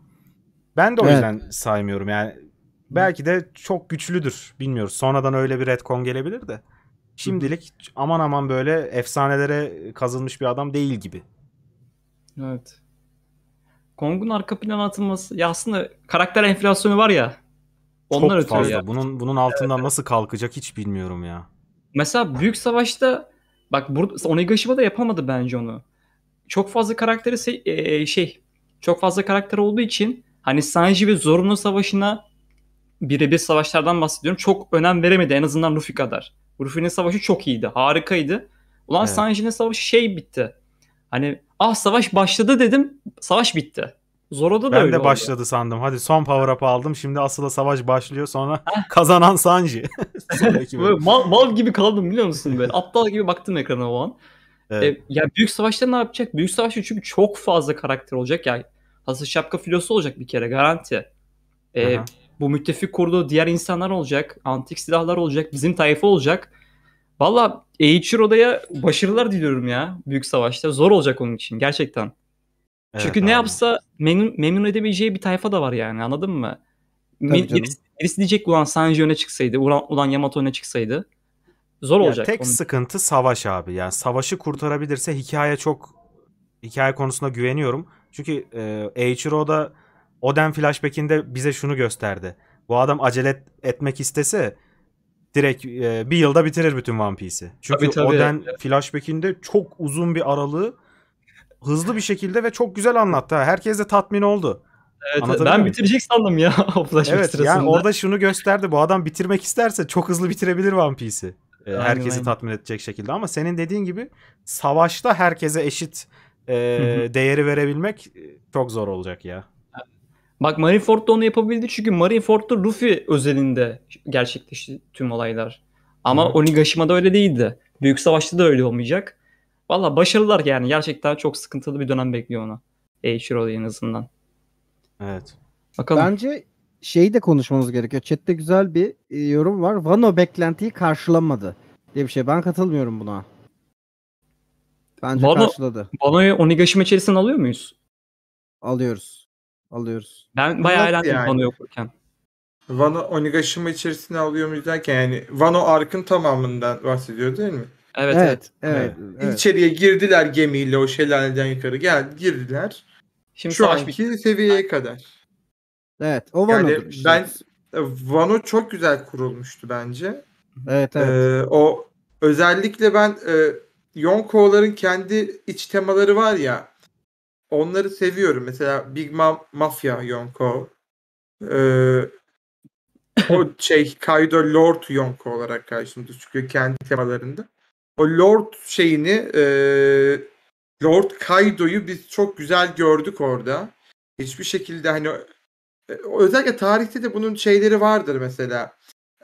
Ben de o evet. yüzden saymıyorum yani. Belki de çok güçlüdür. Bilmiyoruz. Sonradan öyle bir retcon gelebilir de. Şimdilik aman aman böyle efsanelere kazılmış bir adam değil gibi. Evet. Kong'un arka plana atılması ya aslında karakter enflasyonu var ya. Onlar Çok fazla. Ya. Bunun bunun altından evet. nasıl kalkacak hiç bilmiyorum ya. Mesela Büyük Savaş'ta bak burada Onigashima da yapamadı bence onu. Çok fazla karakteri se- e-, e şey çok fazla karakter olduğu için hani Sanji ve Zorunlu Savaşı'na birebir savaşlardan bahsediyorum. Çok önem veremedi en azından Luffy kadar. Luffy'nin savaşı çok iyiydi. Harikaydı. Ulan evet. Sanji'nin savaşı şey bitti. Hani ah savaş başladı dedim savaş bitti. Zoro'da da ben öyle de başladı oluyor. sandım. Hadi son power up aldım. Şimdi asıl da savaş başlıyor. Sonra kazanan Sanji. [laughs] mal, mal gibi kaldım biliyor musun böyle. [laughs] Aptal gibi baktım ekrana o an. Evet. E, ya büyük savaşta ne yapacak? Büyük savaşta çünkü çok fazla karakter olacak. Yani hazır şapka filosu olacak bir kere garanti. E, bu müttefik kurduğu diğer insanlar olacak. Antik silahlar olacak. Bizim tayfa olacak. Valla Eiichiro'da'ya başarılar diliyorum ya büyük savaşta. Zor olacak onun için gerçekten. Evet, Çünkü abi. ne yapsa memnun, memnun edebileceği bir tayfa da var yani anladın mı? Tabii birisi, birisi diyecek ulan Sanji öne çıksaydı, ulan, ulan Yamato öne çıksaydı. Zor ya olacak. Tek onun. sıkıntı savaş abi. Yani savaşı kurtarabilirse hikaye çok hikaye konusunda güveniyorum. Çünkü e, Eiichiro da Oden flashback'inde bize şunu gösterdi. Bu adam acele etmek istese direkt e, bir yılda bitirir bütün One Piece'i. Çünkü tabii, tabii. Oden flashback'inde çok uzun bir aralığı hızlı bir şekilde ve çok güzel anlattı. Ha. Herkes de tatmin oldu. Evet, ben mi? bitirecek sandım ya o flashback [laughs] evet, sırasında. Yani orada şunu gösterdi. Bu adam bitirmek isterse çok hızlı bitirebilir One Piece'i. Ee, aynen, herkesi aynen. tatmin edecek şekilde ama senin dediğin gibi savaşta herkese eşit e, değeri verebilmek e, çok zor olacak ya. Bak Marineford da onu yapabildi çünkü Marineford'da Luffy özelinde gerçekleşti tüm olaylar. Ama Onigashima'da öyle değildi. Büyük Savaş'ta da öyle olmayacak. Valla başarılar yani. Gerçekten çok sıkıntılı bir dönem bekliyor onu. Eşir en azından. Evet. Bakalım. Bence şeyi de konuşmamız gerekiyor. Chat'te güzel bir e, yorum var. Vano beklentiyi karşılamadı diye bir şey. Ben katılmıyorum buna. Bence Vano, karşıladı. Vano'yu Onigashima içerisinden alıyor muyuz? Alıyoruz. Alıyoruz. Ben bayağı Anlattı eğlendim yani. Vano okurken. Vano Onigashima içerisine alıyor muyuz derken yani Vano Ark'ın tamamından bahsediyor değil mi? Evet evet. evet, evet, evet. İçeriye girdiler gemiyle o şelaleden yukarı gel girdiler. Şimdi Şu anki bir... seviyeye kadar. Evet. O Vano yani ben Vano çok güzel kurulmuştu bence. Evet evet. Ee, o özellikle ben e, Yonko'ların kendi iç temaları var ya onları seviyorum. Mesela Big Ma Mafia Yonko. Ee, o [laughs] şey Kaido Lord Yonko olarak karşımıza çıkıyor kendi temalarında o Lord şeyini e, Lord Kaido'yu biz çok güzel gördük orada. Hiçbir şekilde hani e, özellikle tarihte de bunun şeyleri vardır mesela.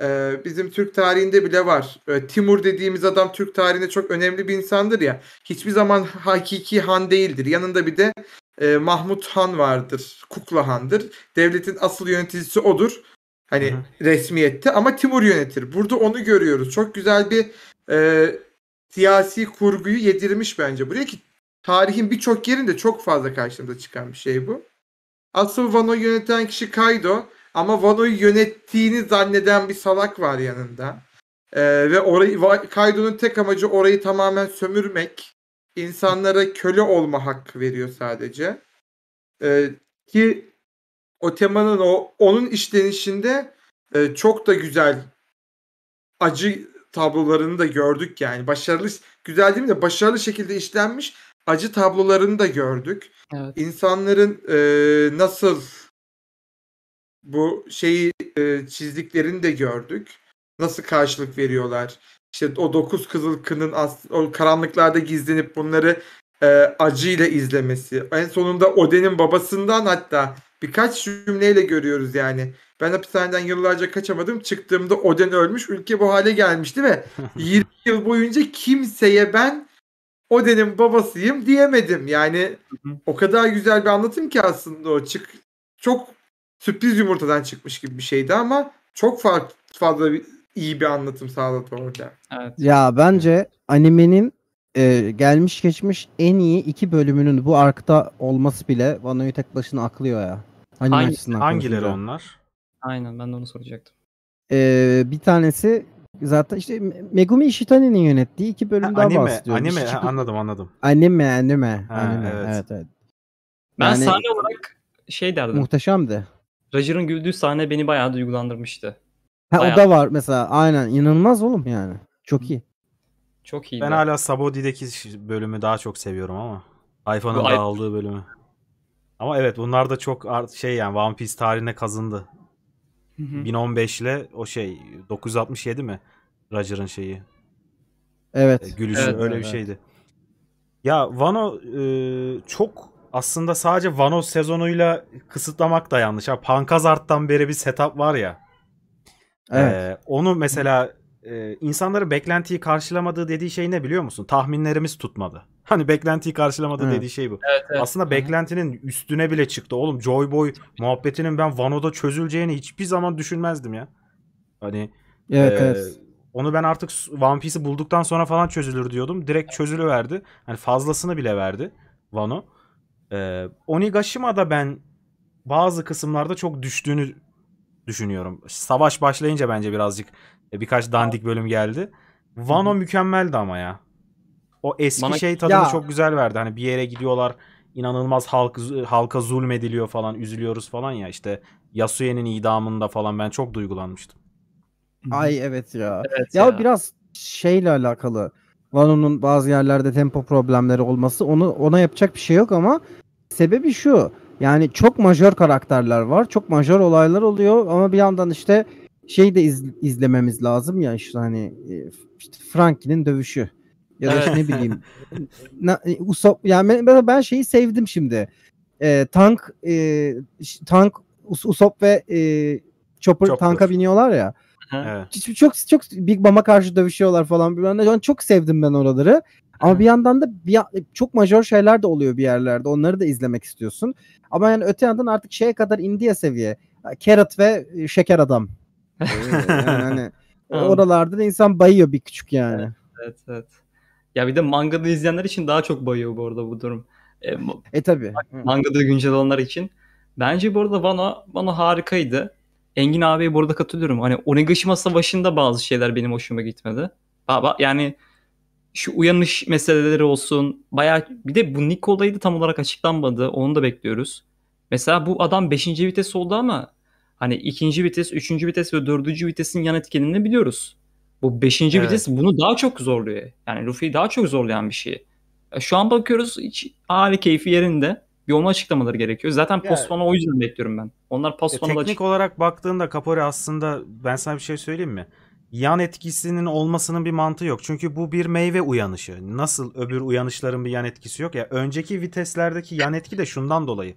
E, bizim Türk tarihinde bile var. E, Timur dediğimiz adam Türk tarihinde çok önemli bir insandır ya. Hiçbir zaman hakiki han değildir. Yanında bir de e, Mahmut Han vardır. Kukla Han'dır. Devletin asıl yöneticisi odur. Hani Hı-hı. resmiyette ama Timur yönetir. Burada onu görüyoruz. Çok güzel bir e, siyasi kurguyu yedirmiş bence buraya ki tarihin birçok yerinde çok fazla karşımıza çıkan bir şey bu. Asıl Vano'yu yöneten kişi Kaido ama Vano'yu yönettiğini zanneden bir salak var yanında. Ee, ve orayı Kaido'nun tek amacı orayı tamamen sömürmek. İnsanlara köle olma hakkı veriyor sadece. Ee, ki o temanın o onun işlenişinde e, çok da güzel acı tablolarını da gördük yani. Başarılı, güzel değil mi de başarılı şekilde işlenmiş acı tablolarını da gördük. Evet. İnsanların e, nasıl bu şeyi e, çizdiklerini de gördük. Nasıl karşılık veriyorlar. İşte o dokuz kızıl kının as- o karanlıklarda gizlenip bunları e, acıyla izlemesi. En sonunda Oden'in babasından hatta birkaç cümleyle görüyoruz yani. Ben hapishaneden yıllarca kaçamadım. Çıktığımda Oden ölmüş. Ülke bu hale gelmişti ve 20 yıl boyunca kimseye ben Oden'in babasıyım diyemedim. Yani o kadar güzel bir anlatım ki aslında o çık çok sürpriz yumurtadan çıkmış gibi bir şeydi ama çok farklı fazla bir, iyi bir anlatım sağladı orada. Evet. Ya bence animenin e, gelmiş geçmiş en iyi iki bölümünün bu arkta olması bile Vano'yu tek başına aklıyor ya. Hani Hangi, hangileri konuşunca. onlar? Aynen ben de onu soracaktım. E, bir tanesi zaten işte Megumi Ishitani'nin yönettiği iki bölüm ha, anime, bahsediyorum. Anime Hiç, çıkıp... anladım anladım. Anime anime. Ha, anime evet. evet, evet. Ben yani, sahne olarak şey derdim. Muhteşemdi. Roger'ın güldüğü sahne beni bayağı duygulandırmıştı. Ha, bayağı. o da var mesela aynen inanılmaz oğlum yani. Çok iyi. Çok iyi. Ben hala Sabodi'deki bölümü daha çok seviyorum ama. iPhone'un aldığı bölümü. Ama evet bunlar da çok art şey yani One Piece tarihine kazındı. Hı hı. 1015 ile o şey 967 mi? Roger'ın şeyi. Evet. E, gülüşü evet, öyle evet. bir şeydi. Ya Vano e, çok aslında sadece Vano sezonuyla kısıtlamak da yanlış. Ha, Pankazart'tan beri bir setup var ya. Evet. E, onu mesela e, insanların beklentiyi karşılamadığı dediği şey ne biliyor musun? Tahminlerimiz tutmadı. [laughs] Hani beklentiyi karşılamadı evet. dediği şey bu. Evet, evet. Aslında hı beklentinin üstüne bile çıktı. Oğlum Joy Boy muhabbetinin ben Vano'da çözüleceğini hiçbir zaman düşünmezdim ya. Hani evet, e, evet. onu ben artık One Piece'i bulduktan sonra falan çözülür diyordum. Direkt çözülüverdi. Hani fazlasını bile verdi Vano. E, ee, Onigashima'da ben bazı kısımlarda çok düştüğünü düşünüyorum. Savaş başlayınca bence birazcık e, birkaç dandik bölüm geldi. Vano mükemmeldi ama ya. O eski Bana... şey tadını ya. çok güzel verdi. Hani bir yere gidiyorlar inanılmaz halk, halka zulmediliyor falan üzülüyoruz falan ya işte Yasuye'nin idamında falan ben çok duygulanmıştım. Ay evet ya. Evet ya, ya biraz şeyle alakalı. Vano'nun bazı yerlerde tempo problemleri olması onu ona yapacak bir şey yok ama sebebi şu. Yani çok majör karakterler var. Çok majör olaylar oluyor ama bir yandan işte şey de iz, izlememiz lazım ya işte hani e, işte Frankie'nin dövüşü ya da işte ne bileyim na, e, Usop yani ben, ben şeyi sevdim şimdi. E, tank e, tank Us, Usop ve e, Chopper, Chopper tanka biniyorlar ya. Evet. Çok çok Big Mama karşı dövüşüyorlar falan. Ben çok sevdim ben oraları. Ama bir yandan da bir, e, çok majör şeyler de oluyor bir yerlerde. Onları da izlemek istiyorsun. Ama yani öte yandan artık şeye kadar indi ya seviye. Carrot ve Şeker Adam ee, yani hani [laughs] oralarda da insan bayıyor bir küçük yani. Evet, evet, evet. Ya bir de mangada izleyenler için daha çok bayıyor bu arada bu durum. E, e tabi. Mangada güncel olanlar için. Bence bu arada bana bana harikaydı. Engin abiye burada katılıyorum. Hani Onigashima Savaşı'nda bazı şeyler benim hoşuma gitmedi. Baba yani şu uyanış meseleleri olsun. Bayağı bir de bu Nick olayı da tam olarak açıklanmadı. Onu da bekliyoruz. Mesela bu adam 5. vites oldu ama Hani ikinci vites, üçüncü vites ve dördüncü vitesin yan etkilerini biliyoruz. Bu beşinci evet. vites bunu daha çok zorluyor. Yani Luffy'yi daha çok zorlayan bir şey. E, şu an bakıyoruz hiç hali keyfi yerinde. Bir onu açıklamaları gerekiyor. Zaten yani, o yüzden bekliyorum ben. Onlar Postman'ı e, Teknik olarak baktığında Kapori aslında ben sana bir şey söyleyeyim mi? Yan etkisinin olmasının bir mantığı yok. Çünkü bu bir meyve uyanışı. Nasıl öbür uyanışların bir yan etkisi yok ya. Önceki viteslerdeki yan etki de şundan dolayı.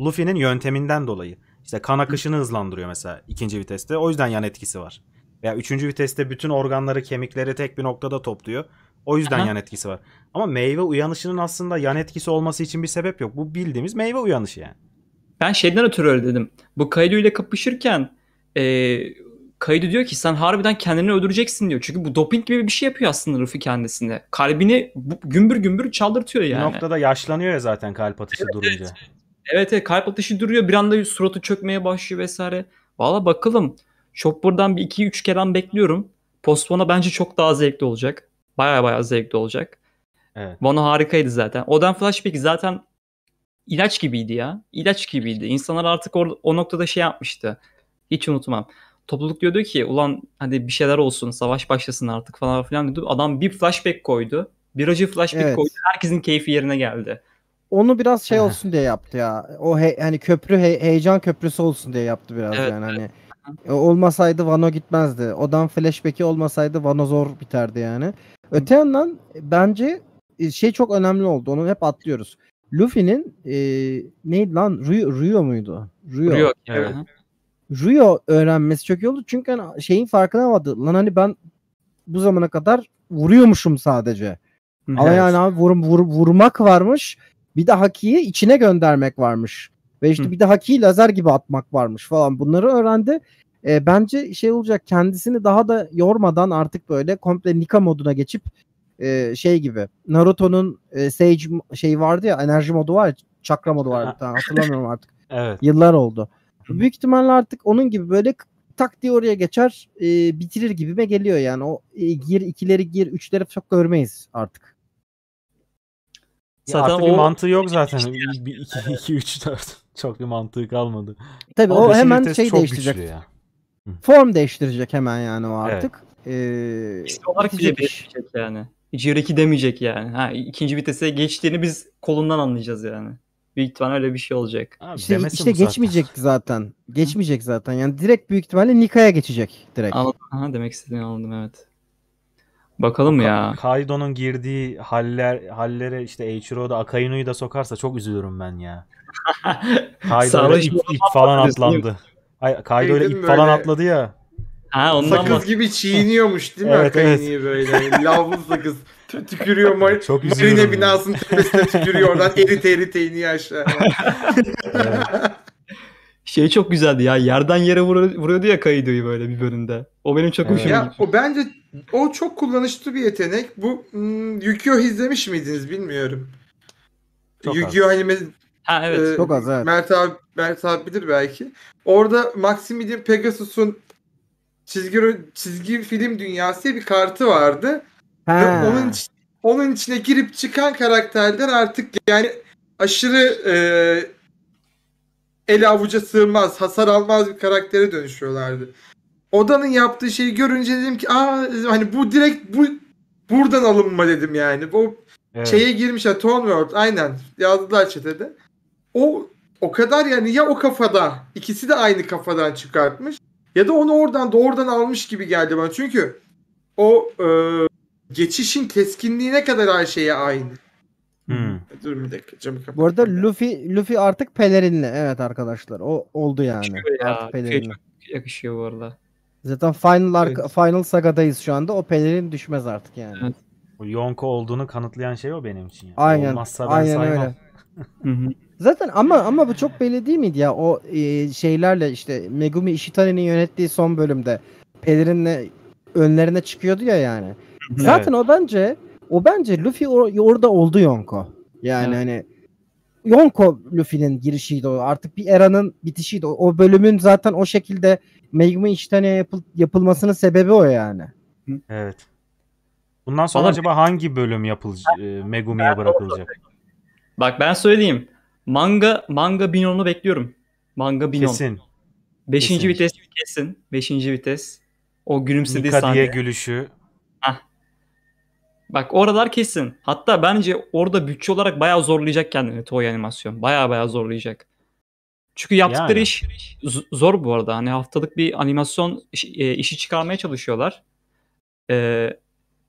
Luffy'nin yönteminden dolayı. İşte kan akışını hızlandırıyor mesela ikinci viteste. O yüzden yan etkisi var. Veya üçüncü viteste bütün organları, kemikleri tek bir noktada topluyor. O yüzden Aha. yan etkisi var. Ama meyve uyanışının aslında yan etkisi olması için bir sebep yok. Bu bildiğimiz meyve uyanışı yani. Ben şeyden ötürü öyle dedim. Bu Kaido ile kapışırken e, Kaido diyor ki sen harbiden kendini öldüreceksin diyor. Çünkü bu doping gibi bir şey yapıyor aslında Luffy kendisine. Kalbini bu, gümbür gümbür çaldırtıyor yani. Bir noktada yaşlanıyor ya zaten kalp atışı evet, durunca. Evet. Evet, evet kalp atışı duruyor. Bir anda suratı çökmeye başlıyor vesaire. Valla bakalım. Chopper'dan bir 2-3 kelam bekliyorum. Postpona bence çok daha zevkli olacak. Baya baya zevkli olacak. Evet. Vano harikaydı zaten. Odan Flashback zaten ilaç gibiydi ya. İlaç gibiydi. İnsanlar artık o o noktada şey yapmıştı. Hiç unutmam. Topluluk diyordu ki ulan hadi bir şeyler olsun savaş başlasın artık falan filan diyordu. Adam bir flashback koydu. Bir acı flashback evet. koydu. Herkesin keyfi yerine geldi onu biraz şey olsun diye yaptı ya. O he, hani köprü he, heyecan köprüsü olsun diye yaptı biraz evet, yani hani. Olmasaydı Vano gitmezdi. Odan flashback'i olmasaydı Vano zor biterdi yani. Öte yandan bence e, şey çok önemli oldu. Onu hep atlıyoruz. Luffy'nin e, neydi lan? Ryo, Ryo muydu? Ryo. Ryo evet. Ryo öğrenmesi çok iyi oldu. Çünkü hani şeyin farkına vardı. Lan hani ben bu zamana kadar vuruyormuşum sadece. Evet. Ama yani abi vur, vur, vurmak varmış. Bir de hakiyi içine göndermek varmış. Ve işte Hı. bir de hakiyi lazer gibi atmak varmış falan. Bunları öğrendi. E, bence şey olacak kendisini daha da yormadan artık böyle komple Nika moduna geçip e, şey gibi Naruto'nun e, Sage şey vardı ya enerji modu var ya çakra modu vardı bir hatırlamıyorum artık. [laughs] evet. Yıllar oldu. Hı. Büyük ihtimalle artık onun gibi böyle tak diye oraya geçer e, bitirir gibime geliyor yani o e, gir ikileri gir üçleri çok görmeyiz artık. Zaten artık o... bir mantığı yok zaten. 2 3 4 çok bir mantığı kalmadı. Tabii Ama o hemen şey değiştirecek. Ya. Form değiştirecek hemen yani o artık. Evet. Ee, işte olarak bile yani. Tier demeyecek yani. Ha, ikinci vitese geçtiğini biz kolundan anlayacağız yani. Büyük ihtimalle öyle bir şey olacak. Abi, işte işte geçmeyecekti zaten. Geçmeyecek zaten. Yani direkt büyük ihtimalle Nika'ya geçecek direkt. Anladım. Ha, demek istediğini anladım evet. Bakalım ya. Kaido'nun girdiği haller hallere işte Eiichiro'da Akainu'yu da sokarsa çok üzülürüm ben ya. [laughs] Kaido ile ip, ip falan atlandı. Ay, Kaido ile ip falan atladı ya. Ha, ondan sakız mı? gibi çiğniyormuş değil mi evet, evet. böyle? lavlu sakız. Tükürüyor [laughs] mar çok marine binasının tepesine tükürüyor oradan [laughs] erite erite iniyor aşağı. evet şey çok güzeldi ya. Yerden yere vur, vuruyordu ya Kaido'yu böyle bir bölümde. O benim çok hoşuma ya, gitti. O bence o çok kullanışlı bir yetenek. Bu hmm, Yukio izlemiş miydiniz bilmiyorum. Çok Yu-Gi-Oh anime Ha evet. E, çok az evet. Mert abi, Mert abi bilir belki. Orada Maximilian Pegasus'un çizgi çizgi film dünyası bir kartı vardı. Ha. Ve onun onun içine girip çıkan karakterler artık yani aşırı e, el avuca sığmaz, hasar almaz bir karaktere dönüşüyorlardı. Oda'nın yaptığı şeyi görünce dedim ki aa hani bu direkt bu buradan alınma dedim yani. Bu evet. şeye girmiş Atone World aynen yazdılar çetede. O o kadar yani ya o kafada ikisi de aynı kafadan çıkartmış ya da onu oradan doğrudan almış gibi geldi bana. Çünkü o e, geçişin keskinliğine kadar her şeye aynı. E, dur bir dakika camı kapat. Bu arada Luffy, Luffy artık pelerinli. Evet arkadaşlar o oldu yani. Yakışıyor ya. Artık şey pelerinli. Çok yakışıyor bu arada. Zaten final, evet. final sagadayız şu anda. O pelerin düşmez artık yani. Evet. Yonko olduğunu kanıtlayan şey o benim için. Yani. Aynen. Olmazsa ben aynen saymam. Öyle. [laughs] Zaten ama ama bu çok belli değil miydi ya o e, şeylerle işte Megumi Ishitani'nin yönettiği son bölümde pelerinle önlerine çıkıyordu ya yani. Zaten evet. o bence o bence Luffy or- orada oldu Yonko. Yani evet. hani Yonko Luffy'nin girişiydi o. Artık bir eranın bitişiydi. O, o bölümün zaten o şekilde Megumi iştene yapıl, yapılmasının sebebi o yani. Evet. Bundan sonra Ama acaba hangi bölüm yapılacak e, Megumi'ye bırakılacak? Bak ben söyleyeyim. Manga manga Binon'u bekliyorum. Manga Binon. Kesin. Beşinci kesin. vites kesin. Beşinci vites. O gülümsediği Nikadiye sahne. gülüşü. Bak oralar kesin. Hatta bence orada bütçe olarak bayağı zorlayacak kendini Toy animasyon. Bayağı bayağı zorlayacak. Çünkü yaptıkları yani. iş zor bu arada. Hani haftalık bir animasyon e, işi çıkarmaya çalışıyorlar. Ee,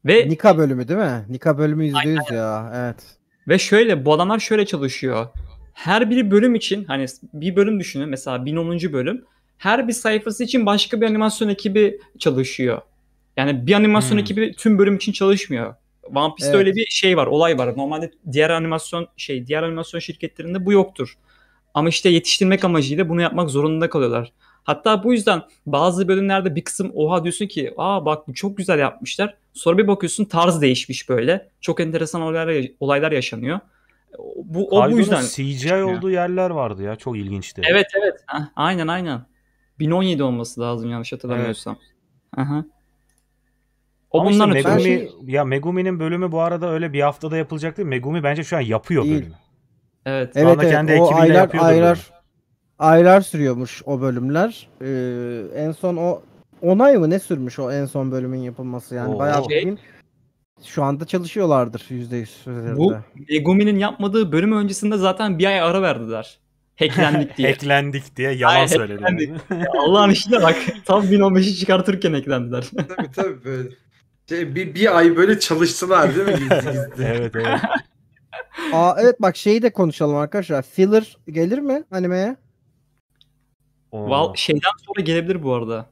ve Nika bölümü değil mi? Nika bölümü yüzde ya. Evet. Ve şöyle bu adamlar şöyle çalışıyor. Her bir bölüm için hani bir bölüm düşünün mesela 1010. bölüm. Her bir sayfası için başka bir animasyon ekibi çalışıyor. Yani bir animasyon hmm. ekibi tüm bölüm için çalışmıyor. One Piece'te evet. öyle bir şey var, olay var. Normalde diğer animasyon şey, diğer animasyon şirketlerinde bu yoktur. Ama işte yetiştirmek amacıyla bunu yapmak zorunda kalıyorlar. Hatta bu yüzden bazı bölümlerde bir kısım oha diyorsun ki aa bak bu çok güzel yapmışlar. Sonra bir bakıyorsun tarz değişmiş böyle. Çok enteresan olaylar, olaylar yaşanıyor. Bu, o bu yüzden. CGI olduğu yerler vardı ya çok ilginçti. Evet evet. Ha, aynen aynen. 1017 olması lazım yanlış hatırlamıyorsam. Evet. Aha. O bunların bundan işte Megumi, şey... Ya Megumi'nin bölümü bu arada öyle bir haftada yapılacak değil. Megumi bence şu an yapıyor değil. bölümü. Evet. Şu evet, anda evet. o aylar, aylar, aylar sürüyormuş o bölümler. Ee, en son o ay mı ne sürmüş o en son bölümün yapılması yani Oo. bayağı şey- bugün şu anda çalışıyorlardır yüzde yüz. Bu Megumi'nin yapmadığı bölüm öncesinde zaten bir ay ara verdiler. Hacklendik diye. [laughs] hacklendik diye yalan Hayır, söyledi. Allah'ın işine bak. Tam 1015'i çıkartırken hacklendiler. tabii tabii böyle. Şey, bir, bir ay böyle çalıştılar değil mi gizli gizli? [laughs] evet evet. Aa, evet bak şeyi de konuşalım arkadaşlar. Filler gelir mi animeye? Val şeyden sonra gelebilir bu arada.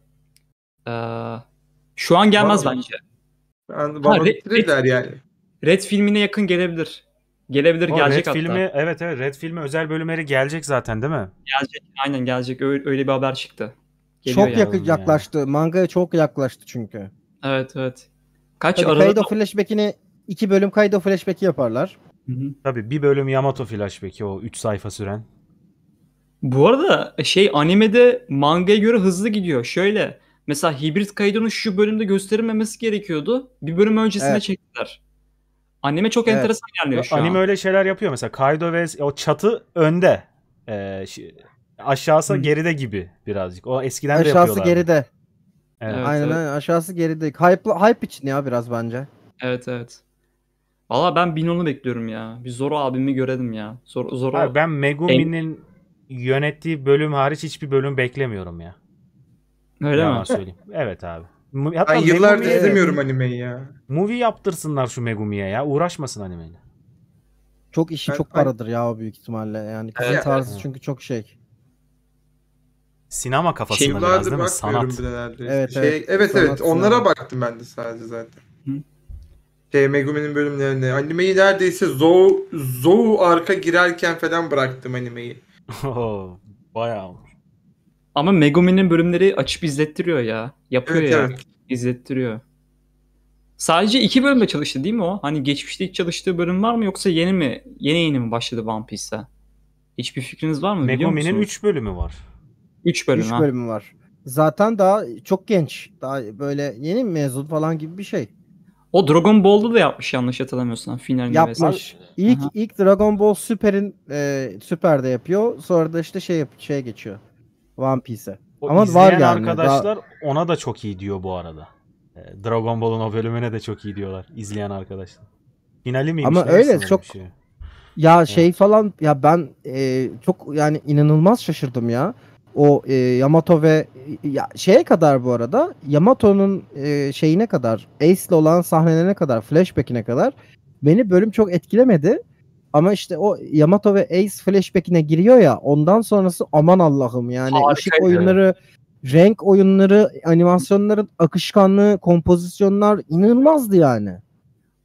Ee, şu an gelmez Vallahi, bence. Ben, ha, Red, Red, yani. Red filmine yakın gelebilir. Gelebilir o, gelecek Red hatta. filmi evet evet Red filmi özel bölümleri gelecek zaten değil mi? Gelecek aynen gelecek öyle, öyle bir haber çıktı. Geliyor çok yani. yakın yaklaştı. Yani. Mangaya çok yaklaştı çünkü. Evet evet. Kaç Tabii arada... Kaido flashback'ini iki bölüm Kaido flashback'i yaparlar. Tabii bir bölüm Yamato flashback'i o 3 sayfa süren. Bu arada şey animede mangaya göre hızlı gidiyor. Şöyle mesela Hibrit Kaido'nun şu bölümde gösterilmemesi gerekiyordu. Bir bölüm öncesine evet. çektiler. Anime çok evet. enteresan gelmiyor şu Anime an. öyle şeyler yapıyor. Mesela Kaido ve o çatı önde. Ee, aşağısı Hı. geride gibi birazcık. O eskiden aşağısı de yapıyorlar. Aşağısı geride. Evet, Aynen evet. aşağısı geride. Hype, hype için ya biraz bence. Evet evet. Valla ben Binon'u bekliyorum ya. Bir Zoro abimi görelim ya. Zoro, Zoro... Abi ben Megumi'nin yönettiği bölüm hariç hiçbir bölüm beklemiyorum ya. Öyle Yalan mi? söyleyeyim. [laughs] Evet abi. Hatta ben yıllardır Megumi'ye- izlemiyorum animeyi ya. Movie yaptırsınlar şu Megumi'ye ya. Uğraşmasın animeyle. Çok işi Ben- çok paradır ya büyük ihtimalle. Yani kızın Evet. tarzı çünkü çok şey sinema kafasında şey biraz değil mi? Sanat. Evet şey, evet, evet, evet. onlara baktım ben de sadece zaten. Hı? Şey, Megumi'nin bölümlerinde. Animeyi neredeyse Zou, Zou arka girerken falan bıraktım animeyi. [laughs] Bayağı olmuş. Ama Megumi'nin bölümleri açıp izlettiriyor ya. Yapıyor evet, ya. Evet. İzlettiriyor. Sadece iki bölümde çalıştı değil mi o? Hani geçmişte hiç çalıştığı bölüm var mı yoksa yeni mi? Yeni yeni mi başladı One Piece'e? Hiçbir fikriniz var mı? Megumi'nin 3 bölümü var. 3 bölüm, bölümü var. Zaten daha çok genç. Daha böyle yeni mezun falan gibi bir şey. O Dragon Ball'da da yapmış yanlış hatırlamıyorsan finalini Yapmış. Vesaire. İlk Aha. ilk Dragon Ball Super'in e, Super'de yapıyor. Sonra da işte şey yap, şeye geçiyor. One Piece'e. Ama var yani. arkadaşlar daha... ona da çok iyi diyor bu arada. E, Dragon Ball'un o bölümüne de çok iyi diyorlar izleyen arkadaşlar. Finali miymiş? Ama öyle çok şey? Ya evet. şey falan ya ben e, çok yani inanılmaz şaşırdım ya o e, Yamato ve e, ya, şeye kadar bu arada Yamato'nun e, şeyine kadar Ace'le olan sahnelerine kadar flashback'ine kadar beni bölüm çok etkilemedi. Ama işte o Yamato ve Ace flashback'ine giriyor ya ondan sonrası aman Allah'ım yani Harikaydı. ışık oyunları renk oyunları animasyonların akışkanlığı kompozisyonlar inanılmazdı yani.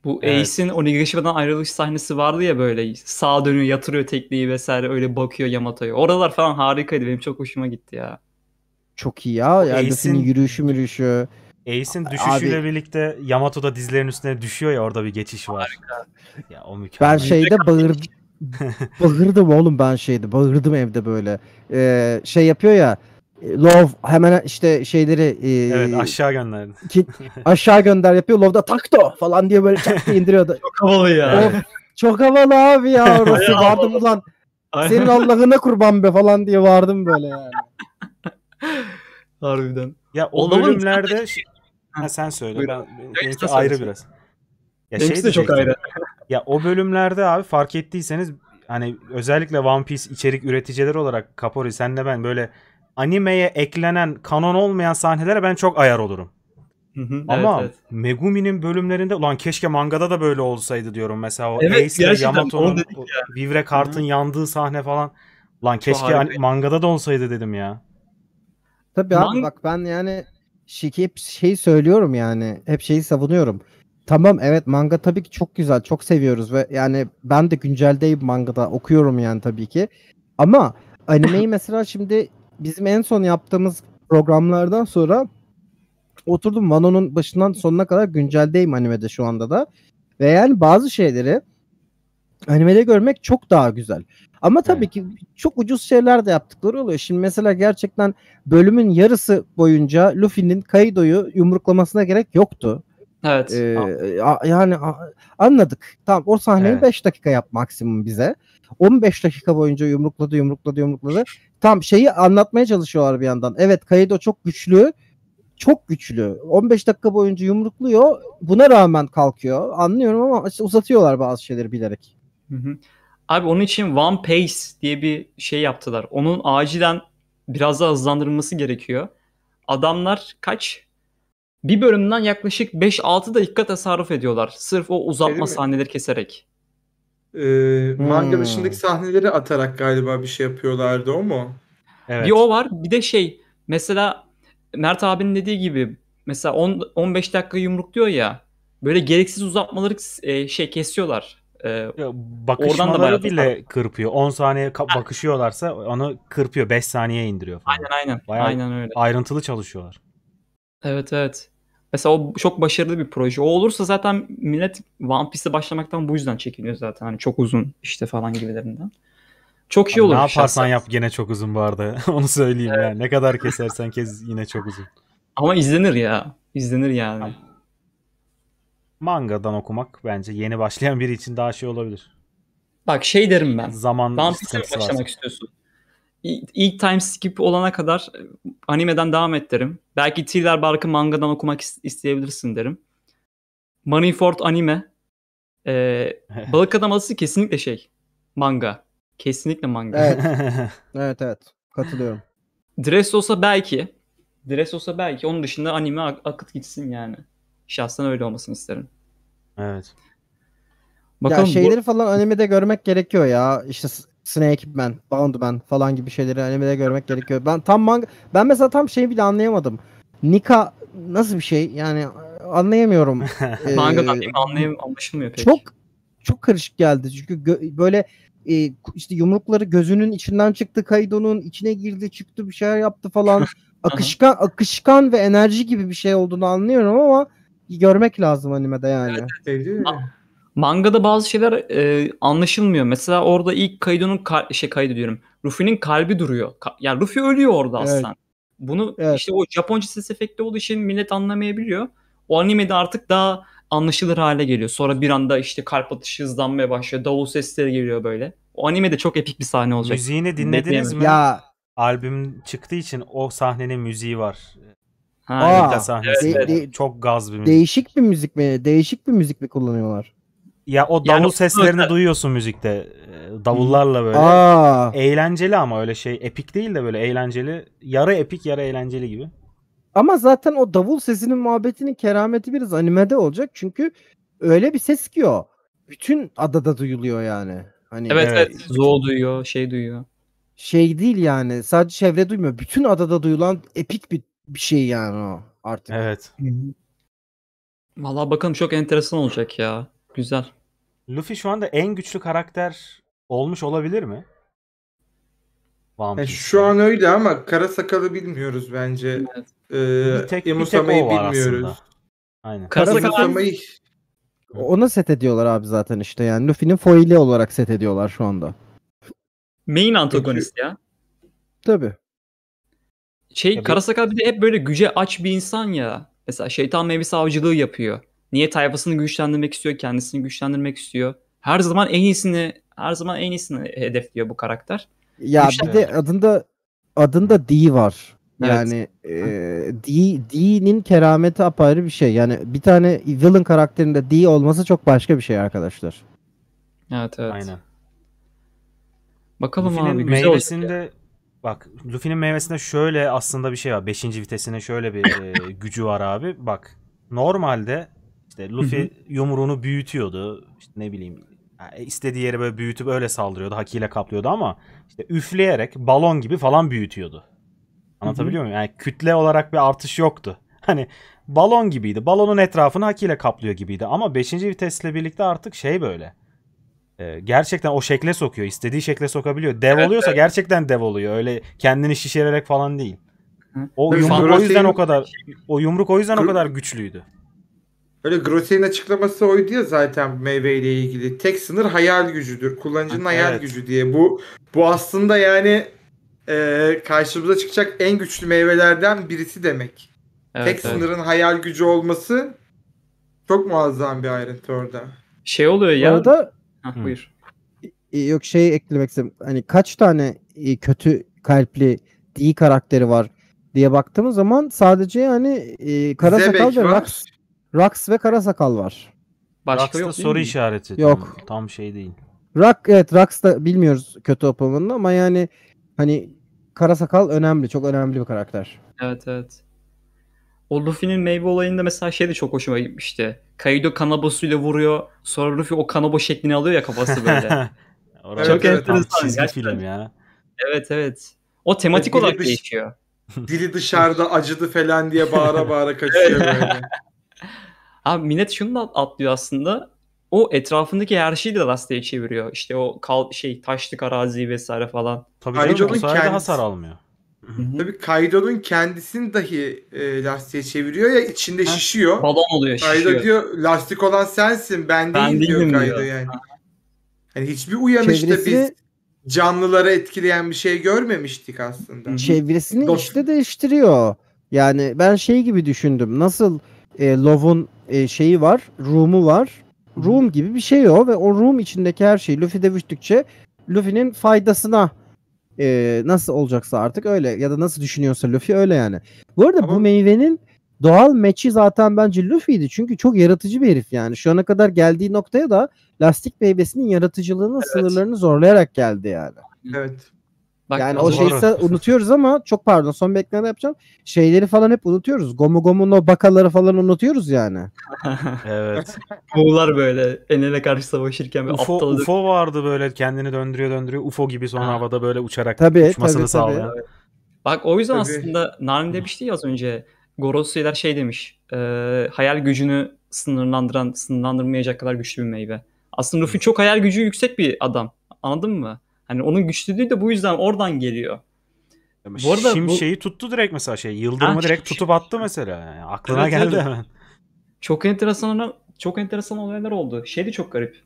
Bu evet. Ace'in Onigashima'dan ayrılış sahnesi vardı ya böyle sağ dönüyor yatırıyor tekneyi vesaire öyle bakıyor Yamato'ya. Oralar falan harikaydı benim çok hoşuma gitti ya. Çok iyi ya. Yani Ace'in yürüyüşü mürüyüşü. Ace'in düşüşüyle Abi, birlikte Yamato da dizlerin üstüne düşüyor ya orada bir geçiş var. Harika. Ya o mükemmel. Ben şeyde bağırdım. [laughs] bağırdım oğlum ben şeyde. Bağırdım evde böyle. Ee, şey yapıyor ya Love hemen işte şeyleri e, evet aşağı gönderdi. Ki, [laughs] aşağı gönder yapıyor. Love da takto falan diye böyle çak indiriyordu. çok havalı ya. Of, çok havalı abi ya orası vardım lan. Senin Allah'ına kurban be falan diye vardım böyle yani. Harbiden. Ya o Olamaz bölümlerde şey- ha, sen söyle. Buyurun. Ben, ben ayrı sen. biraz. Ya benimki şey de çok ayrı. ya o bölümlerde abi fark ettiyseniz hani özellikle One Piece içerik üreticileri olarak Kapori de ben böyle animeye eklenen kanon olmayan sahnelere ben çok ayar olurum. Hı hı, Ama evet, evet. Megumi'nin bölümlerinde ulan keşke mangada da böyle olsaydı diyorum. Mesela o evet, Ace'le Yamato'nun yani. Vivre Kart'ın yandığı sahne falan. Lan keşke hani, mangada da olsaydı dedim ya. Tabii Man- abi bak ben yani şiki hep şey söylüyorum yani. Hep şeyi savunuyorum. Tamam evet manga tabii ki çok güzel. Çok seviyoruz ve yani ben de günceldeyim mangada. Okuyorum yani tabii ki. Ama animeyi [laughs] mesela şimdi bizim en son yaptığımız programlardan sonra oturdum Vano'nun başından sonuna kadar günceldeyim animede şu anda da. Ve yani bazı şeyleri animede görmek çok daha güzel. Ama tabii ki çok ucuz şeyler de yaptıkları oluyor. Şimdi mesela gerçekten bölümün yarısı boyunca Luffy'nin Kaido'yu yumruklamasına gerek yoktu. Evet. Ee, a, yani a, anladık. Tamam o sahneyi 5 evet. dakika yap maksimum bize. 15 dakika boyunca yumrukladı yumrukladı yumrukladı. Tam şeyi anlatmaya çalışıyorlar bir yandan. Evet Kaido çok güçlü. Çok güçlü. 15 dakika boyunca yumrukluyor. Buna rağmen kalkıyor. Anlıyorum ama işte uzatıyorlar bazı şeyleri bilerek. Hı hı. Abi onun için One pace diye bir şey yaptılar. Onun acilen biraz daha hızlandırılması gerekiyor. Adamlar kaç? Bir bölümden yaklaşık 5-6 dakika tasarruf ediyorlar. Sırf o uzatma Benim şey sahneleri keserek. Ee, manga hmm. dışındaki sahneleri atarak galiba bir şey yapıyorlardı o mu? Evet. Bir o var bir de şey mesela Mert abinin dediği gibi mesela 10 15 dakika yumruk diyor ya böyle gereksiz uzatmaları e, şey kesiyorlar. E, bakışmaları oradan da bile atar. kırpıyor. 10 saniye ka- bakışıyorlarsa onu kırpıyor 5 saniye indiriyor falan. Aynen aynen. Bayağı aynen öyle. Ayrıntılı çalışıyorlar. Evet evet. Mesela o çok başarılı bir proje. O olursa zaten millet One Piece'e başlamaktan bu yüzden çekiniyor zaten. Hani çok uzun işte falan gibilerinden. Çok iyi Abi olur. Ne yaparsan şahsen. yap yine çok uzun bu arada. [laughs] Onu söyleyeyim evet. ya. Ne kadar kesersen kes yine çok uzun. Ama izlenir ya. İzlenir yani. Mangadan okumak bence yeni başlayan biri için daha şey olabilir. Bak şey derim ben. Zaman One Piece'e başlamak istiyorsun ilk time skip olana kadar e, animeden devam et derim. Belki Thriller Bark'ı mangadan okumak isteyebilirsin derim. Moneyford anime. Ee, [laughs] Balık Adam kesinlikle şey. Manga. Kesinlikle manga. Evet. [laughs] evet evet. Katılıyorum. Dress belki. Dress belki. Onun dışında anime ak- akıt gitsin yani. Şahsen öyle olmasını isterim. Evet. Bakalım ya şeyleri bu... falan animede görmek gerekiyor ya. İşte Snake Man, Boundman falan gibi şeyleri animede görmek gerekiyor. Ben tam manga ben mesela tam şeyi bile anlayamadım. Nika nasıl bir şey? Yani e, anlayamıyorum. [laughs] ee, Mangadan anlayam anlaşılmıyor pek. Çok çok karışık geldi. Çünkü gö- böyle e, işte yumrukları gözünün içinden çıktı Kaido'nun içine girdi çıktı bir şeyler yaptı falan. [laughs] akışkan akışkan ve enerji gibi bir şey olduğunu anlıyorum ama görmek lazım animede yani. Evet, evet mangada bazı şeyler e, anlaşılmıyor. Mesela orada ilk Kaido'nun kal- şey Kaido diyorum. Luffy'nin kalbi duruyor. Ka- yani Luffy ölüyor orada evet. aslında. Bunu evet. işte o Japonca ses efekti olduğu için millet anlamayabiliyor. O animede artık daha anlaşılır hale geliyor. Sonra bir anda işte kalp atışı hızlanmaya başlıyor. Davul sesleri geliyor böyle. O animede çok epik bir sahne olacak. Müziğini dinlediniz mi? Ya albüm çıktığı için o sahnenin müziği var. Ha, Aa, De, de, çok gaz bir müzik. Değişik bir müzik mi? Değişik bir müzik mi kullanıyorlar? Ya o davul yani seslerini o... duyuyorsun müzikte. Ee, davullarla böyle. Aa. Eğlenceli ama öyle şey epik değil de böyle eğlenceli. Yarı epik yarı eğlenceli gibi. Ama zaten o davul sesinin muhabbetinin kerameti biraz animede olacak. Çünkü öyle bir ses ki o. Bütün adada duyuluyor yani. Hani evet evet. evet. duyuyor, şey duyuyor. Şey değil yani. Sadece çevre duymuyor. Bütün adada duyulan epik bir, bir şey yani o artık. Evet. Valla bakalım çok enteresan olacak ya. Güzel. Luffy şu anda en güçlü karakter olmuş olabilir mi? One e, şu an öyle ama kara sakalı bilmiyoruz bence. Evet. Ee, bir tek, bir tek o var bilmiyoruz. aslında. Aynen. Kara Kara sakalı- Ona set ediyorlar abi zaten işte yani. Luffy'nin foili olarak set ediyorlar şu anda. Main antagonist ya. Tabii. Şey Ya bu- Karasakal bir de hep böyle güce aç bir insan ya. Mesela şeytan meyvesi avcılığı yapıyor. Niye tayfasını güçlendirmek istiyor, kendisini güçlendirmek istiyor. Her zaman en iyisini, her zaman en iyisini hedefliyor bu karakter. Ya Güçlen- bir de adında adında D var. Yani evet. e, D D'nin kerameti apayrı bir şey. Yani bir tane villain karakterinde D olması çok başka bir şey arkadaşlar. Evet evet. Aynen. Bakalım Luffy'nin abi güzel meyvesinde yani. bak Luffy'nin meyvesinde şöyle aslında bir şey var. 5. vitesine şöyle bir e, gücü var abi. Bak normalde işte Luffy hı hı. yumruğunu büyütüyordu. İşte ne bileyim e, istediği yere böyle büyütüp öyle saldırıyordu. Hakiyle kaplıyordu ama işte üfleyerek balon gibi falan büyütüyordu. Anlatabiliyor muyum? Yani kütle olarak bir artış yoktu. [laughs] Hani balon gibiydi. Balonun etrafını hakiyle kaplıyor gibiydi. Ama 5. vitesle birlikte artık şey böyle. E, gerçekten o şekle sokuyor. istediği şekle sokabiliyor. Dev evet, oluyorsa evet. gerçekten dev oluyor. Öyle kendini şişirerek falan değil. Şey- o yumruk o yüzden o kadar o yumruk o yüzden o kadar güçlüydü. Öyle Grosse'nin açıklaması oydu ya zaten meyveyle ilgili. Tek sınır hayal gücüdür. Kullanıcının hayal gücü diye. Bu bu aslında yani e, karşımıza çıkacak en güçlü meyvelerden birisi demek. Evet, Tek evet. sınırın hayal gücü olması çok muazzam bir ayrıntı orada. Şey oluyor ya. Orada buyur. Yok şey eklemek istedim. Hani kaç tane kötü kalpli iyi karakteri var diye baktığımız zaman sadece yani e, kara Zebek sakal ve Max Rax ve Karasakal var. Başka Rax'ta yok soru işareti. Yok. Tam, tam şey değil. Rock evet Rax da bilmiyoruz kötü opamını ama yani hani Karasakal önemli. Çok önemli bir karakter. Evet evet. O Luffy'nin meyve olayında mesela şey de çok hoşuma gitmişti. Kaido kanabosuyla vuruyor. Sonra Luffy o kanabo şeklini alıyor ya kafası böyle. [laughs] Orada çok evet, enteresan. Çizgi film ya. Evet evet. O tematik evet, olarak dış, değişiyor. Dili dışarıda acıdı falan diye bağıra bağıra kaçıyor [laughs] böyle. [laughs] Abi Minet şunu da atlıyor aslında. O etrafındaki her şeyi de lastiğe çeviriyor. İşte o kal şey taşlık arazi vesaire falan. Tabii Kaido'nun kendisi... hasar almıyor. Tabii Kaido'nun kendisini dahi e, lastiğe çeviriyor ya içinde ha, şişiyor. Balon oluyor Kaido şişiyor. Kaido diyor lastik olan sensin ben, ben değil diyor Kaido diyor. yani. Hani hiçbir uyanışta Çevresi... biz canlılara etkileyen bir şey görmemiştik aslında. Çevresini Dost... işte değiştiriyor. Yani ben şey gibi düşündüm. Nasıl e, Love'un e, şeyi var, Room'u var. Room gibi bir şey o ve o Room içindeki her şey. Luffy devüştükçe Luffy'nin faydasına e, nasıl olacaksa artık öyle ya da nasıl düşünüyorsa Luffy öyle yani. Bu arada Ama... bu meyvenin doğal meçi zaten bence Luffy'ydi. Çünkü çok yaratıcı bir herif yani. Şu ana kadar geldiği noktaya da lastik meyvesinin yaratıcılığının evet. sınırlarını zorlayarak geldi yani. Evet. Bak, yani o şeyi unutuyoruz ama çok pardon son bekleme yapacağım. Şeyleri falan hep unutuyoruz. Gomu gomu, o bakaları falan unutuyoruz yani. [laughs] evet. Muğlar böyle enele karşı savaşırken böyle UFO, aptal UFO vardı böyle kendini döndürüyor döndürüyor. UFO gibi son havada böyle uçarak tabii, uçmasını sağlıyor. Tabii. Bak o yüzden tabii. aslında Narin demişti ya az önce. Goros Yeler şey demiş. E, hayal gücünü sınırlandıran, sınırlandırmayacak kadar güçlü bir meyve. Aslında Luffy çok hayal gücü yüksek bir adam. Anladın mı? Hani onun güçlülüğü de bu yüzden oradan geliyor. Ama bu arada Şimşek'i bu... tuttu direkt mesela şey. Yıldırım'ı ha, direkt tutup attı mesela. Yani aklına evet, geldi evet. hemen. [laughs] Çok enteresan çok enteresan olaylar oldu. Şey de çok garip.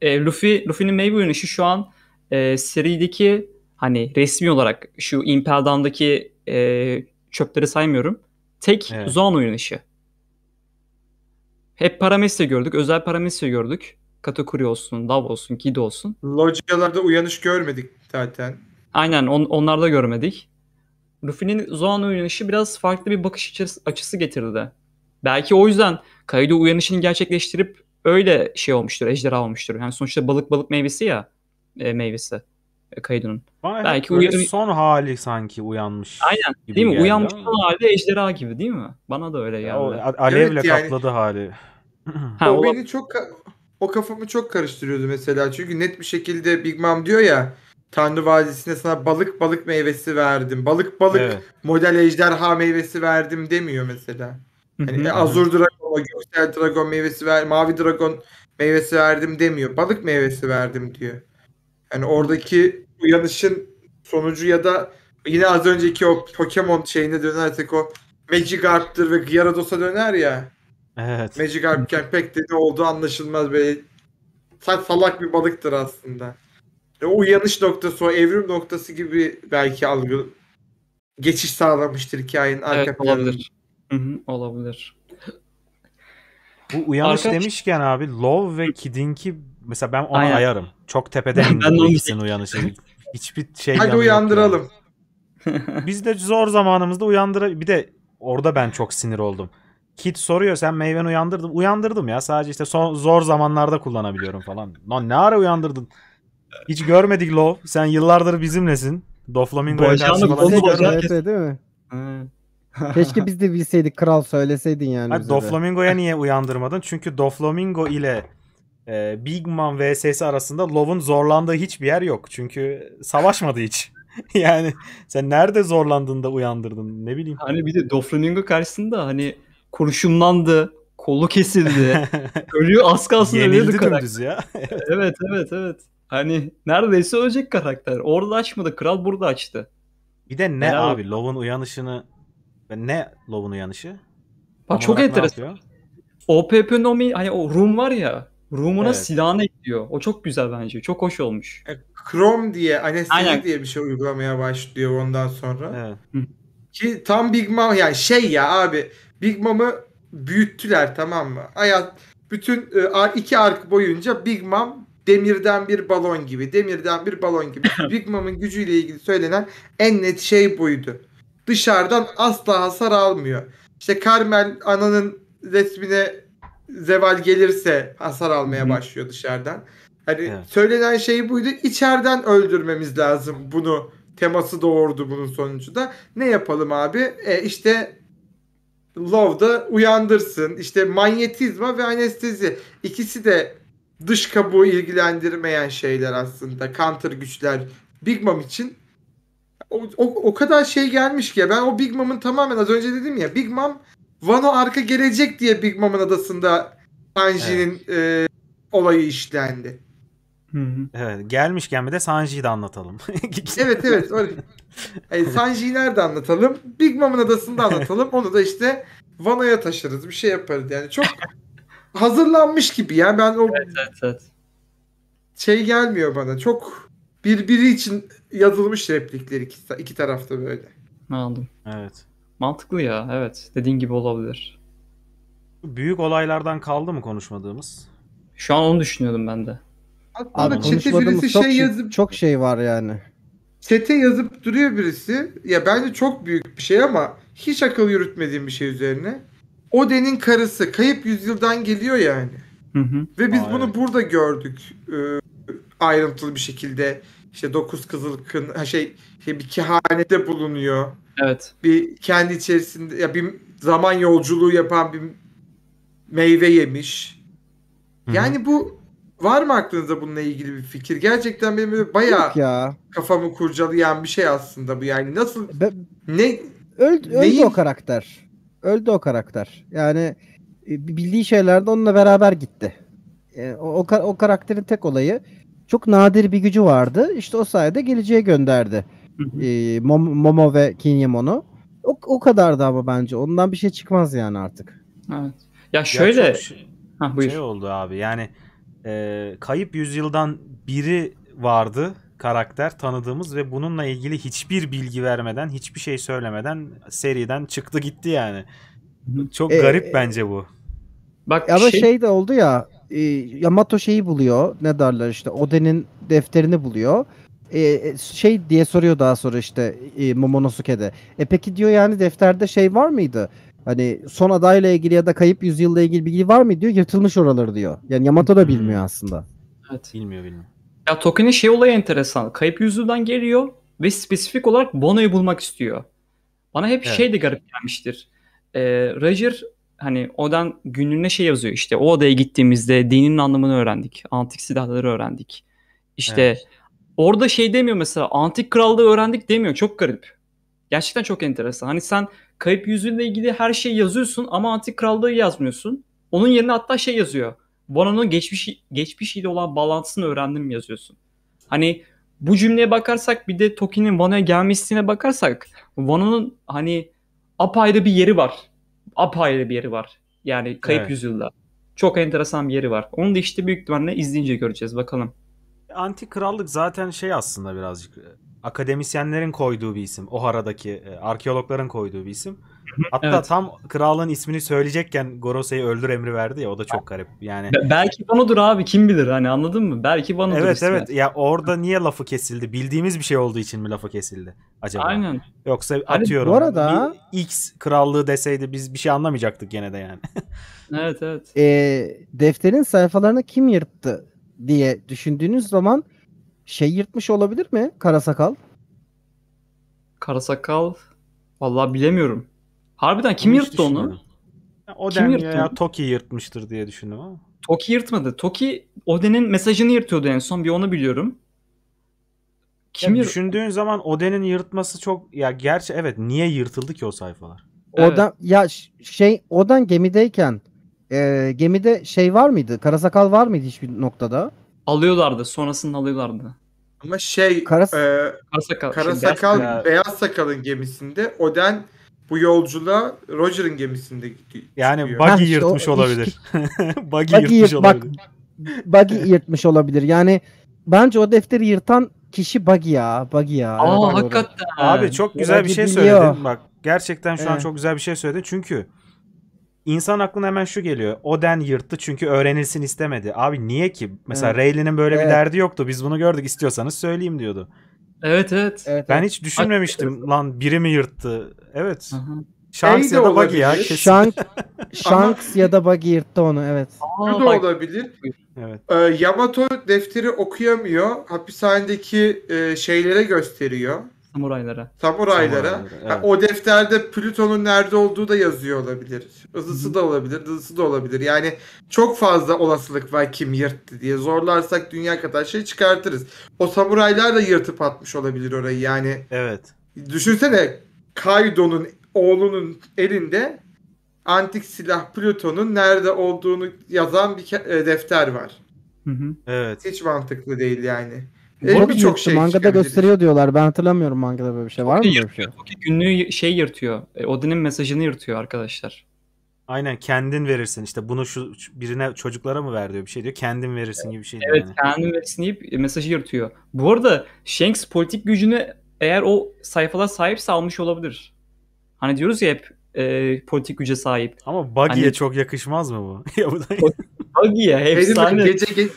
E, Luffy Luffy'nin meyve oynayışı şu an e, serideki hani resmi olarak şu Impel Down'daki e, çöpleri saymıyorum. Tek evet. Zoan oynayışı. Hep Paramesya gördük. Özel Paramesya gördük. Katakuri olsun, Love olsun, Kid olsun. Logia'larda uyanış görmedik zaten. Aynen on, onlarda görmedik. Luffy'nin Zoan uyanışı biraz farklı bir bakış açısı getirdi. Belki o yüzden Kaido uyanışını gerçekleştirip öyle şey olmuştur, ejderha olmuştur. Yani sonuçta balık balık meyvesi ya, e, meyvesi e, Kaido'nun. Belki uyan... son hali sanki uyanmış. Aynen. Gibi değil mi? Uyanmış son hali ejderha gibi değil mi? Bana da öyle geldi. Ya, o, alevle evet, yani... kapladı hali. ha, o, o beni çok o kafamı çok karıştırıyordu mesela. Çünkü net bir şekilde Big Mom diyor ya Tanrı Vadisi'ne sana balık balık meyvesi verdim. Balık balık evet. model ejderha meyvesi verdim demiyor mesela. Hani e, Azur Dragon, Göksel Dragon meyvesi ver, Mavi Dragon meyvesi verdim demiyor. Balık meyvesi verdim diyor. Yani oradaki uyanışın sonucu ya da yine az önceki o Pokemon şeyine dönersek o Magikarp'tır ve gyarados'a döner ya. Evet. Magic Alpken pek de ne olduğu anlaşılmaz böyle salak bir balıktır aslında. E, o uyanış noktası, o evrim noktası gibi belki algı geçiş sağlamıştır hikayenin arka evet, planında. Olabilir. Hı hı, olabilir. Bu uyanış Arkadaş... demişken abi Love ve Kidinki mesela ben ona Aynen. ayarım. Çok tepeden indim ikisinin uyanışı. Hiçbir şey Hadi uyandıralım. Yani. Biz de zor zamanımızda uyandıra... Bir de orada ben çok sinir oldum. Kit soruyor sen meyveni uyandırdın. Uyandırdım ya sadece işte son, zor zamanlarda kullanabiliyorum falan. Lan ne ara uyandırdın? Hiç görmedik Love. Sen yıllardır bizimlesin. Doflamingo oynarsın falan. Evet, değil mi? Hmm. [laughs] Keşke biz de bilseydik kral söyleseydin yani. Hayır, Doflamingo'ya niye [laughs] uyandırmadın? Çünkü Doflamingo ile e, Big Man vs arasında Love'un zorlandığı hiçbir yer yok. Çünkü savaşmadı hiç. [laughs] yani sen nerede zorlandığında uyandırdın ne bileyim. Hani bir de Doflamingo karşısında hani kurşunlandı, kolu kesildi. [laughs] Ölüyor az kalsın ölüyordu karakter. ya. [laughs] evet evet evet. Hani neredeyse ölecek karakter. Orada açmadı. Kral burada açtı. Bir de ne Helal abi Love'un uyanışını ne Love'un uyanışı? Bak çok enteresan. OPP'nin hani o Rum var ya Rum'una evet. silahını ekliyor. O çok güzel bence. Çok hoş olmuş. E, Chrome diye, anestezi diye bir şey uygulamaya başlıyor ondan sonra. Evet. Ki tam Big Mom yani şey ya abi Big Mom'u büyüttüler tamam mı? Hayat bütün e, iki ark boyunca Big Mom demirden bir balon gibi. Demirden bir balon gibi. [laughs] Big Mom'un gücüyle ilgili söylenen en net şey buydu. Dışarıdan asla hasar almıyor. İşte Carmel ananın resmine zeval gelirse hasar almaya başlıyor dışarıdan. Hani evet. söylenen şey buydu. İçeriden öldürmemiz lazım bunu. Teması doğurdu bunun sonucu da. Ne yapalım abi? E işte Love da uyandırsın. İşte manyetizma ve anestezi. İkisi de dış kabuğu ilgilendirmeyen şeyler aslında. Counter güçler Big Mom için o, o, o kadar şey gelmiş ki ya. ben o Big Mom'un tamamen az önce dedim ya Big Mom Vano arka gelecek diye Big Mom'un adasında Sanji'nin evet. e, olayı işlendi. Hı-hı. Evet, gelmişken bir de Sanji'yi de anlatalım. [laughs] evet evet. Yani Sanji'yi nerede anlatalım? Big Mom'un adasında anlatalım. Onu da işte Vanaya taşırız. Bir şey yaparız yani. Çok [laughs] hazırlanmış gibi yani. Ben o evet, evet, evet. şey gelmiyor bana. Çok birbiri için yazılmış replikleri iki, iki tarafta böyle. Anladım. Evet. Mantıklı ya. Evet. Dediğin gibi olabilir. Büyük olaylardan kaldı mı konuşmadığımız? Şu an onu düşünüyordum ben de. Aslında Abi çete birisi şey çok, şey yazıp çok şey var yani. Çete yazıp duruyor birisi. Ya bence çok büyük bir şey ama hiç akıl yürütmediğim bir şey üzerine. Oden'in karısı kayıp yüzyıldan geliyor yani. Hı hı. Ve biz Aa, bunu evet. burada gördük. Ee, ayrıntılı bir şekilde İşte dokuz kızıl kın şey, şey bir kehanette bulunuyor. Evet. Bir kendi içerisinde ya bir zaman yolculuğu yapan bir meyve yemiş. Hı-hı. Yani bu Var mı aklınızda bununla ilgili bir fikir? Gerçekten benim böyle bayağı ya. kafamı kurcalayan bir şey aslında bu yani. Nasıl Be, ne öldü, öldü o karakter. Öldü o karakter. Yani e, bildiği şeyler de onunla beraber gitti. E, o, o, karakterin tek olayı çok nadir bir gücü vardı. İşte o sayede geleceğe gönderdi. ee, Momo ve Kinyemon'u. O, o kadar da ama bence. Ondan bir şey çıkmaz yani artık. Evet. Ya şöyle ya çok, şey ha, buyur. şey oldu abi yani e, kayıp yüzyıldan biri vardı karakter tanıdığımız ve bununla ilgili hiçbir bilgi vermeden, hiçbir şey söylemeden seriden çıktı gitti yani. Çok e, garip e, bence bu. Bak ama şey... şey de oldu ya. E, Yamato şeyi buluyor. Ne derler işte Oden'in defterini buluyor. E, e şey diye soruyor daha sonra işte e, Momonosuke'de. E peki diyor yani defterde şey var mıydı? Hani son adayla ilgili ya da kayıp yüzyılla ilgili bilgi var mı diyor. Yırtılmış oraları diyor. Yani Yamato da hmm. bilmiyor aslında. Evet. Bilmiyor bilmiyor. Ya Token'in şey olayı enteresan. Kayıp yüzyıldan geliyor ve spesifik olarak Bono'yu bulmak istiyor. Bana hep evet. şey de garip gelmiştir. Ee, Roger hani odan günlüğüne şey yazıyor işte o odaya gittiğimizde dinin anlamını öğrendik. Antik silahları öğrendik. İşte evet. orada şey demiyor mesela antik krallığı öğrendik demiyor. Çok garip. Gerçekten çok enteresan. Hani sen Kayıp yüzüğünle ilgili her şeyi yazıyorsun ama antik krallığı yazmıyorsun. Onun yerine hatta şey yazıyor. Bono'nun geçmiş geçmişiyle olan bağlantısını öğrendim yazıyorsun. Hani bu cümleye bakarsak bir de Toki'nin Vano'ya gelmişliğine bakarsak Vano'nun hani apayrı bir yeri var. Apayrı bir yeri var. Yani kayıp evet. yüzyılda. Çok enteresan bir yeri var. Onu da işte büyük ihtimalle izleyince göreceğiz. Bakalım. Antik krallık zaten şey aslında birazcık akademisyenlerin koyduğu bir isim. Ohara'daki e, arkeologların koyduğu bir isim. Hatta evet. tam kralın ismini söyleyecekken Gorosei'yi öldür emri verdi ya o da çok garip. Yani Be- belki Banu'dur abi kim bilir hani anladın mı? Belki Banu'dur. Evet ismi. evet ya orada niye lafı kesildi? Bildiğimiz bir şey olduğu için mi lafı kesildi acaba? Aynen. Yoksa hani atıyorum. Bu arada bir X krallığı deseydi biz bir şey anlamayacaktık gene de yani. [laughs] evet evet. E, defterin sayfalarını kim yırttı diye düşündüğünüz zaman şey yırtmış olabilir mi Karasakal? Karasakal vallahi bilemiyorum. Harbiden kim Hiç yırttı onu? O kim yırttı ya Toki yırtmıştır diye düşündüm ama. Toki yırtmadı. Toki Oden'in mesajını yırtıyordu en son bir onu biliyorum. Kim ya düşündüğün zaman Oden'in yırtması çok ya gerçi evet niye yırtıldı ki o sayfalar? Evet. ya şey Oden gemideyken e, gemide şey var mıydı? Karasakal var mıydı hiçbir noktada? Alıyorlardı. Sonrasında alıyorlardı. Ama şey Karas e, Karasakal, Karasakal şey, Sakal, Beyaz Sakal'ın gemisinde Oden bu yolculuğa Roger'ın gemisinde gidiyor. Yani buggy işte yırtmış o, olabilir. [laughs] [laughs] buggy yırtmış yırt, olabilir. Bak, buggy yırtmış olabilir. Yani bence o defteri yırtan kişi Buggy ya. Buggy ya. Aa, hakikaten. Abi çok güzel bir şey söyledin. Bak gerçekten şu evet. an çok güzel bir şey söyledin. Çünkü İnsan aklına hemen şu geliyor. Oden yırttı çünkü öğrenilsin istemedi. Abi niye ki? Mesela evet. Rayleigh'nin böyle evet. bir derdi yoktu. Biz bunu gördük. İstiyorsanız söyleyeyim diyordu. Evet evet. ben hiç düşünmemiştim Ak- lan biri mi yırttı? Evet. Hı-hı. Shanks ya da Buggy ya kesin. Shank, [laughs] Shanks ya da Buggy yırttı onu evet. Bu da olabilir. Evet. Ee, Yamato defteri okuyamıyor. Hapishanedeki e, şeylere gösteriyor. Samuraylara. Samuraylara. Samuraylara evet. yani o defterde Plüton'un nerede olduğu da yazıyor olabilir. Hızlısı da olabilir, hızlısı da olabilir. Yani çok fazla olasılık var kim yırttı diye. Zorlarsak dünya kadar şey çıkartırız. O samuraylar da yırtıp atmış olabilir orayı yani. Evet. Düşünsene Kaido'nun oğlunun elinde antik silah Plüton'un nerede olduğunu yazan bir e, defter var. Hı hı. Evet. Hiç mantıklı değil yani. E, Birçok şey mangada gösteriyor diyorlar. Ben hatırlamıyorum mangada böyle bir şey. Var mı? Yırtıyor. Şey? Toki günlüğü şey yırtıyor. E, Odin'in mesajını yırtıyor arkadaşlar. Aynen kendin verirsin işte bunu şu birine çocuklara mı ver diyor bir şey diyor kendin verirsin gibi bir şey. Evet yani. kendin verirsin deyip mesajı yırtıyor. Bu arada Shanks politik gücünü eğer o sayfalara sahipse almış olabilir. Hani diyoruz ya hep e, politik güce sahip. Ama Buggy'e hani... çok yakışmaz mı bu? [laughs] Buggy'e efsane. Gece, gece,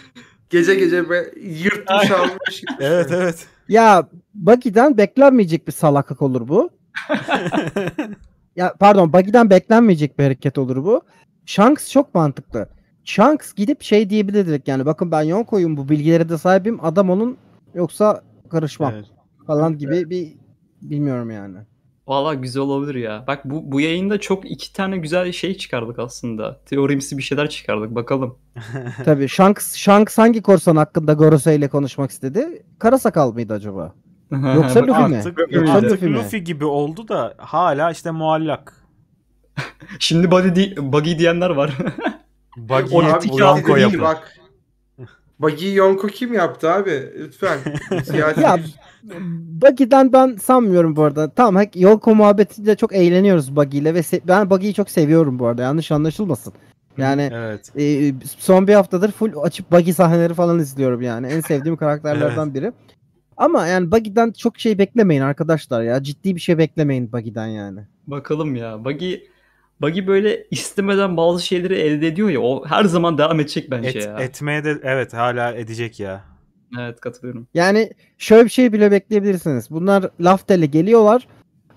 Gece gece be yırtmış almış. evet evet. Ya Buggy'den beklenmeyecek bir salaklık olur bu. [laughs] ya pardon Buggy'den beklenmeyecek bir hareket olur bu. Shanks çok mantıklı. Shanks gidip şey diyebilirdik yani bakın ben Yonko'yum bu bilgilere de sahibim adam onun yoksa karışmam evet. falan gibi evet. bir bilmiyorum yani. Valla güzel olabilir ya. Bak bu, bu yayında çok iki tane güzel şey çıkardık aslında. Teorimsi bir şeyler çıkardık. Bakalım. [laughs] Tabii. Shanks, Shanks hangi korsan hakkında Gorose ile konuşmak istedi? Karasakal mıydı acaba? [laughs] Yoksa Luffy mi? Artık, Yoksa Luffy, Luffy gibi oldu da hala işte muallak. [laughs] Şimdi body, di- buggy diyenler var. buggy, o Yonko yapıyor. Bak. Buggy Yonko kim yaptı abi? Lütfen. ya Buggy'den ben sanmıyorum bu arada. Tamam hack yol muhabbetiyle çok eğleniyoruz Buggy ile ve ben Buggy'yi çok seviyorum bu arada. Yanlış anlaşılmasın. Yani evet. e, son bir haftadır full açıp Buggy sahneleri falan izliyorum yani. En sevdiğim [laughs] karakterlerden evet. biri. Ama yani Buggy'den çok şey beklemeyin arkadaşlar ya. Ciddi bir şey beklemeyin Buggy'den yani. Bakalım ya. Buggy Buggy böyle istemeden bazı şeyleri elde ediyor ya. O her zaman devam edecek bence Et, ya. Etmeye de evet hala edecek ya. Evet katılıyorum. Yani şöyle bir şey bile bekleyebilirsiniz. Bunlar laf deli geliyorlar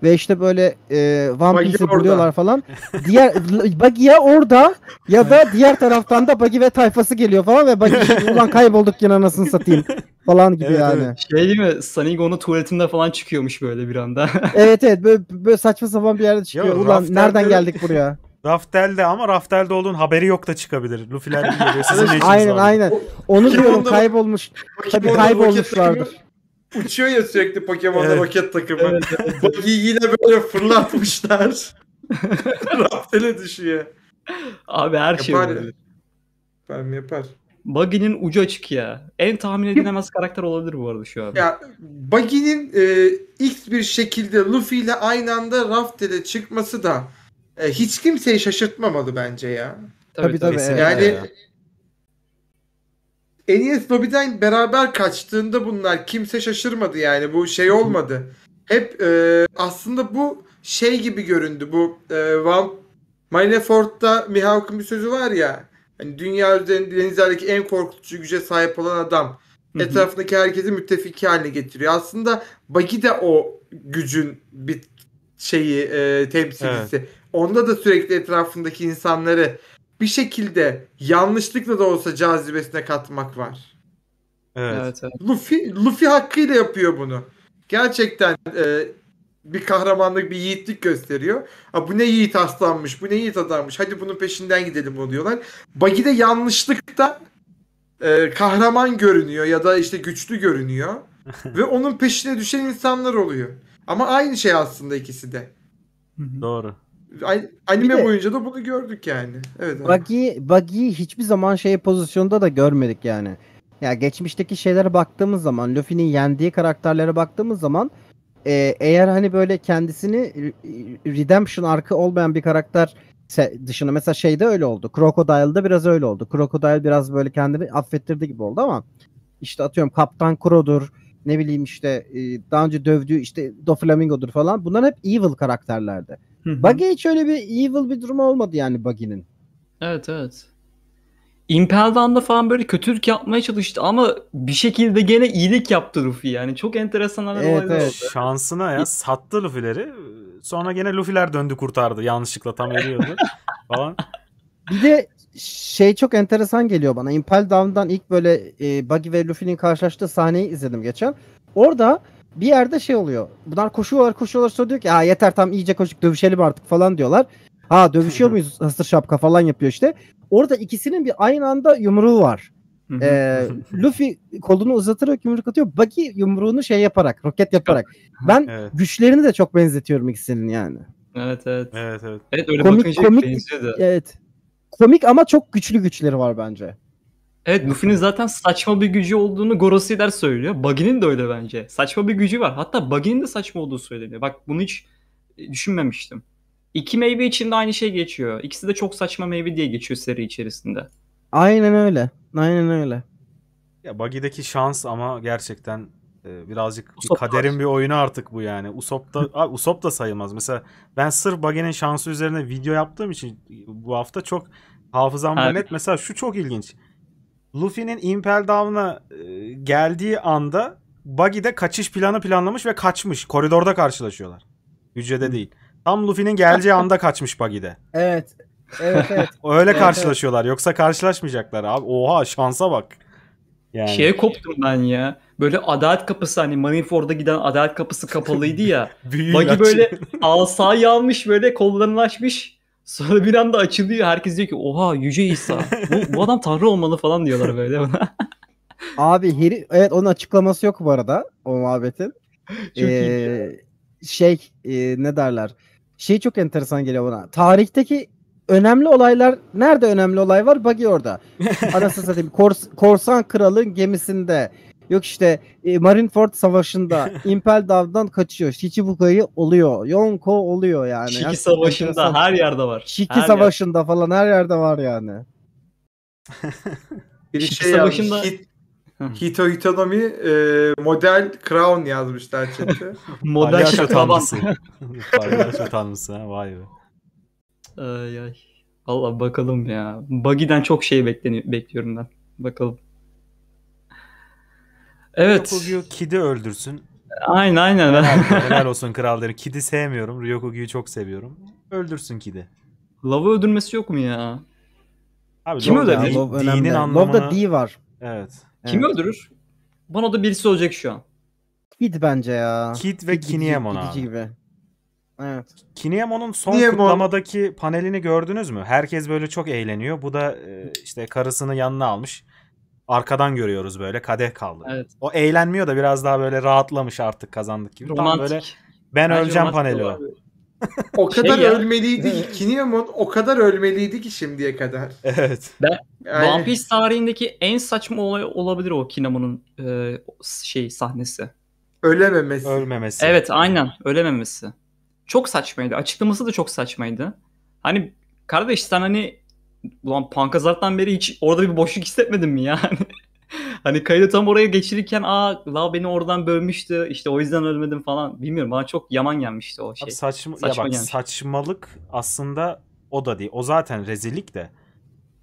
ve işte böyle e, One Piece'i buluyorlar falan. Diğer [laughs] Buggy ya orada ya da diğer taraftan da Buggy ve tayfası geliyor falan ve Buggy ulan kaybolduk yine anasını satayım falan gibi evet, yani. Evet. Şey değil mi? Sanigo'nun tuvaletinde falan çıkıyormuş böyle bir anda. evet evet böyle, böyle saçma sapan bir yerde çıkıyor. Ya, ulan nereden geldik buraya? Raftel'de ama Raftel'de olduğun haberi yok da çıkabilir. Luffy'ler gibi geliyor. Sizin ne işiniz aynen var? aynen. Onu diyorum kaybolmuş. Tabii kaybolmuşlardır. Uçuyor ya sürekli Pokemon'da Evet. roket takımı. Evet, [laughs] Buggy'yi yine böyle fırlatmışlar. [laughs] Raftele düşüyor. Abi her şey Yapar ya. oluyor. Yapar mı yapar. Buggy'nin ucu açık ya. En tahmin edilemez karakter olabilir bu arada şu an. Ya Buggy'nin e, ilk bir şekilde Luffy ile aynı anda raftele çıkması da e, hiç kimseyi şaşırtmamalı bence ya. Tabii tabii. tabii yani ya. Enes Bobby'den beraber kaçtığında bunlar kimse şaşırmadı yani bu şey olmadı. Hep e, aslında bu şey gibi göründü bu e, Van Marineford'da Mihawk'ın bir sözü var ya hani dünya üzerinde denizlerdeki en korkutucu güce sahip olan adam Hı-hı. etrafındaki herkesi müttefiki haline getiriyor. Aslında Bagi de o gücün bir şeyi e, temsilcisi. Evet. Onda da sürekli etrafındaki insanları bir şekilde yanlışlıkla da olsa cazibesine katmak var. Evet. evet, evet. Luffy, Luffy hakkıyla yapıyor bunu. Gerçekten e, bir kahramanlık, bir yiğitlik gösteriyor. Ha, bu ne yiğit aslanmış, bu ne yiğit adammış. Hadi bunun peşinden gidelim oluyorlar. Buggy de yanlışlıkta e, kahraman görünüyor ya da işte güçlü görünüyor. [laughs] Ve onun peşine düşen insanlar oluyor. Ama aynı şey aslında ikisi de. Doğru. Anime de, boyunca da bunu gördük yani. Evet. Buggy, Buggy'yi hiçbir zaman şey pozisyonda da görmedik yani. Ya geçmişteki şeylere baktığımız zaman, Luffy'nin yendiği karakterlere baktığımız zaman e, eğer hani böyle kendisini redemption arkı olmayan bir karakter dışında mesela şeyde öyle oldu. Crocodile'da biraz öyle oldu. Crocodile biraz böyle kendini affettirdi gibi oldu ama işte atıyorum Kaptan Kuro'dur ne bileyim işte e, daha önce dövdüğü işte Doflamingo'dur falan. Bunlar hep evil karakterlerdi. Buggy hiç öyle bir evil bir durum olmadı yani Buggy'nin. Evet evet. Impel Impel'dan'da falan böyle kötülük yapmaya çalıştı ama bir şekilde gene iyilik yaptı Luffy yani. Çok enteresan evet, evet. oldu. Şansına ya sattı Luffy'leri. Sonra gene Luffy'ler döndü kurtardı. Yanlışlıkla tam eriyordu [laughs] falan. Bir de şey çok enteresan geliyor bana. Impel Down'dan ilk böyle e, Buggy ve Luffy'nin karşılaştığı sahneyi izledim geçen. Orada bir yerde şey oluyor. Bunlar koşuyorlar koşuyorlar sonra diyor ki ha yeter tam iyice koşup dövüşelim artık falan diyorlar. Ha dövüşüyor muyuz hasır şapka falan yapıyor işte. Orada ikisinin bir aynı anda yumruğu var. ee, Luffy kolunu uzatarak yumruk atıyor. Buggy yumruğunu şey yaparak, roket yaparak. Ben evet. güçlerini de çok benzetiyorum ikisinin yani. Evet evet. Evet evet. Evet öyle komik, bakınca komik, benziyor da. Evet. Komik ama çok güçlü güçleri var bence. Evet Luffy'nin zaten saçma bir gücü olduğunu Gorosider söylüyor. Buggy'nin de öyle bence. Saçma bir gücü var. Hatta Buggy'nin de saçma olduğu söyleniyor. Bak bunu hiç e, düşünmemiştim. İki meyve içinde aynı şey geçiyor. İkisi de çok saçma meyve diye geçiyor seri içerisinde. Aynen öyle. Aynen öyle. Ya Buggy'deki şans ama gerçekten e, birazcık Usopp bir kaderin var. bir oyunu artık bu yani. Usop da [laughs] abi Usop da sayılmaz. Mesela ben sırf Buggy'nin şansı üzerine video yaptığım için bu hafta çok hafızam evet. net. Mesela şu çok ilginç. Luffy'nin Impel Down'a e, geldiği anda Buggy de kaçış planı planlamış ve kaçmış. Koridorda karşılaşıyorlar. Hücrede değil. Tam Luffy'nin geleceği anda kaçmış Buggy de. [laughs] Evet. Evet evet. [laughs] Öyle karşılaşıyorlar. Yoksa karşılaşmayacaklar abi. Oha şansa bak. Yani. Şeye koptum ben ya. Böyle adalet kapısı hani Marineford'a giden adalet kapısı kapalıydı ya. [laughs] Buggy böyle asayı almış böyle kollarını açmış Sonra bir anda açılıyor. Herkes diyor ki oha Yüce İsa. Bu, bu adam Tanrı olmalı falan diyorlar böyle bana. [laughs] Abi heri, evet onun açıklaması yok bu arada o muhabbetin. [laughs] Çok ee, Şey e, ne derler. Şey çok enteresan geliyor bana. Tarihteki önemli olaylar nerede önemli olay var? Bagi orada. [laughs] Anasını satayım. Kors, korsan kralın gemisinde. Yok işte e, Marineford Savaşı'nda [laughs] Impel Down'dan kaçıyor. Shichibuka'yı oluyor. Yonko oluyor yani. Shiki Gerçekten Savaşı'nda enteresan. her yerde var. Shiki Her yer. Savaşı'nda falan her yerde var yani. [laughs] Bir Şiki şey savaşında... Savaşı'nda- Hit, Hito Hitonomi e, model Crown yazmışlar çünkü. [laughs] Model Palyaço şaklaban. tanrısı. Palyaço tanrısı ha vay be. Ay ay. Allah bakalım ya. Buggy'den çok şey bekleni- bekliyorum ben. Bakalım. Evet. Ryokugu'yu Kid'i öldürsün. Aynen aynen. Helal, olsun kralları. Kid'i sevmiyorum. Ryokugu'yu çok seviyorum. Öldürsün Kid'i. Love'ı öldürmesi yok mu ya? Abi, Kim öldürür? Yani, Love önemli. Dinin anlamına... Love'da D var. Evet. Kim evet. öldürür? Bana da birisi olacak şu an. Kid bence ya. Kid ve Kinemon abi. gibi. Evet. Kinemon'un son Kinemon. kutlamadaki panelini gördünüz mü? Herkes böyle çok eğleniyor. Bu da e, işte karısını yanına almış arkadan görüyoruz böyle kadeh kaldı. Evet. O eğlenmiyor da biraz daha böyle rahatlamış artık kazandık gibi. Romantik. Tam böyle ben Bence öleceğim paneli o. o şey kadar şey ölmeliydi ki Kinemon o kadar ölmeliydi ki şimdiye kadar. Evet. Ben, yani... One Piece tarihindeki en saçma olay olabilir o Kinemon'un e, şey sahnesi. Ölememesi. Ölmemesi. Evet aynen ölememesi. Çok saçmaydı. Açıklaması da çok saçmaydı. Hani kardeş sen hani ulan Pankazart'tan beri hiç orada bir boşluk hissetmedim mi yani? [laughs] hani kaydı tam oraya geçirirken aa la beni oradan bölmüştü işte o yüzden ölmedim falan. Bilmiyorum bana çok yaman gelmişti o şey. Abi saçma, saçma ya bak gelmiş. saçmalık aslında o da değil. O zaten rezillik de.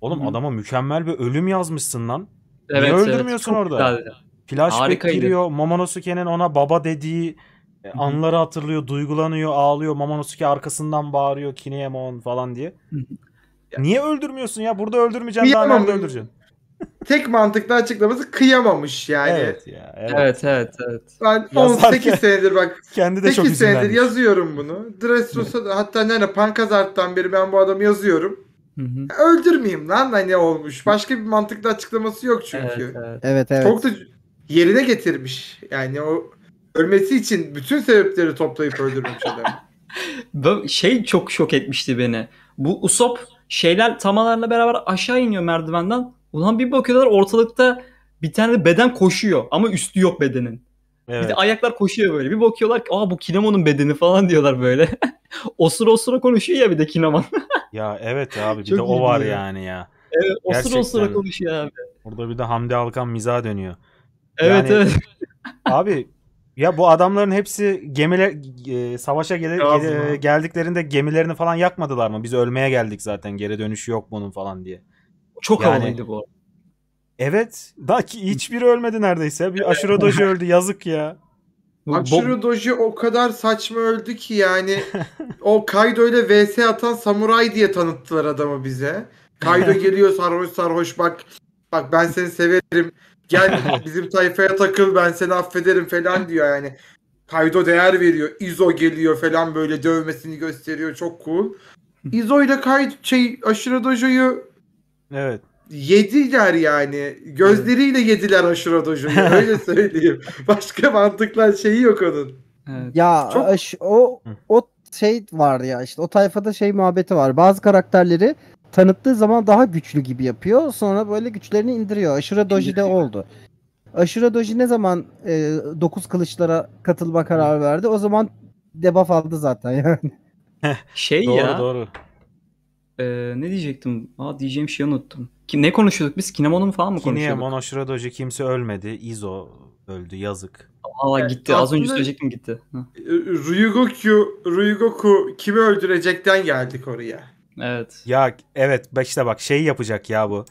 Oğlum Hı-hı. adama mükemmel bir ölüm yazmışsın lan. Evet, Niye öldürmüyorsun evet, orada? Güzeldi. Flashback giriyor. Momonosuke'nin ona baba dediği e, Hı-hı. anları hatırlıyor, duygulanıyor, ağlıyor. Momonosuke arkasından bağırıyor Kinemon falan diye. Hı-hı. Niye öldürmüyorsun ya? Burada öldürmeyeceğim daha nerede öldüreceğim? Tek mantıklı açıklaması kıyamamış yani. Evet ya. Evet evet evet. evet. Ben ya 18 senedir bak. [laughs] Kendi de 8 çok senedir üzümlenmiş. yazıyorum bunu. Dressrosa evet. hatta nerede Pankazart'tan beri ben bu adamı yazıyorum. Hı hı. öldürmeyeyim lan da ne olmuş. Başka bir mantıklı açıklaması yok çünkü. Evet evet. evet, evet. Çok da yerine getirmiş. Yani o ölmesi için bütün sebepleri toplayıp öldürmüş adam. [laughs] şey çok şok etmişti beni. Bu Usop şeyler tamalarla beraber aşağı iniyor merdivenden. Ulan bir bakıyorlar ortalıkta bir tane de beden koşuyor ama üstü yok bedenin. Evet. Bir de ayaklar koşuyor böyle. Bir bakıyorlar ki aa bu Kinamo'nun bedeni falan diyorlar böyle. [laughs] osura osura konuşuyor ya bir de Kinamon. [laughs] ya evet abi bir Çok de o var ya. yani ya. Evet osura Gerçekten. osura konuşuyor abi. Burada bir de Hamdi Alkan miza dönüyor. Evet yani, evet. [laughs] abi ya bu adamların hepsi gemiler e, savaşa gele, gele, geldiklerinde gemilerini falan yakmadılar mı? Biz ölmeye geldik zaten geri dönüşü yok bunun falan diye. Çok yani, havalıydı bu. Evet. Daha ki hiçbiri ölmedi neredeyse. Bir evet. Aşura Doji öldü yazık ya. Aşura Doji o kadar saçma öldü ki yani o Kaido ile vs atan samuray diye tanıttılar adamı bize. Kaido [laughs] geliyor sarhoş sarhoş bak bak ben seni severim Gel [laughs] bizim tayfaya takıl ben seni affederim falan diyor yani. kaydo değer veriyor. Izo geliyor falan böyle dövmesini gösteriyor. Çok cool. Izo ile kay şey Aşırı Dojo'yu Evet. Yediler yani. Gözleriyle evet. yediler aşırı Dojo'yu. Öyle [laughs] söyleyeyim. Başka mantıklı şeyi yok onun. Evet. Ya Çok... o o şey var ya işte o tayfada şey muhabbeti var. Bazı karakterleri tanıttığı zaman daha güçlü gibi yapıyor. Sonra böyle güçlerini indiriyor. Aşırı Doji de oldu. Aşırı Doji ne zaman e, 9 kılıçlara katılma kararı verdi? O zaman debuff aldı zaten yani. [laughs] şey doğru, ya. Doğru ee, ne diyecektim? Aa diyeceğim şeyi unuttum. Ki, ne konuşuyorduk biz? Kinemon'u falan mı konuşuyorduk? Kinemon aşırı doji kimse ölmedi. Izo öldü yazık. Allah evet, gitti. Az önce söyleyecektim gitti. Ryugoku, Ryugoku kimi öldürecekten geldik oraya. Evet. Ya evet bak işte bak şey yapacak ya bu.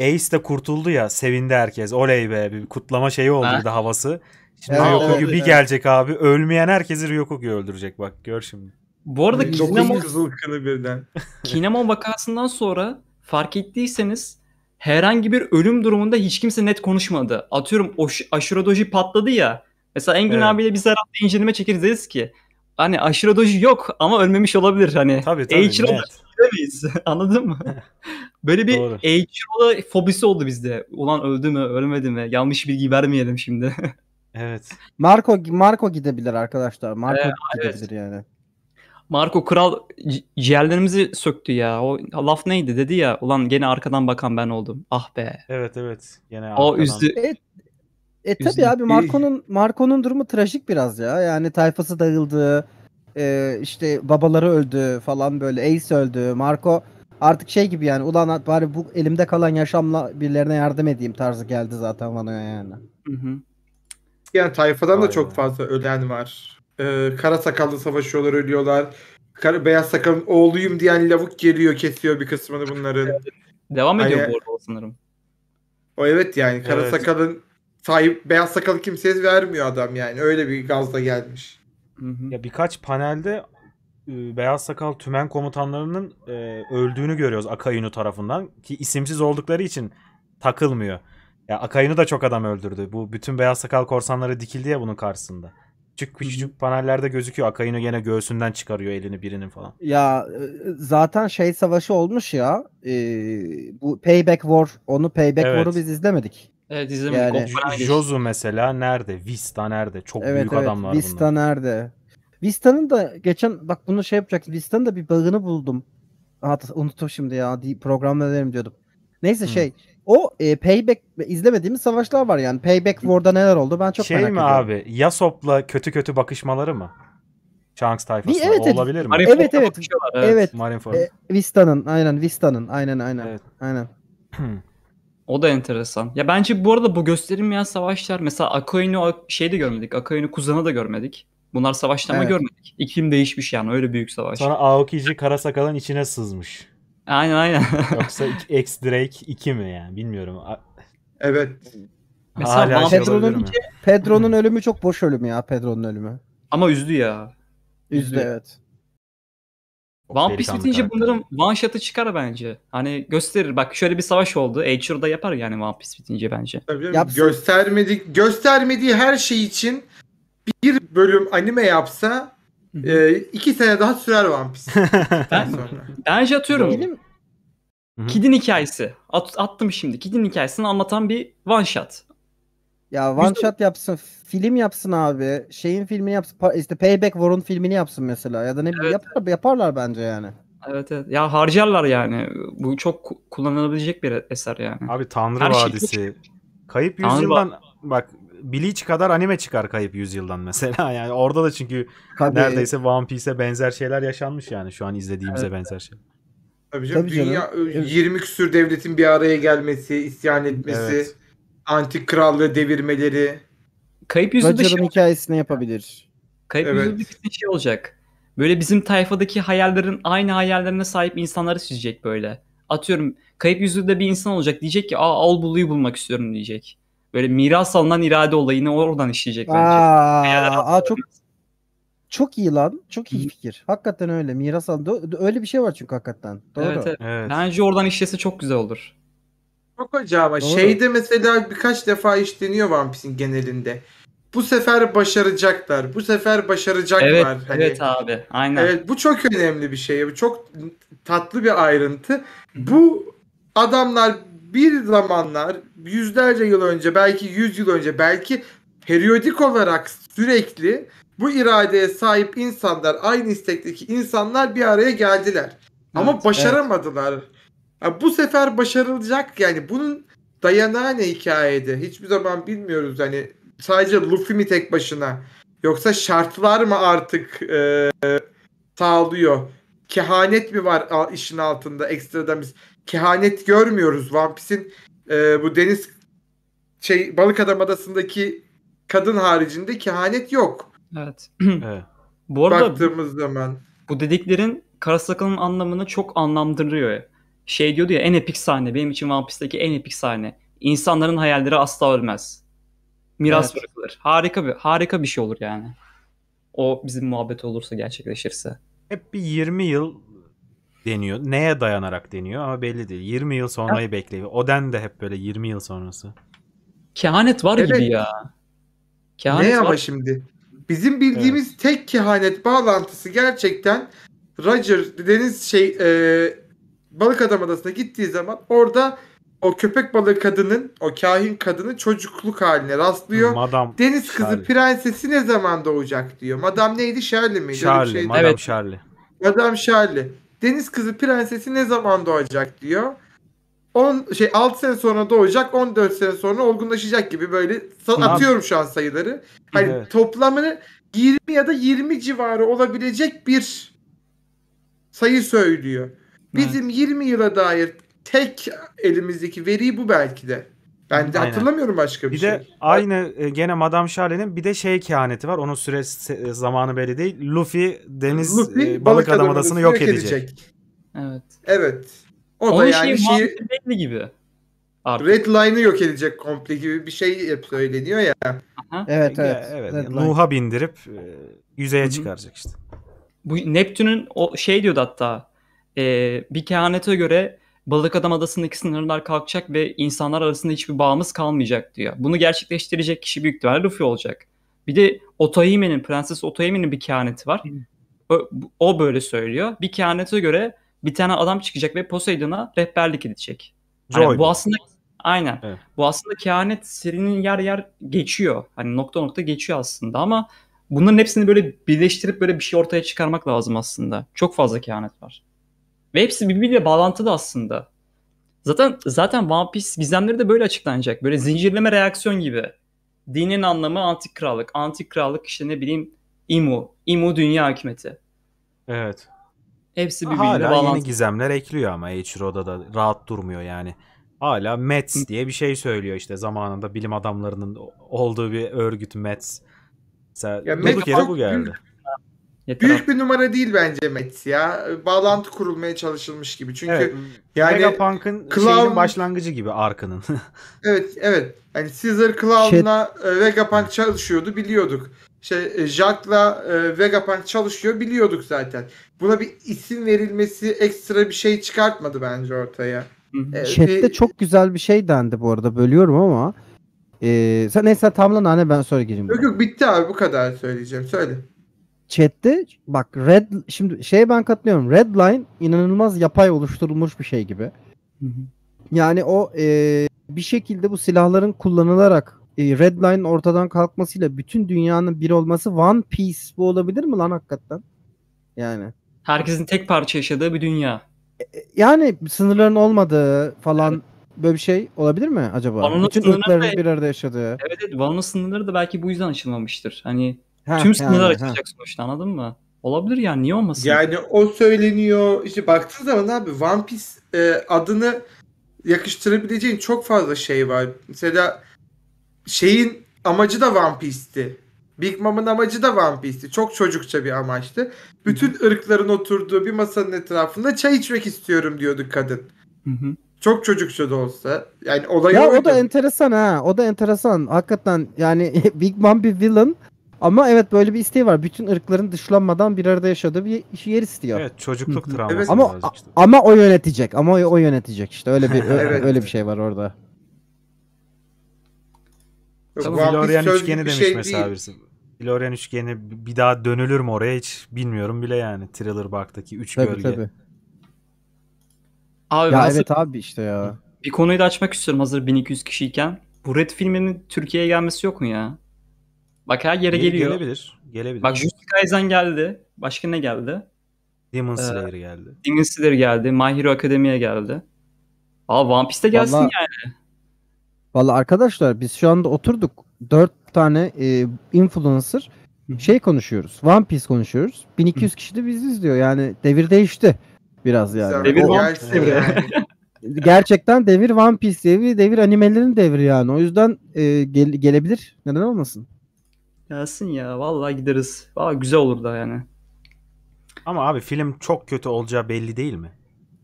Ace de kurtuldu ya sevindi herkes. Oley be bir kutlama şeyi oldu ha? havası. Şimdi evet, Ryokugu evet, bir evet. gelecek abi. Ölmeyen herkesi Ryokugu öldürecek bak gör şimdi. Bu arada Kinemon, kızıl kılı birden. [laughs] Kinemon vakasından sonra fark ettiyseniz herhangi bir ölüm durumunda hiç kimse net konuşmadı. Atıyorum Oş- Aşura Doji patladı ya. Mesela Engin evet. abiyle biz herhalde inceleme çekeriz deriz ki hani Aşura Doji yok ama ölmemiş olabilir hani. Tabii tabii. Eiichiro evet ölemeyiz. [laughs] Anladın mı? Böyle bir Eiichiro'da fobisi oldu bizde. Ulan öldü mü ölmedi mi? Yanlış bilgi vermeyelim şimdi. [laughs] evet. Marco Marco gidebilir arkadaşlar. Marco ee, gidebilir evet. yani. Marco Kral ci- ciğerlerimizi söktü ya. O laf neydi dedi ya. Ulan gene arkadan bakan ben oldum. Ah be. Evet evet. Gene arkadan. o üzdü. E, e tabii abi Marco'nun Marco'nun durumu trajik biraz ya. Yani tayfası dağıldı e, işte babaları öldü falan böyle Ace öldü Marco artık şey gibi yani ulan bari bu elimde kalan yaşamla birilerine yardım edeyim tarzı geldi zaten bana yani. Hı hı. Yani tayfadan Aynen. da çok fazla ölen var. Ee, kara sakallı savaşıyorlar ölüyorlar. Kara, beyaz sakalın oğluyum diyen lavuk geliyor kesiyor bir kısmını bunların. Devam ediyor hani, bu arada sanırım. O evet yani kara evet. sakalın sahip beyaz sakalı kimseye vermiyor adam yani öyle bir gazla gelmiş. Ya birkaç panelde beyaz sakal tümen komutanlarının e, öldüğünü görüyoruz Akayunu tarafından ki isimsiz oldukları için takılmıyor. Ya Akayunu da çok adam öldürdü. Bu bütün beyaz sakal korsanları dikildi ya bunun karşısında. Küçük küçük panellerde gözüküyor. Akayunu gene göğsünden çıkarıyor elini birinin falan. Ya zaten şey savaşı olmuş ya. E, bu Payback War. Onu Payback evet. War'u biz izlemedik. Evet izlemedim. Yani, Konferans. Jozu mesela nerede? Vista nerede? Çok evet, büyük evet. adamlar Vista bunlar. Vista nerede? Vista'nın da geçen bak bunu şey yapacaksın. Vista'nın da bir bug'ını buldum. Hatta unuttum şimdi ya. Programla derim diyordum. Neyse şey, şey o e, Payback izlemediğimiz savaşlar var yani. Payback War'da neler oldu ben çok şey merak ediyorum. Şey mi abi? Yasop'la kötü kötü bakışmaları mı? Chunks tayfasında evet, evet, olabilir mi? Marineford'da evet evet. Evet. evet. Marineford. E, Vista'nın aynen Vista'nın aynen aynen. Evet. Aynen. [clears throat] [clears throat] O da enteresan. Ya bence bu arada bu gösterilmeyen savaşlar mesela şey de görmedik. Akoyun'u Kuzan'ı da görmedik. Bunlar savaşta evet. görmedik? İklim değişmiş yani öyle büyük savaş. Sonra Aokici Karasakal'ın içine sızmış. Aynen aynen. [laughs] Yoksa X Drake 2 mi yani bilmiyorum. Evet. Mesela Hala şey Pedro'nun, Pedro'nun ölümü çok boş ölüm ya Pedro'nun ölümü. Ama üzdü ya. Üzdü, üzdü evet. One Piece bitince bunların one shot'ı çıkar bence. Hani gösterir. Bak şöyle bir savaş oldu. Ager'da yapar yani One Piece bitince bence. Tabii Yapsın. göstermediği her şey için bir bölüm anime yapsa e, iki sene daha sürer One Piece. [laughs] ben, bence atıyorum. Benim... Kid'in hikayesi. At, attım şimdi. Kid'in hikayesini anlatan bir one shot. Ya one shot de... yapsın, film yapsın abi. Şeyin filmini yapsın. işte Payback War'un filmini yapsın mesela. Ya da ne bileyim evet. yapar, yaparlar bence yani. Evet evet. Ya harcarlar yani. Bu çok kullanılabilecek bir eser yani. Abi Tanrı Her şey Vadisi. Şey Kayıp Yüzyıldan Tanrı... bak Bleach kadar anime çıkar Kayıp Yüzyıldan mesela. [laughs] Yani orada da çünkü Tabii. neredeyse One Piece'e benzer şeyler yaşanmış yani şu an izlediğimize evet. benzer şeyler. Tabii canım. Tabii canım. Dünya, 20 küsür devletin bir araya gelmesi, isyan etmesi. Evet antik krallığı devirmeleri. Kayıp yüzündeki şey hikayesini yapabilir. Kayıp evet. bir şey olacak. Böyle bizim tayfadaki hayallerin aynı hayallerine sahip insanları çizecek böyle. Atıyorum kayıp yüzü de bir insan olacak diyecek ki aa al buluyu bulmak istiyorum diyecek. Böyle miras alınan irade olayını oradan işleyecek bence. Aa, çok çok iyi lan. Çok iyi fikir. Hakikaten öyle. Miras aldı. Öyle bir şey var çünkü hakikaten. Doğru. Evet, evet. evet. Bence oradan işlese çok güzel olur. Yok hocam Doğru. şeyde mesela birkaç defa işleniyor One Piece'in genelinde. Bu sefer başaracaklar. Bu sefer başaracaklar. Evet, hani, evet abi. Aynen. Evet, bu çok önemli bir şey. Bu çok tatlı bir ayrıntı. Bu adamlar bir zamanlar yüzlerce yıl önce belki yüz yıl önce belki periyodik olarak sürekli bu iradeye sahip insanlar aynı istekteki insanlar bir araya geldiler. Evet, Ama başaramadılar. Evet. Yani bu sefer başarılacak yani bunun dayanağı ne hikayede? Hiçbir zaman bilmiyoruz hani sadece Luffy mi tek başına yoksa şartlar mı artık e, sağlıyor? Kehanet mi var işin altında ekstradan biz kehanet görmüyoruz. One Piece'in e, bu deniz şey balık adam adasındaki kadın haricinde kehanet yok. Evet. [clears throat] Bu arada baktığımız zaman bu dediklerin kara sakalın anlamını çok anlamlandırıyor şey diyordu ya en epik sahne benim için One Piece'deki en epik sahne. İnsanların hayalleri asla ölmez. Miras evet. bırakılır. Harika bir harika bir şey olur yani. O bizim muhabbet olursa gerçekleşirse. Hep bir 20 yıl deniyor. Neye dayanarak deniyor ama belli değil. 20 yıl sonrayı evet. bekliyor. Oden de hep böyle 20 yıl sonrası. Kehanet var evet. gibi ya. Kehanet ne var. şimdi? Bizim bildiğimiz evet. tek kehanet bağlantısı gerçekten Roger deniz şey e, balık adam adasına gittiği zaman orada o köpek balığı kadının, o kahin kadının çocukluk haline rastlıyor. Madam Deniz kızı Charlie. prensesi ne zaman doğacak diyor. Madam neydi? Charlie miydi? Charlie, şeydi. Madam evet. Charlie. Madam Charlie. Deniz kızı prensesi ne zaman doğacak diyor. 10 şey 6 sene sonra doğacak, 14 sene sonra olgunlaşacak gibi böyle atıyorum şu an sayıları. Hani evet. toplamını 20 ya da 20 civarı olabilecek bir sayı söylüyor. Bizim evet. 20 yıla dair tek elimizdeki veri bu belki de. Ben de hatırlamıyorum başka bir, bir şey. Bir de aynı e, gene Madame Charle'nin bir de şey kehaneti var. Onun süresi e, zamanı belli değil. Luffy deniz Luffy, e, balık, balık adam adasını yok edecek. edecek. Evet. Evet. O Onun da yani şey şiir... belli gibi. Artık. Red Line'ı yok edecek komple gibi bir şey söyleniyor ya. Aha. Evet evet. evet. Red Nuh'a bindirip yüzeye Hı-hı. çıkaracak işte. Bu Neptün'ün o şey diyordu hatta e, bir kehanete göre Balık Adam Adası'ndaki sınırlar kalkacak ve insanlar arasında hiçbir bağımız kalmayacak diyor. Bunu gerçekleştirecek kişi büyük ihtimalle Luffy olacak. Bir de Otahime'nin, Prenses Otahime'nin bir kehaneti var. O, o böyle söylüyor. Bir kehanete göre bir tane adam çıkacak ve Poseidon'a rehberlik edecek. Joy. Hani bu aslında aynen. Evet. Bu aslında kehanet serinin yer yer geçiyor. Hani nokta nokta geçiyor aslında ama bunların hepsini böyle birleştirip böyle bir şey ortaya çıkarmak lazım aslında. Çok fazla kehanet var. Ve hepsi birbiriyle bağlantılı aslında. Zaten zaten One Piece gizemleri de böyle açıklanacak. Böyle zincirleme reaksiyon gibi. Dinin anlamı antik krallık. Antik krallık işte ne bileyim İmu. İmu dünya hükümeti. Evet. Hepsi birbiriyle Hala bağlantılı. yeni gizemler ekliyor ama Eiichiro'da da rahat durmuyor yani. Hala Mets diye bir şey söylüyor işte zamanında bilim adamlarının olduğu bir örgüt Mets. Mesela ya durduk yere bu geldi. Yeter Büyük bir numara değil bence Mets ya. Bağlantı kurulmaya çalışılmış gibi. Çünkü evet. yani Megapunk'ın Clown... başlangıcı gibi Arka'nın. [laughs] evet evet. hani Caesar Clown'la şey- e, Vegapunk çalışıyordu biliyorduk. şey e, Jack'la e, Vegapunk çalışıyor biliyorduk zaten. Buna bir isim verilmesi ekstra bir şey çıkartmadı bence ortaya. Ee, Chat'te ve... Şey- çok güzel bir şey dendi bu arada bölüyorum ama. Ee, sen neyse tamla nane ben sonra gireyim. Yok yok bitti abi bu kadar söyleyeceğim. Söyle chatte bak red şimdi şey ben katlıyorum Redline inanılmaz yapay oluşturulmuş bir şey gibi. Yani o e, bir şekilde bu silahların kullanılarak e, Redline'ın ortadan kalkmasıyla bütün dünyanın bir olması One Piece bu olabilir mi lan hakikaten? Yani. Herkesin tek parça yaşadığı bir dünya. E, e, yani sınırların olmadığı falan evet. böyle bir şey olabilir mi acaba? Vanon'un bütün ırkların bir arada yaşadığı. Evet evet Vanon'un sınırları da belki bu yüzden açılmamıştır. Hani Ha, Tüm sınırlar yani, açılacak ha. anladın mı? Olabilir yani niye olmasın? Yani o söyleniyor. İşte baktığın zaman abi One Piece e, adını yakıştırabileceğin çok fazla şey var. Mesela şeyin amacı da One Piece'ti. Big Mom'un amacı da One Piece'ti. Çok çocukça bir amaçtı. Bütün Hı-hı. ırkların oturduğu bir masanın etrafında çay içmek istiyorum diyordu kadın. Hı-hı. Çok çocukça da olsa. Yani olay Ya o da enteresan ha. O da enteresan. Hakikaten yani [laughs] Big Mom bir villain ama evet böyle bir isteği var. Bütün ırkların dışlanmadan bir arada yaşadığı bir yer istiyor. Evet çocukluk travması. Evet. Ama işte. ama o yönetecek. Ama o, yönetecek işte. Öyle bir [laughs] evet. öyle bir şey var orada. Tamam, Florian üçgeni demiş şey mesela değil. birisi. Florian üçgeni bir daha dönülür mü oraya hiç bilmiyorum bile yani. Thriller Bark'taki üç tabii, gölge. Tabii. Abi ya evet abi işte ya. Bir konuyu da açmak istiyorum hazır 1200 kişiyken. Bu Red filminin Türkiye'ye gelmesi yok mu ya? Bak her yere Gel, geliyor. Gelebilir. Gelebilir. Bak Jujutsu Kaisen geldi. Başka ne geldi? Demon ee, Slayer ee, geldi. Demon Slayer geldi. My Hero Academia geldi. Aa One Piece de gelsin Vallahi... yani. Valla arkadaşlar biz şu anda oturduk. Dört tane e, influencer şey konuşuyoruz. One Piece konuşuyoruz. 1200 kişi de bizi izliyor. Yani devir değişti biraz yani. Devir One Piece devri. Yani. [laughs] Gerçekten devir One Piece devri, devir animelerin devri yani. O yüzden e, gel, gelebilir. Neden olmasın? Gelsin ya vallahi gideriz. vallahi güzel olur da yani. Ama abi film çok kötü olacağı belli değil mi?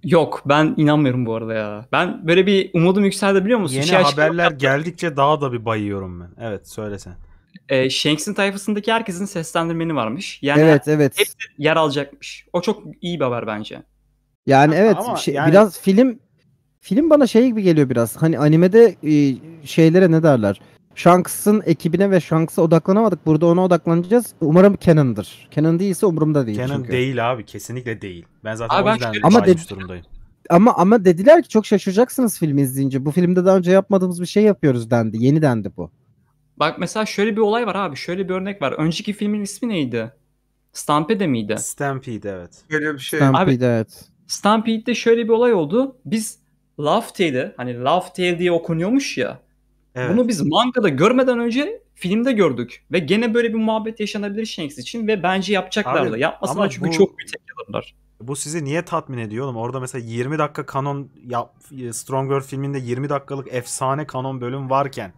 Yok ben inanmıyorum bu arada ya. Ben böyle bir umudum yükseldi biliyor musun? Yeni şey haberler geldikçe daha da bir bayıyorum ben. Evet söylesen. Ee, Shanks'in tayfasındaki herkesin seslendirmeni varmış. Yani evet evet. Hepsi yer alacakmış. O çok iyi bir haber bence. Yani evet Ama şey, yani... biraz film film bana şey gibi geliyor biraz. Hani animede e, şeylere ne derler? Shanks'ın ekibine ve Shanks'a odaklanamadık. Burada ona odaklanacağız. Umarım Canon'dır. Canon değilse umurumda değil Canon çünkü. değil abi. Kesinlikle değil. Ben zaten abi o yüzden ama dedi- durumdayım. Ama ama dediler ki çok şaşıracaksınız filmi izleyince. Bu filmde daha önce yapmadığımız bir şey yapıyoruz dendi. Yeni dendi bu. Bak mesela şöyle bir olay var abi. Şöyle bir örnek var. Önceki filmin ismi neydi? Stampede miydi? Stampede evet. Böyle bir şey. Stampede evet. Stampede'de şöyle bir olay oldu. Biz Laugh Tale'i hani Love Tale diye okunuyormuş ya. Evet. Bunu biz mangada görmeden önce filmde gördük ve gene böyle bir muhabbet yaşanabilir Shanks için ve bence yapacaklar Abi, da. Yapmasalar çünkü bu, çok büyük tepki alırlar. Bu sizi niye tatmin ediyor oğlum? Orada mesela 20 dakika kanon yap, e, Stronger filminde 20 dakikalık efsane kanon bölüm varken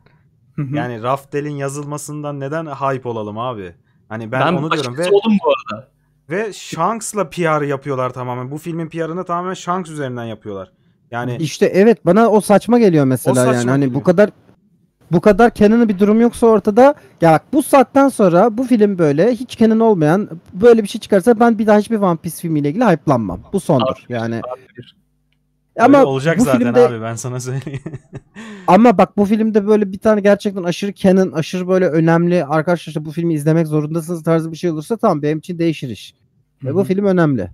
yani Raftel'in yazılmasından neden hype olalım abi? Hani ben, ben onu diyorum ve oldum bu arada. Ve Shanks'la PR yapıyorlar tamamen. Bu filmin PR'ını tamamen Shanks üzerinden yapıyorlar. Yani işte evet bana o saçma geliyor mesela o saçma yani. Hani bu kadar bu kadar Kenan'ı bir durum yoksa ortada ya bak bu saatten sonra bu film böyle hiç Kenan olmayan böyle bir şey çıkarsa ben bir daha hiçbir One Piece filmiyle ilgili hype'lanmam. Bu sondur. Abi, yani abi. Ama Öyle olacak bu zaten filmde, abi ben sana söyleyeyim. [laughs] ama bak bu filmde böyle bir tane gerçekten aşırı canon, aşırı böyle önemli arkadaşlar işte bu filmi izlemek zorundasınız tarzı bir şey olursa tamam benim için değişir iş. Ve bu film önemli.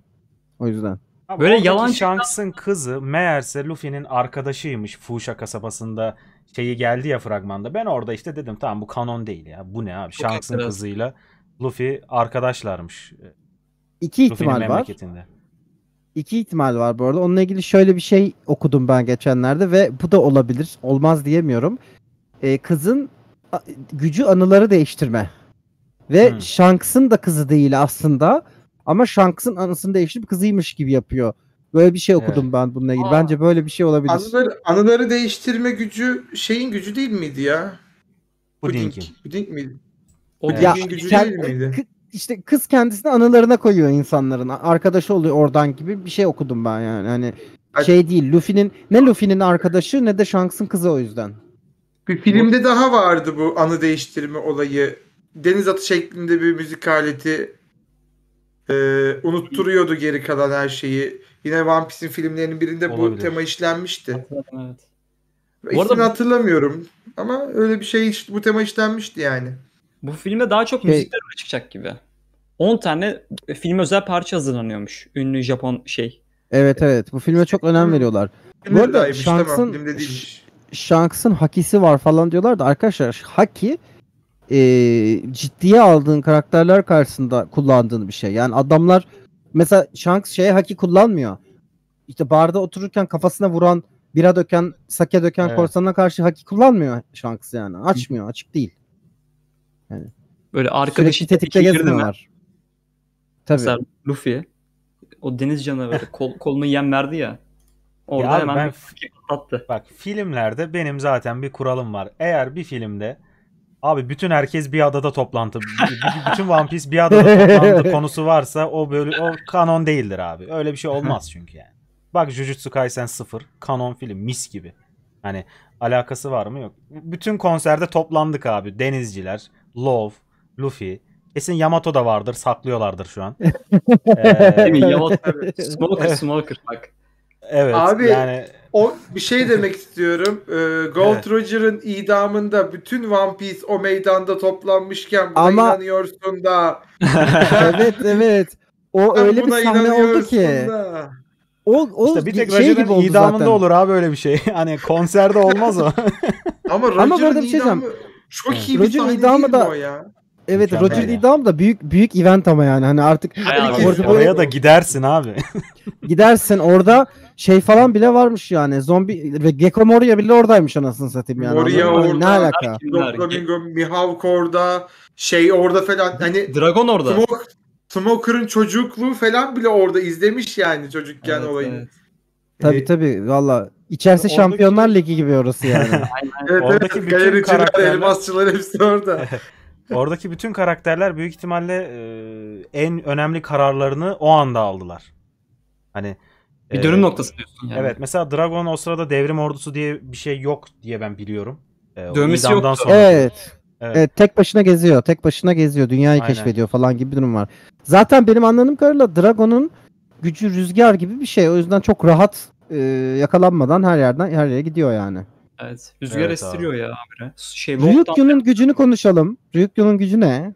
O yüzden. Abi böyle yalan Shanks'ın kızı meğerse Luffy'nin arkadaşıymış Fuşa kasabasında şeyi geldi ya fragmanda. Ben orada işte dedim tamam bu kanon değil ya. Bu ne abi? Shanks'ın kızıyla Luffy arkadaşlarmış. E, İki ihtimal var. İki ihtimal var bu arada. Onunla ilgili şöyle bir şey okudum ben geçenlerde ve bu da olabilir. Olmaz diyemiyorum. Ee, kızın gücü anıları değiştirme. Ve hmm. Shanks'ın da kızı değil aslında. Ama Shanks'ın anısını değiştirip kızıymış gibi yapıyor. Böyle bir şey okudum evet. ben bununla ilgili. Aa, Bence böyle bir şey olabilir. Anıları, anıları değiştirme gücü şeyin gücü değil miydi ya? Puding. Puding miydi? O evet. ya, gücü kend, değil miydi? İşte kız kendisini anılarına koyuyor insanların. Arkadaşı oluyor oradan gibi bir şey okudum ben yani. Hani şey değil. Luffy'nin ne Luffy'nin arkadaşı ne de Shanks'ın kızı o yüzden. Bir filmde daha vardı bu anı değiştirme olayı. Deniz atı şeklinde bir müzik aleti e, unutturuyordu geri kalan her şeyi. Yine One Piece'in filmlerinin birinde Olabilir. bu tema işlenmişti. Hatırladım, evet. İsmini arada... hatırlamıyorum ama öyle bir şey bu tema işlenmişti yani. Bu filmde daha çok şey- müzikler şey... çıkacak gibi. 10 tane e, film özel parça hazırlanıyormuş. Ünlü Japon şey. Evet evet. Bu filme çok önem veriyorlar. Filmler bu arada Shanks'ın Shanks'ın hakisi var falan diyorlar da arkadaşlar haki e, ciddiye aldığın karakterler karşısında kullandığın bir şey. Yani adamlar mesela Shanks şeye haki kullanmıyor. İşte barda otururken kafasına vuran, bira döken, sake döken evet. korsana karşı haki kullanmıyor Shanks yani. Açmıyor, açık değil. Yani. Böyle arkadaşı tetikte gezmiyorlar. Tabii. Mesela Luffy o deniz canavarı [laughs] kol, kolunu yem verdi ya. Orada ya hemen ben, bir attı. Bak filmlerde benim zaten bir kuralım var. Eğer bir filmde Abi bütün herkes bir adada toplantı. bütün One Piece bir adada toplantı [laughs] konusu varsa o böyle o kanon değildir abi. Öyle bir şey olmaz çünkü yani. Bak Jujutsu Kaisen sıfır kanon film mis gibi. Hani alakası var mı yok. Bütün konserde toplandık abi. Denizciler, Love, Luffy. Kesin Yamato da vardır. Saklıyorlardır şu an. [laughs] ee... Değil mi? Yamato. [laughs] Smoker, Smoker bak. Evet. Abi yani o bir şey demek [laughs] istiyorum. Ee, Gold evet. Roger'ın idamında bütün One Piece o meydanda toplanmışken buna Ama... inanıyorsun da. [laughs] evet evet. O öyle bir sahne oldu ki. O, o işte bir şey tek şey Roger'ın gibi oldu idamında zaten. olur abi öyle bir şey. [laughs] Hani konserde olmaz o. Ama Roger'ın Ama şey idamı şey çok evet. iyi bir sahne değil da... o ya? Evet Mükemmel Roger yani. idam da büyük büyük event ama yani hani artık Hayır, orada, oraya da gidersin abi. gidersin orada şey falan bile varmış yani. Zombi ve Gecko Moria bile oradaymış anasını satayım yani. Moria Anladın hani orada. Ne alaka? Doktor Bingo, Mihawk orada. Şey orada falan. Hani Dragon orada. Smoke, Smoker'ın çocukluğu falan bile orada izlemiş yani çocukken evet, olayını. Evet. Tabi ee, tabi valla içerisi oradaki... Şampiyonlar Ligi gibi orası yani. [laughs] evet, oradaki evet, bütün karakterler, elmasçılar hepsi orada. [laughs] oradaki bütün karakterler büyük ihtimalle e, en önemli kararlarını o anda aldılar. Hani bir dönüm ee, noktası diyorsun yani. Evet mesela Dragon o sırada devrim ordusu diye bir şey yok diye ben biliyorum. Ee, Dövmesi yok. Sonra... Evet. Evet. evet. Tek başına geziyor. Tek başına geziyor. Dünyayı Aynen. keşfediyor falan gibi bir durum var. Zaten benim anladığım kadarıyla Dragon'un gücü rüzgar gibi bir şey. O yüzden çok rahat e, yakalanmadan her yerden her yere gidiyor yani. Evet. Rüzgar evet, estiriyor abi. ya amire. Şey, Ryukyu'nun gücünü konuşalım. Ryukyu'nun gücü ne?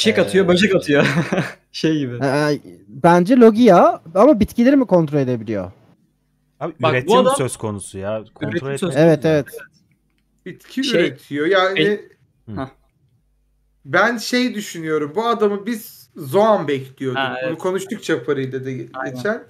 Çiçek ee, atıyor, böcek atıyor. [laughs] şey gibi. E, bence Logia ama bitkileri mi kontrol edebiliyor? Abi, Bak, üretim bu adam, söz konusu ya. Kontrol söz Evet, evet Bitki şey, üretiyor. Yani e, ben şey düşünüyorum. Bu adamı biz Zoan bekliyorduk. Ha, evet. Bunu konuştuk Çaparı'yla da geçen.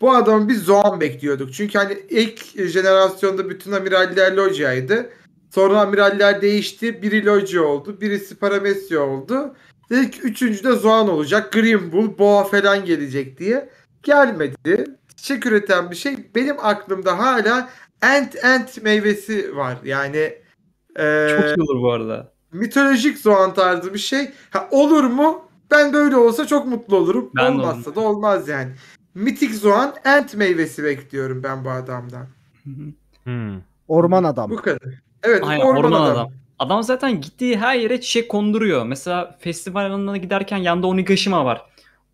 Bu adamı biz Zoan bekliyorduk. Çünkü hani ilk jenerasyonda bütün amiraller Logia'ydı. Sonra amiraller değişti. Biri Logia oldu. Birisi Paramesio oldu. İlk üçüncü de Zoan olacak. Green Bull, Boğa falan gelecek diye. Gelmedi. Çiçek üreten bir şey. Benim aklımda hala ant ant meyvesi var. Yani e, çok iyi olur bu arada. Mitolojik zoan tarzı bir şey. Ha, olur mu? Ben böyle olsa çok mutlu olurum. Ben Olmazsa da olmaz yani. Mitik zoan ant meyvesi bekliyorum ben bu adamdan. Hmm. Orman adam. Bu kadar. Evet Aynen, orman, orman adam. adam. Adam zaten gittiği her yere çiçek konduruyor. Mesela festival alanına giderken yanında Onigashima var.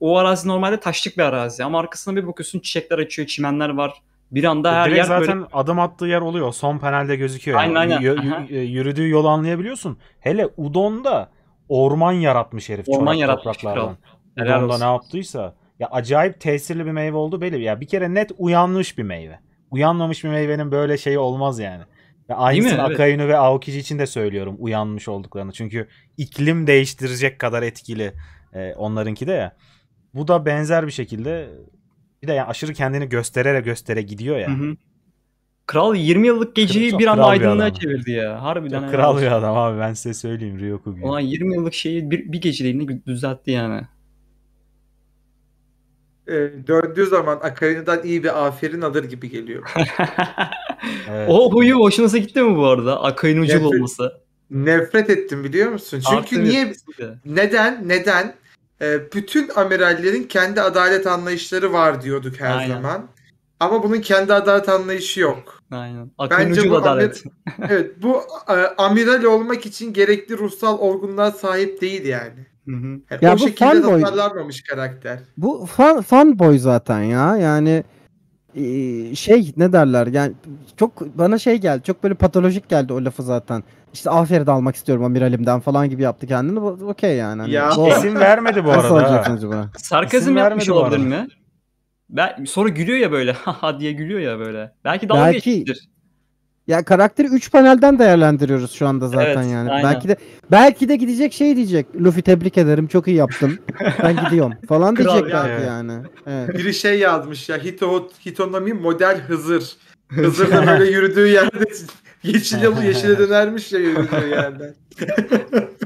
O arazi normalde taşlık bir arazi ama arkasına bir bakıyorsun çiçekler açıyor, çimenler var. Bir anda her Direkt yer zaten böyle... adım attığı yer oluyor. Son panelde gözüküyor. Aynen aynen. Y- y- e, yürüdüğü yolu anlayabiliyorsun. Hele Udon'da orman yaratmış herif. Orman yaratmış kral. Udon'da olsun. ne yaptıysa. Ya acayip tesirli bir meyve oldu belli. Ya bir kere net uyanmış bir meyve. Uyanmamış bir meyvenin böyle şeyi olmaz yani. Ya aynısını Akayunu evet. ve Aokici için de söylüyorum uyanmış olduklarını. Çünkü iklim değiştirecek kadar etkili e, onlarınki de ya. Bu da benzer bir şekilde bir de yani aşırı kendini göstererek göstere gidiyor ya. Hı hı. Kral 20 yıllık geceyi çok bir anda aydınlığa çevirdi ya. Harbiden. Çok kral bir adam abi ben size söyleyeyim Ryoku gibi. Ulan 20 yıllık şeyi bir, bir geceliğine düzeltti yani e, döndüğü zaman Akarina'dan iyi bir aferin alır gibi geliyor. [laughs] evet. O huyu hoşunuza gitti mi bu arada? Akarin ucul nefret, olması. Nefret ettim biliyor musun? Çünkü Artı niye? Şey neden? Neden? E, bütün amirallerin kendi adalet anlayışları var diyorduk her Aynen. zaman. Ama bunun kendi adalet anlayışı yok. Aynen. Akın Bence bu adalet. Amir, evet bu e, amiral olmak için gerekli ruhsal olgunluğa sahip değil yani. Hı hı. Yani ya o bu fan boy tasarlanmamış karakter. Bu fan fan boy zaten ya. Yani e, şey ne derler yani çok bana şey geldi çok böyle patolojik geldi o lafı zaten. İşte aferin almak istiyorum amiralimden falan gibi yaptı kendini. Okey yani. Hani ya zor. [laughs] isim vermedi bu arada. Nasıl acaba? Sarkazm yapmış olabilir mi? Ben, sonra gülüyor ya böyle [laughs] ha diye gülüyor ya böyle. Belki dalga Belki... geçmiştir. Ya karakteri 3 panelden değerlendiriyoruz şu anda zaten evet, yani. Aynen. Belki de belki de gidecek şey diyecek. Luffy tebrik ederim çok iyi yaptın. ben gidiyorum falan Kral diyecek yani. belki yani. Evet. Biri şey yazmış ya Hito Hitonomi model Hızır. Hızır da böyle yürüdüğü yerde yeşil yalı yeşile [laughs] dönermiş ya yürüdüğü yerden.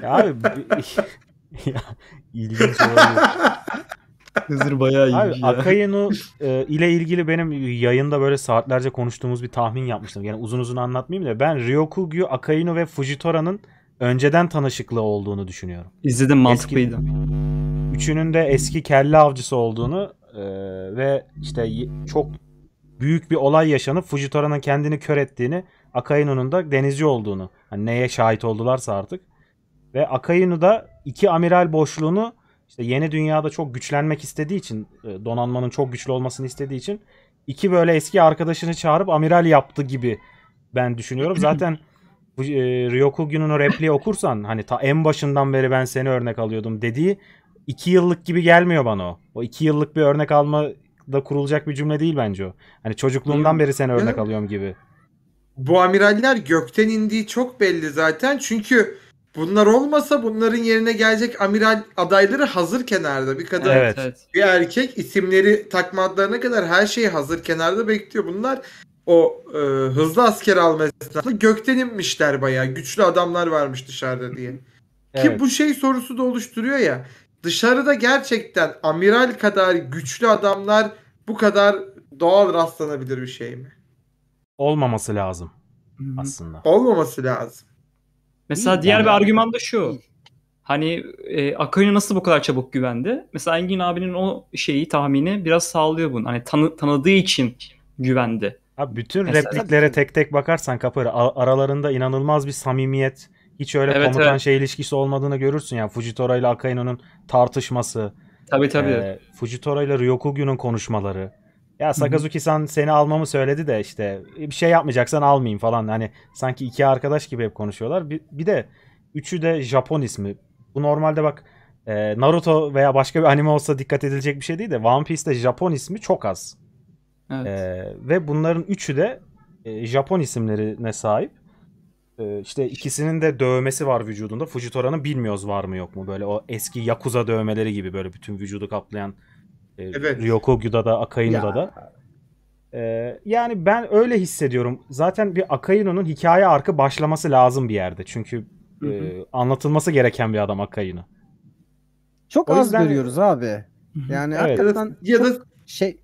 ya abi [laughs] ya, ilginç oluyor. Hızır bayağı iyi. Abi ya. e, ile ilgili benim yayında böyle saatlerce konuştuğumuz bir tahmin yapmıştım. Yani uzun uzun anlatmayayım da ben Ryokugyu, Akayenu ve Fujitora'nın önceden tanışıklığı olduğunu düşünüyorum. İzledim mantıklıydı. üçünün de eski kelle avcısı olduğunu e, ve işte çok büyük bir olay yaşanıp Fujitora'nın kendini kör ettiğini, Akayinu'nun da denizci olduğunu, hani neye şahit oldularsa artık ve Akainu da iki amiral boşluğunu işte yeni dünyada çok güçlenmek istediği için e, donanmanın çok güçlü olmasını istediği için iki böyle eski arkadaşını çağırıp amiral yaptı gibi ben düşünüyorum. [clears throat] Zaten bu, e, Ryokugin'in repliği okursan hani ta en başından beri ben seni örnek alıyordum dediği iki yıllık gibi gelmiyor bana o. O iki yıllık bir örnek alma da kurulacak bir cümle değil bence o. Hani çocukluğumdan beri seni örnek alıyorum gibi. Bu amiraller gökten indiği çok belli zaten. Çünkü bunlar olmasa bunların yerine gelecek amiral adayları hazır kenarda. Bir kadın, Evet. evet. bir erkek isimleri takma adlarına kadar her şeyi hazır kenarda bekliyor. Bunlar o e, hızlı asker alma esnasında gökten inmişler bayağı. Güçlü adamlar varmış dışarıda diye. [laughs] Ki bu şey sorusu da oluşturuyor ya. Dışarıda gerçekten amiral kadar güçlü adamlar bu kadar doğal rastlanabilir bir şey mi? Olmaması lazım aslında. Olmaması lazım. Mesela Değil diğer yani. bir argüman da şu. Hani e, Akın'a nasıl bu kadar çabuk güvendi? Mesela Engin abinin o şeyi tahmini biraz sağlıyor bunu. Hani tanı, tanıdığı için güvendi. Abi bütün Mesela repliklere zaten... tek tek bakarsan kapı aralarında inanılmaz bir samimiyet, hiç öyle evet, komutan evet. şey ilişkisi olmadığını görürsün yani Fujitora ile Akaino'nun tartışması. Tabii tabii. E, Fujitora ile Ryokugyu'nun konuşmaları. Ya Sakazuki-san seni almamı söyledi de işte e, bir şey yapmayacaksan almayayım falan. Hani sanki iki arkadaş gibi hep konuşuyorlar. Bir, bir de üçü de Japon ismi. Bu normalde bak e, Naruto veya başka bir anime olsa dikkat edilecek bir şey değil de One Piece'te Japon ismi çok az. Evet. E, ve bunların üçü de e, Japon isimlerine sahip. E, işte ikisinin de dövmesi var vücudunda. Fujitora'nın bilmiyoruz var mı yok mu. Böyle o eski Yakuza dövmeleri gibi böyle bütün vücudu kaplayan ee, evet. Ryokogyu'da da Akaino'da ya. da. Ee, yani ben öyle hissediyorum. Zaten bir Akaino'nun hikaye arkı başlaması lazım bir yerde. Çünkü hı hı. E, anlatılması gereken bir adam Akaino. Çok o az yüzden... görüyoruz abi. Yani evet. hakikaten ya da şey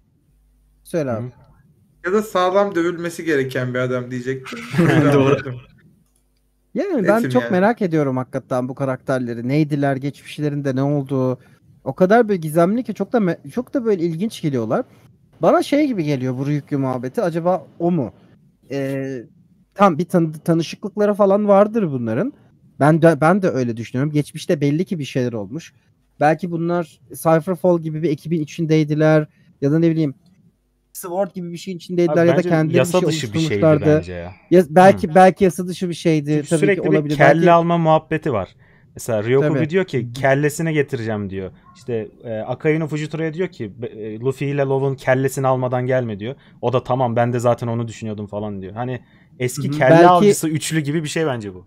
söyle abi. Hı. Ya da sağlam dövülmesi gereken bir adam diyecek. [laughs] Doğru. Yani ben Etim çok yani. merak ediyorum hakikaten bu karakterleri. Neydiler, geçmişlerinde ne olduğu. O kadar böyle gizemli ki çok da çok da böyle ilginç geliyorlar. Bana şey gibi geliyor bu Ryukyu muhabbeti. Acaba o mu? Ee, tam bir tan tanışıklıklara falan vardır bunların. Ben de ben de öyle düşünüyorum. Geçmişte belli ki bir şeyler olmuş. Belki bunlar Cypherfall gibi bir ekibin içindeydiler ya da ne bileyim Sword gibi bir şeyin içindeydiler Abi ya da kendi yasa bir şey dışı bir şeydi bence ya. ya belki hmm. belki yasa dışı bir şeydi Çünkü tabii sürekli ki olabilir. Sürekli kelle belki... alma muhabbeti var. Mesela Ryoku Tabii. diyor ki kellesine getireceğim diyor. İşte e, Akayu'nun Fujitora'ya diyor ki e, Luffy ile Lov'un kellesini almadan gelme diyor. O da tamam ben de zaten onu düşünüyordum falan diyor. Hani eski kelle Belki... avcısı üçlü gibi bir şey bence bu.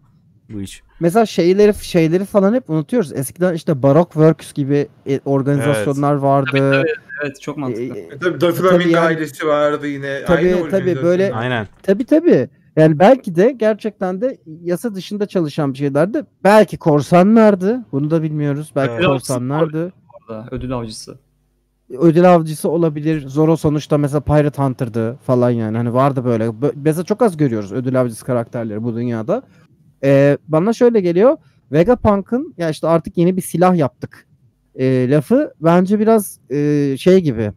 Bu iş. Mesela şeyleri şeyleri falan hep unutuyoruz. Eskiden işte Baroque Works gibi e, organizasyonlar evet. vardı. Tabii, tabii. Evet çok e, mantıklı. Ee, tabii Doflamin yani, ailesi vardı yine. Tabii Aynı tabii böyle. Aynen. Tabii tabii. Yani belki de gerçekten de yasa dışında çalışan bir şeylerdi. Belki korsanlardı. Bunu da bilmiyoruz. Belki evet. korsanlardı. Ödül avcısı. Ödül avcısı olabilir. Zoro sonuçta mesela Pirate Hunter'dı falan yani. Hani vardı böyle. Mesela çok az görüyoruz ödül avcısı karakterleri bu dünyada. Ee, bana şöyle geliyor. Vegapunk'ın ya işte artık yeni bir silah yaptık e, lafı bence biraz e, şey gibi.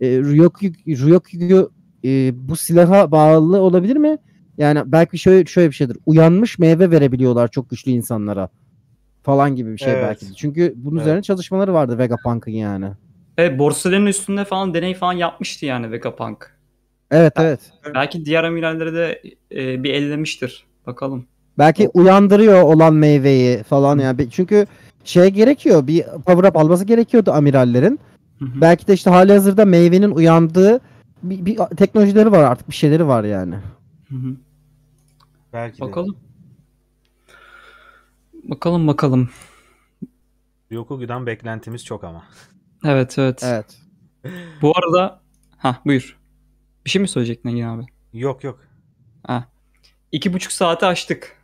E, Ryokyu, Ryokyu e, bu silaha bağlı olabilir mi? Yani belki şöyle şöyle bir şeydir. Uyanmış meyve verebiliyorlar çok güçlü insanlara falan gibi bir şey evet. belki. Çünkü bunun evet. üzerine çalışmaları vardı Vegapunk'ın yani. Evet borsaların üstünde falan deney falan yapmıştı yani Vegapunk. Evet belki, evet. Belki diğer amirallere de e, bir ellemiştir. Bakalım. Belki uyandırıyor olan meyveyi falan yani. Çünkü şey gerekiyor bir power up alması gerekiyordu amirallerin. Hı hı. Belki de işte hali hazırda meyvenin uyandığı bir, bir teknolojileri var artık bir şeyleri var yani. Hı hı. Belki bakalım. De. Bakalım bakalım. Yokugu'dan beklentimiz çok ama. Evet evet. Evet. Bu arada ha buyur. Bir şey mi söyleyecektin Engin abi? Yok yok. Ha. İki buçuk saati açtık.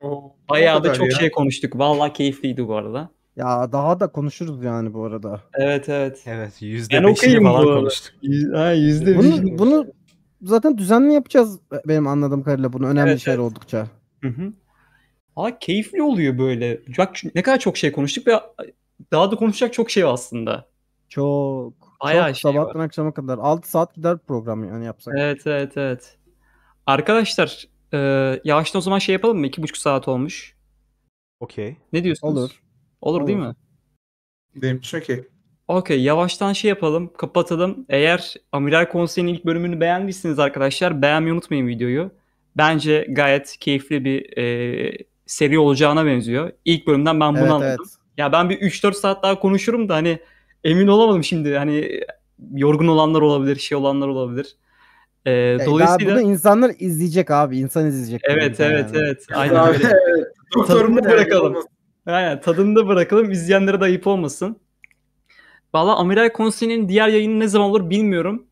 O, Bayağı da çok ya. şey konuştuk. Vallahi keyifliydi bu arada. Ya daha da konuşuruz yani bu arada. Evet evet. Evet yüzde beşini falan konuştuk. ha, yüzde bunu, bunu zaten düzenli yapacağız benim anladığım kadarıyla bunu önemli evet, şeyler evet. oldukça. Hı hı. Aa, keyifli oluyor böyle. Bak ne kadar çok şey konuştuk ve daha da konuşacak çok şey aslında. Çok. Bayağı çok şey sabahtan var. akşama kadar 6 saat gider program yani yapsak. Evet evet evet. Arkadaşlar e, yavaştan o zaman şey yapalım mı? 2,5 saat olmuş. Okey. Ne diyorsunuz? Olur. Olur, Olur. değil mi? Benim için okey. Okey yavaştan şey yapalım kapatalım. Eğer Amiral Konseyi'nin ilk bölümünü beğendiyseniz arkadaşlar beğenmeyi unutmayın videoyu. Bence gayet keyifli bir e, seri olacağına benziyor. İlk bölümden ben bunu evet, anladım. Evet. Ya ben bir 3-4 saat daha konuşurum da hani emin olamadım şimdi. Hani yorgun olanlar olabilir, şey olanlar olabilir. Ee, ya dolayısıyla bunu insanlar izleyecek abi, insan izleyecek. Evet, evet, yani. evet. [laughs] Aynen öyle. Doktorunu bırakalım. Aynen, tadını da bırakalım, izleyenlere de ayıp olmasın. Valla Amiral Konseyi'nin diğer yayını ne zaman olur bilmiyorum.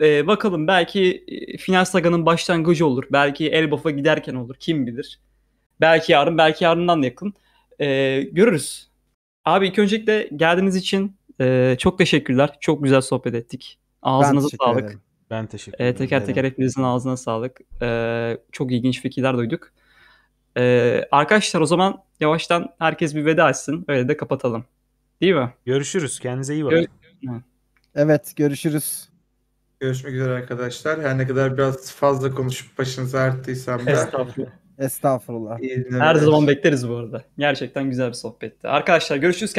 Ee, bakalım belki e, final saganın başlangıcı olur. Belki Elbaf'a giderken olur. Kim bilir. Belki yarın, belki yarından yakın. Ee, görürüz. Abi ilk öncelikle geldiğiniz için e, çok teşekkürler. Çok güzel sohbet ettik. Ağzınıza ben sağlık. Ederim. Ben teşekkür ee, ederim. Ee, teker teker hepinizin ağzına sağlık. Ee, çok ilginç fikirler duyduk. Ee, arkadaşlar o zaman yavaştan herkes bir veda etsin. Öyle de kapatalım. Değil mi? Görüşürüz. Kendinize iyi bakın. Gör- Evet görüşürüz. Görüşmek üzere arkadaşlar. Her ne kadar biraz fazla konuşup başınızı arttıysam da Estağfurullah. Estağfurullah. Her zaman bekleriz bu arada. Gerçekten güzel bir sohbetti. Arkadaşlar görüşürüz.